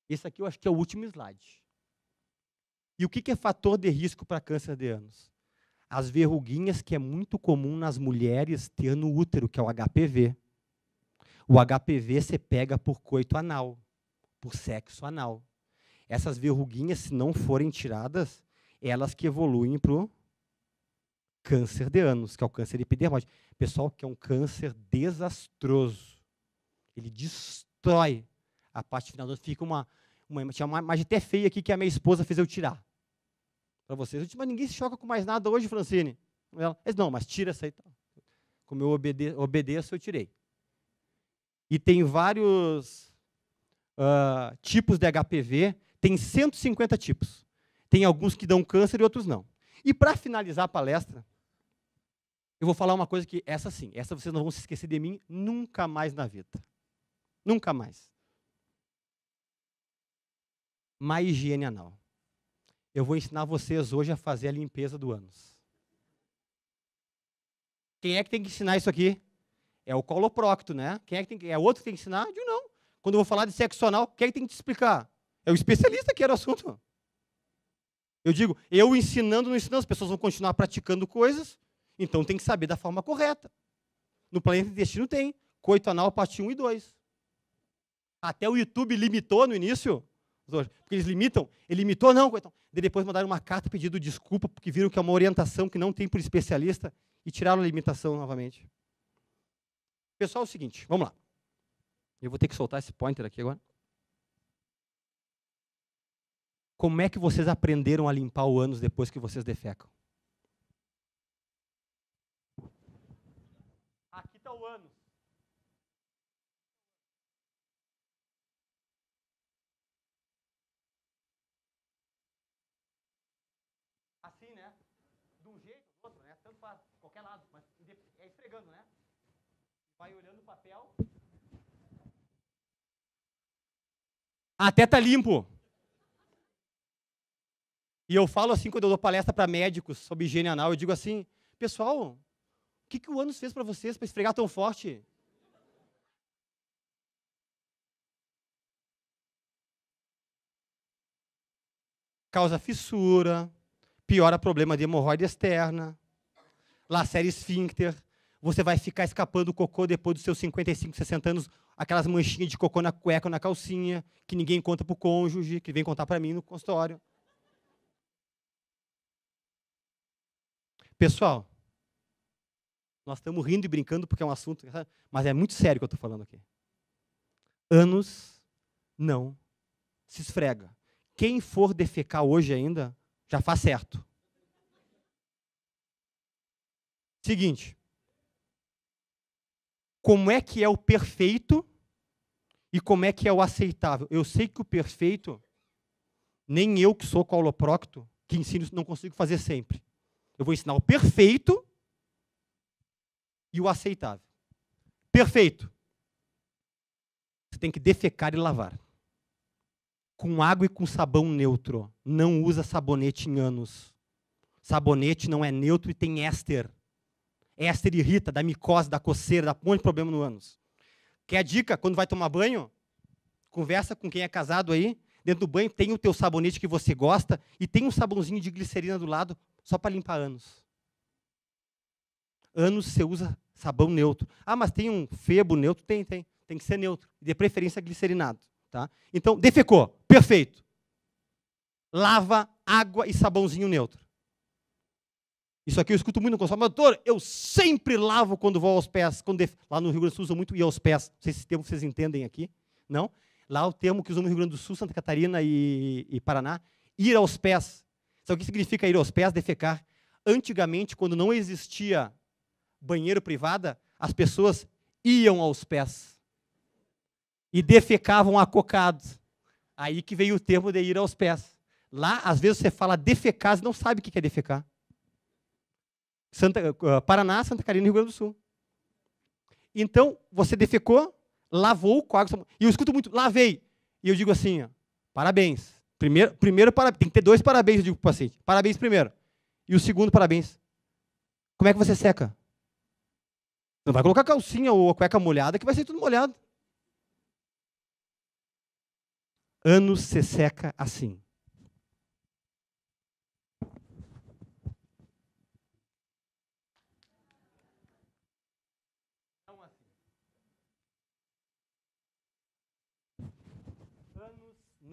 Esse aqui eu acho que é o último slide. E o que é fator de risco para câncer de anos? As verruguinhas que é muito comum nas mulheres ter no útero, que é o HPV. O HPV se pega por coito anal, por sexo anal. Essas verruguinhas, se não forem tiradas, elas que evoluem para o câncer de ânus, que é o câncer epidermóide. Pessoal, que é um câncer desastroso. Ele destrói a parte final. Fica uma, uma, tinha uma imagem até feia aqui que a minha esposa fez eu tirar. Para vocês. Eu disse, mas ninguém se choca com mais nada hoje, Francine. Ela disse, não, mas tira essa aí. Como eu obede obedeço, eu tirei. E tem vários uh, tipos de HPV. Tem 150 tipos. Tem alguns que dão câncer e outros não. E para finalizar a palestra, eu vou falar uma coisa que, essa sim, essa vocês não vão se esquecer de mim nunca mais na vida. Nunca mais. Má higiene anal. Eu vou ensinar vocês hoje a fazer a limpeza do ânus. Quem é que tem que ensinar isso aqui? É o coloprocto, né? Quem é que tem que, é outro que tem que ensinar? Eu não. Quando eu vou falar de sexo anal, quem é que tem que te explicar? É o especialista que era o assunto. Eu digo, eu ensinando, não ensinando, as pessoas vão continuar praticando coisas então tem que saber da forma correta. No planeta intestino tem. Coito anal, parte 1 e 2. Até o YouTube limitou no início. Porque eles limitam. Ele limitou, não, coitão. E depois mandaram uma carta pedindo desculpa, porque viram que é uma orientação que não tem por especialista e tiraram a limitação novamente. Pessoal, é o seguinte, vamos lá. Eu vou ter que soltar esse pointer aqui agora. Como é que vocês aprenderam a limpar o ânus depois que vocês defecam? Vai olhando o papel. Ah, até tá limpo. E eu falo assim, quando eu dou palestra para médicos sobre higiene anal, eu digo assim, pessoal, o que, que o ânus fez para vocês para esfregar tão forte? Causa fissura, piora problema de hemorroide externa, lacera esfíncter, você vai ficar escapando o cocô depois dos seus 55, 60 anos, aquelas manchinhas de cocô na cueca ou na calcinha, que ninguém conta para o cônjuge, que vem contar para mim no consultório. Pessoal, nós estamos rindo e brincando porque é um assunto, mas é muito sério o que eu estou falando aqui. Anos não se esfrega. Quem for defecar hoje ainda, já faz certo. Seguinte, como é que é o perfeito e como é que é o aceitável. Eu sei que o perfeito, nem eu que sou coloprocto, que ensino, não consigo fazer sempre. Eu vou ensinar o perfeito e o aceitável. Perfeito. Você tem que defecar e lavar. Com água e com sabão neutro. Não usa sabonete em anos. Sabonete não é neutro e tem éster. Éster irrita, da micose, da coceira, dá um monte de problema no ânus. Quer dica? Quando vai tomar banho, conversa com quem é casado aí. Dentro do banho tem o teu sabonete que você gosta e tem um sabãozinho de glicerina do lado só para limpar ânus. Ânus você usa sabão neutro. Ah, mas tem um febo neutro? Tem, tem. Tem que ser neutro. De preferência glicerinado. Tá? Então, defecou. Perfeito. Lava água e sabãozinho neutro. Isso aqui eu escuto muito no consultório. Doutor, eu sempre lavo quando vou aos pés. Quando def... Lá no Rio Grande do Sul usam muito ir aos pés. Não sei se esse termo vocês entendem aqui. Não? Lá o termo que usamos no Rio Grande do Sul, Santa Catarina e, e Paraná. Ir aos pés. Sabe o que significa ir aos pés? Defecar. Antigamente, quando não existia banheiro privada, as pessoas iam aos pés. E defecavam acocados. Aí que veio o termo de ir aos pés. Lá, às vezes, você fala defecar, você não sabe o que é defecar. Santa, eh, Paraná, Santa Catarina e Rio Grande do Sul. Então, você defecou, lavou com água. E eu escuto muito, lavei. E eu digo assim, ó, parabéns. Primeiro, primeiro tem que ter dois parabéns, eu digo para o paciente. Parabéns primeiro. E o segundo, parabéns. Como é que você seca? Não vai colocar calcinha ou a cueca molhada, que vai ser tudo molhado. Anos se seca assim.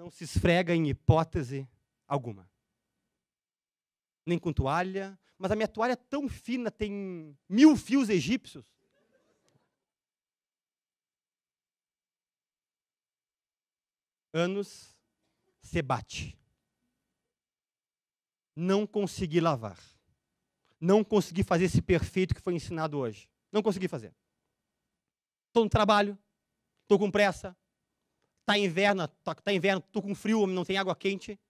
não se esfrega em hipótese alguma. Nem com toalha, mas a minha toalha é tão fina, tem mil fios egípcios. Anos se bate. Não consegui lavar. Não consegui fazer esse perfeito que foi ensinado hoje. Não consegui fazer. Estou no trabalho, estou com pressa, Tá inverno, tá, tá inverno, tô com frio, não tem água quente.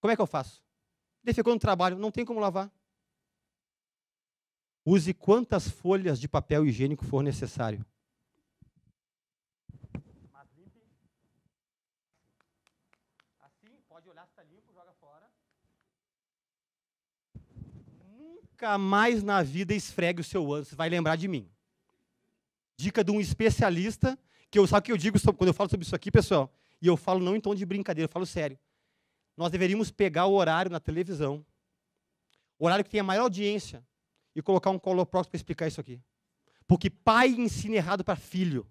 Como é que eu faço? Defecou no trabalho, não tem como lavar. Use quantas folhas de papel higiênico for necessário. Mas limpe. Assim, pode olhar se está limpo, joga fora. Nunca mais na vida esfregue o seu ano, você vai lembrar de mim dica de um especialista, que eu, sabe o que eu digo sobre, quando eu falo sobre isso aqui, pessoal? E eu falo não em tom de brincadeira, eu falo sério. Nós deveríamos pegar o horário na televisão, o horário que tem a maior audiência, e colocar um coloprox para explicar isso aqui. Porque pai ensina errado para filho.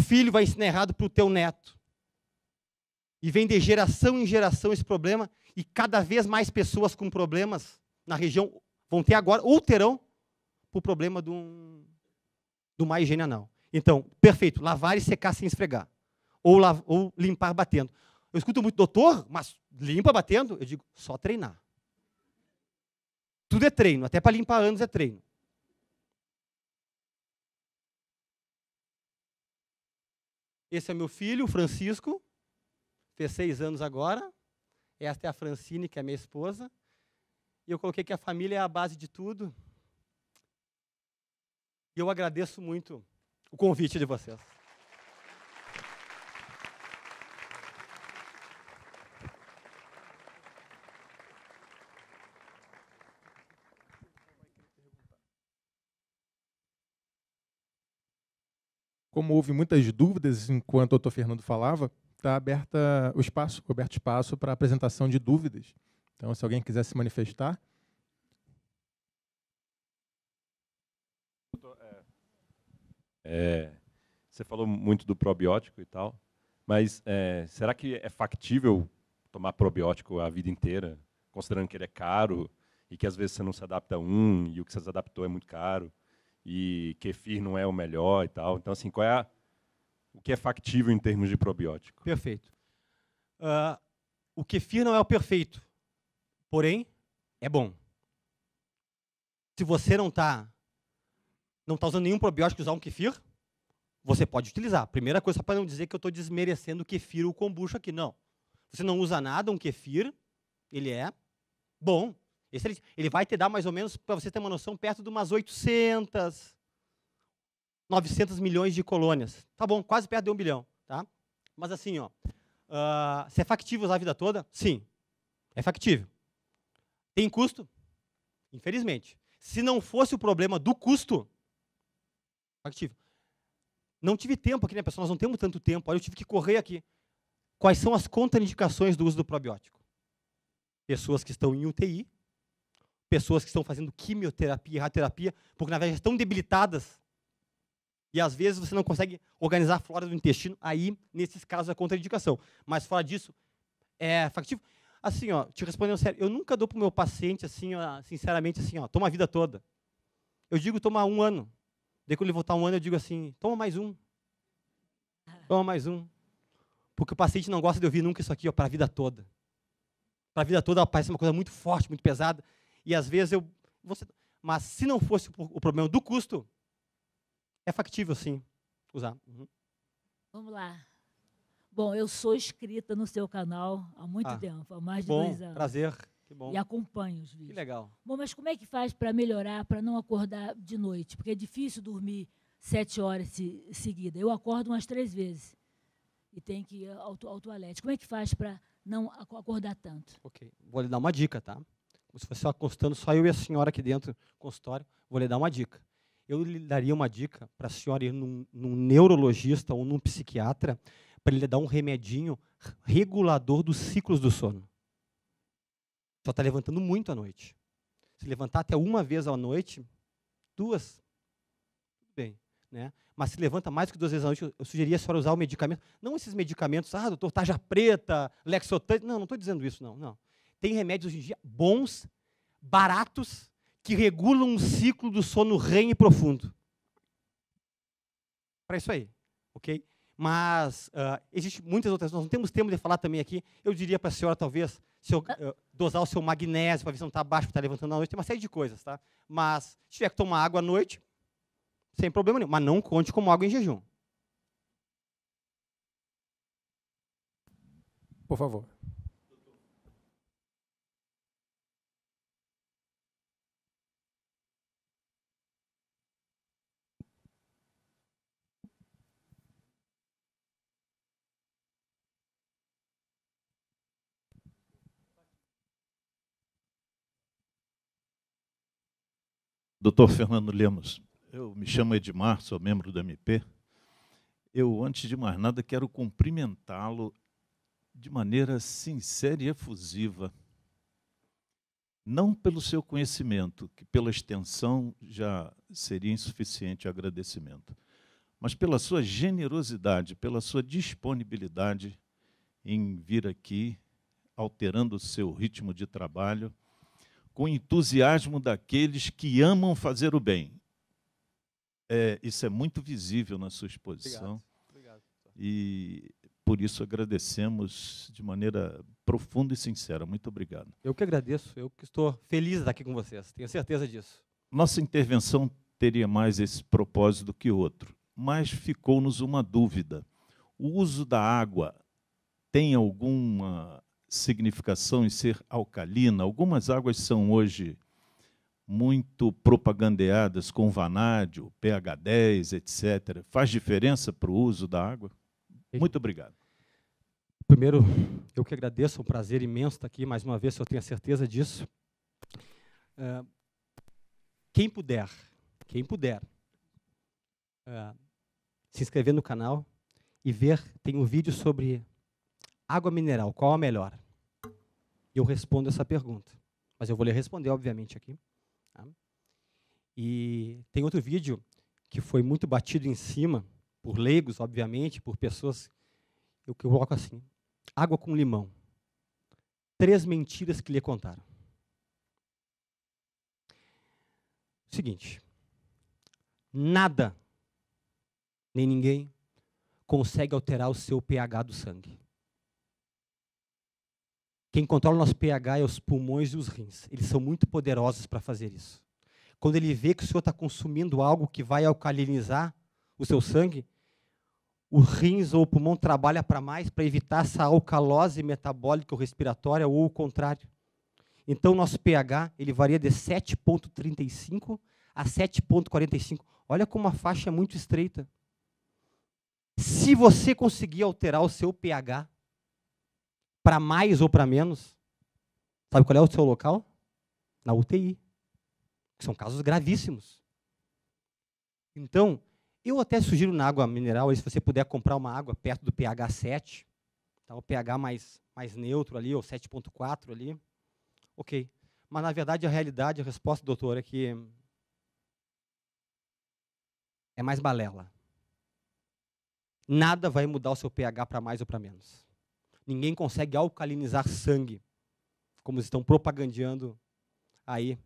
Filho vai ensinar errado para o teu neto. E vem de geração em geração esse problema, e cada vez mais pessoas com problemas na região vão ter agora, ou terão, por problema de um do má higiene anal. Então, perfeito, lavar e secar sem esfregar. Ou, ou limpar batendo. Eu escuto muito, doutor, mas limpa batendo? Eu digo, só treinar. Tudo é treino, até para limpar anos é treino. Esse é meu filho, o Francisco, fez seis anos agora. Esta é a Francine, que é minha esposa. E eu coloquei que a família é a base de tudo. E eu agradeço muito o convite de vocês. Como houve muitas dúvidas enquanto o doutor Fernando falava, está aberta o espaço, coberto espaço para apresentação de dúvidas. Então, se alguém quiser se manifestar, É, você falou muito do probiótico e tal, mas é, será que é factível tomar probiótico a vida inteira, considerando que ele é caro e que às vezes você não se adapta a um e o que você se adaptou é muito caro e kefir não é o melhor e tal. Então, assim, qual é a, o que é factível em termos de probiótico? Perfeito. Uh, o kefir não é o perfeito, porém é bom. Se você não está não está usando nenhum probiótico usar um kefir, você pode utilizar. Primeira coisa, só para não dizer que eu estou desmerecendo o kefir ou o kombucha aqui. Não. Você não usa nada, um kefir, ele é bom. Ele vai te dar mais ou menos, para você ter uma noção, perto de umas 800, 900 milhões de colônias. Tá bom, quase perto de um bilhão. Tá? Mas assim, ó, uh, ah, se é factível usar a vida toda? Sim, é factível. Tem custo? Infelizmente. Se não fosse o problema do custo, Ativo. Não tive tempo aqui, né, pessoal? Nós não temos tanto tempo. Olha, eu tive que correr aqui. Quais são as contraindicações do uso do probiótico? Pessoas que estão em UTI, pessoas que estão fazendo quimioterapia, radioterapia, porque na verdade estão debilitadas. E às vezes você não consegue organizar a flora do intestino, aí nesses casos a é contraindicação. Mas fora disso, é factível. Assim, ó, te respondendo sério, eu nunca dou para o meu paciente assim, ó, sinceramente assim, ó, toma a vida toda. Eu digo toma um ano. Daí quando ele voltar um ano, eu digo assim: toma mais um. Toma mais um. Porque o paciente não gosta de ouvir nunca isso aqui para a vida toda. Para a vida toda parece uma coisa muito forte, muito pesada. E às vezes eu. Você, mas se não fosse o problema do custo, é factível sim usar. Uhum. Vamos lá. Bom, eu sou inscrita no seu canal há muito ah, tempo, há mais de bom, dois anos. Prazer. E acompanho os vídeos. Que legal. Bom, mas como é que faz para melhorar, para não acordar de noite? Porque é difícil dormir sete horas se, seguida. Eu acordo umas três vezes e tenho que ir ao, ao toalete. Como é que faz para não acordar tanto? Ok. Vou lhe dar uma dica, tá? Como se fosse consultando só eu e a senhora aqui dentro do consultório, vou lhe dar uma dica. Eu lhe daria uma dica para a senhora ir num, num neurologista ou num psiquiatra para ele dar um remedinho regulador dos ciclos do sono. Só está levantando muito à noite. Se levantar até uma vez à noite, duas, tudo bem. Né? Mas se levanta mais que duas vezes à noite, eu sugeria a senhora usar o medicamento. Não esses medicamentos, ah, doutor, tarja preta, lexotan. Não, não estou dizendo isso, não, não. Tem remédios hoje em dia bons, baratos, que regulam um ciclo do sono REM e profundo. Para isso aí, ok? Mas uh, ah, existem muitas outras, nós não temos tempo de falar também aqui. Eu diria para a senhora, talvez, seu, eh, dosar o seu magnésio para ver se não está baixo, está levantando à noite, tem uma série de coisas, tá? Mas se tiver que tomar água à noite, sem problema nenhum, mas não conte como água em jejum. Por favor. Doutor Fernando Lemos, eu me chamo Edmar, sou membro do MP. Eu, antes de mais nada, quero cumprimentá-lo de maneira sincera e efusiva, não pelo seu conhecimento, que pela extensão já seria insuficiente agradecimento, mas pela sua generosidade, pela sua disponibilidade em vir aqui, alterando o seu ritmo de trabalho com entusiasmo daqueles que amam fazer o bem. É, isso é muito visível na sua exposição. Obrigado. Obrigado. E por isso agradecemos de maneira profunda e sincera. Muito obrigado. Eu que agradeço, eu que estou feliz de estar aqui com vocês, tenho certeza disso. Nossa intervenção teria mais esse propósito do que outro, mas ficou-nos uma dúvida. O uso da água tem alguma significação em ser alcalina. Algumas águas são hoje muito propagandeadas com vanádio, pH 10, etc. Faz diferença para o uso da água? Muito obrigado. Primeiro, eu que agradeço, é um prazer imenso estar aqui mais uma vez, eu tenho a certeza disso. É, quem puder, quem puder, é, se inscrever no canal e ver, tem um vídeo sobre água mineral, qual a melhor eu respondo essa pergunta. Mas eu vou lhe responder, obviamente, aqui. Tá? E tem outro vídeo que foi muito batido em cima, por leigos, obviamente, por pessoas. Eu coloco assim: água com limão. Três mentiras que lhe contaram. Seguinte: nada, nem ninguém, consegue alterar o seu pH do sangue. Quem controla o nosso pH é os pulmões e os rins. Eles são muito poderosos para fazer isso. Quando ele vê que o senhor está consumindo algo que vai alcalinizar o seu sangue, os rins ou o pulmão trabalha para mais para evitar essa alcalose metabólica ou respiratória ou o contrário. Então, nosso pH ele varia de 7,35 a 7,45. Olha como a faixa é muito estreita. Se você conseguir alterar o seu pH, para mais ou para menos, sabe qual é o seu local? Na UTI. São casos gravíssimos. Então, eu até sugiro na água mineral, se você puder comprar uma água perto do pH 7, tá? o pH mais, mais neutro ali, ou 7.4 ali, ok. Mas, na verdade, a realidade, a resposta, doutor, é que é mais balela. Nada vai mudar o seu pH para mais ou para menos. Ninguém consegue alcalinizar sangue, como estão propagandeando aí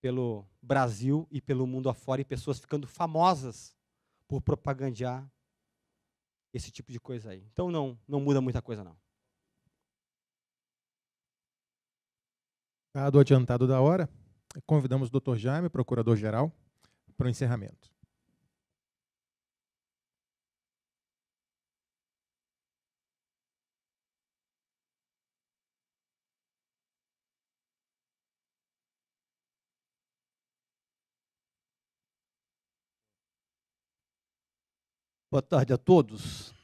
pelo Brasil e pelo mundo afora, e pessoas ficando famosas por propagandear esse tipo de coisa aí. Então não, não muda muita coisa não. Dado adiantado da hora, convidamos o Dr. Jaime, procurador-geral, para o encerramento. Boa tarde a todos.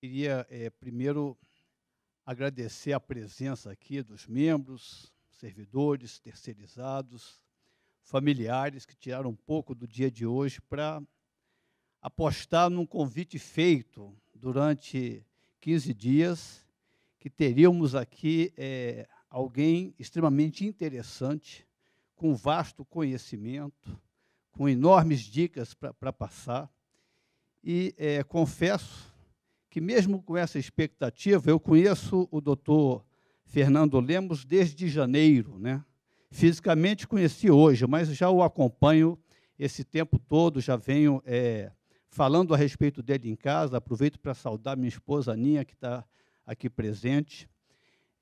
Queria é, primeiro agradecer a presença aqui dos membros, servidores, terceirizados, familiares que tiraram um pouco do dia de hoje para apostar num convite feito durante 15 dias que teríamos aqui é, alguém extremamente interessante, com vasto conhecimento, com enormes dicas para passar e é, confesso que, mesmo com essa expectativa, eu conheço o doutor Fernando Lemos desde janeiro. Né? Fisicamente conheci hoje, mas já o acompanho esse tempo todo, já venho é, falando a respeito dele em casa. Aproveito para saudar minha esposa Aninha, que está aqui presente.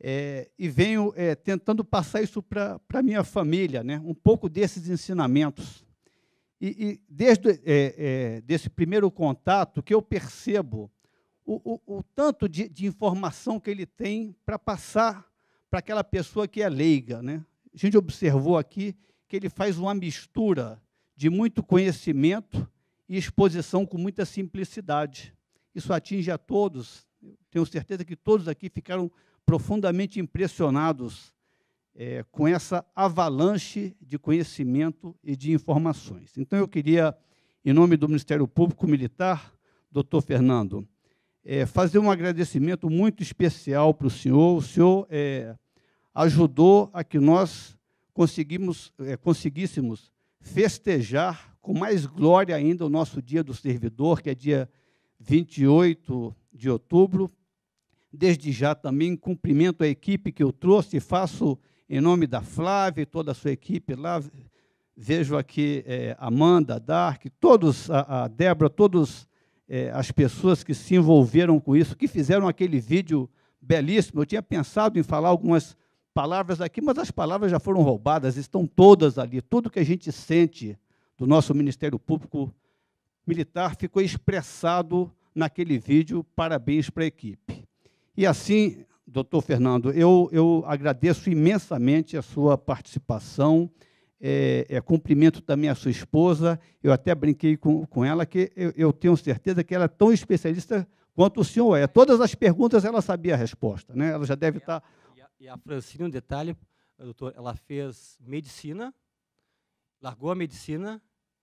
É, e venho é, tentando passar isso para a minha família, né? um pouco desses ensinamentos e, e desde é, é, desse primeiro contato que eu percebo o, o, o tanto de, de, informação que ele tem para passar para aquela pessoa que é leiga. Né? A gente observou aqui que ele faz uma mistura de muito conhecimento e exposição com muita simplicidade. Isso atinge a todos. Tenho certeza que todos aqui ficaram profundamente impressionados é, com essa avalanche de conhecimento e de informações. Então, eu queria, em nome do Ministério Público Militar, doutor Fernando, é, fazer um agradecimento muito especial para o senhor. O senhor é, ajudou a que nós conseguimos, é, conseguíssemos festejar com mais glória ainda o nosso Dia do Servidor, que é dia 28 de outubro. Desde já também cumprimento a equipe que eu trouxe e faço em nome da Flávia e toda a sua equipe lá, vejo aqui é, Amanda, Dark, todos, a, a Débora, todas é, as pessoas que se envolveram com isso, que fizeram aquele vídeo belíssimo. Eu tinha pensado em falar algumas palavras aqui, mas as palavras já foram roubadas, estão todas ali. Tudo que a gente sente do nosso Ministério Público Militar ficou expressado naquele vídeo. Parabéns para a equipe. E assim, doutor Fernando, eu, eu agradeço imensamente a sua participação. É, é, cumprimento também a sua esposa. Eu até brinquei com, com ela, que eu, eu, tenho certeza que ela é tão especialista quanto o senhor é. Todas as perguntas ela sabia a resposta, né? Ela já deve estar. E, tá e, a Francine, um detalhe, doutor, ela fez medicina, largou a medicina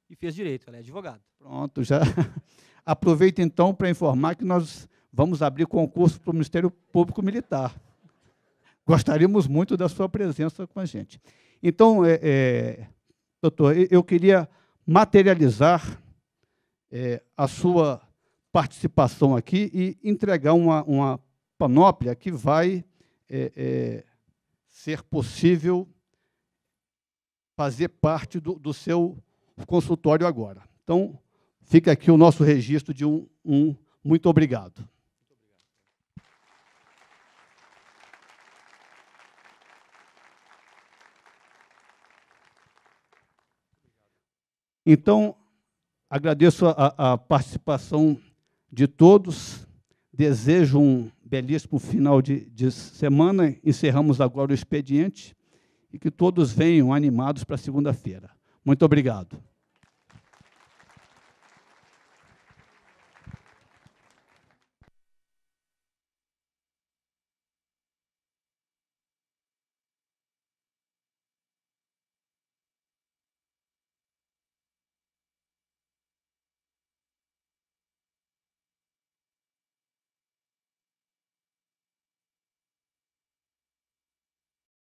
e fez direito. Ela é advogada. Pronto, já. <laughs> Aproveito então para informar que nós vamos abrir concurso para o Ministério Público Militar. Gostaríamos muito da sua presença com a gente. Então, é, é, doutor, eu queria materializar é, a sua participação aqui e entregar uma, uma panóplia que vai é, é, ser possível fazer parte do, do, seu consultório agora. Então, fica aqui o nosso registro de um, um muito obrigado. Então, agradeço a, a participação de todos, desejo um belíssimo final de, de semana, encerramos agora o expediente e que todos venham animados para segunda-feira. Muito obrigado.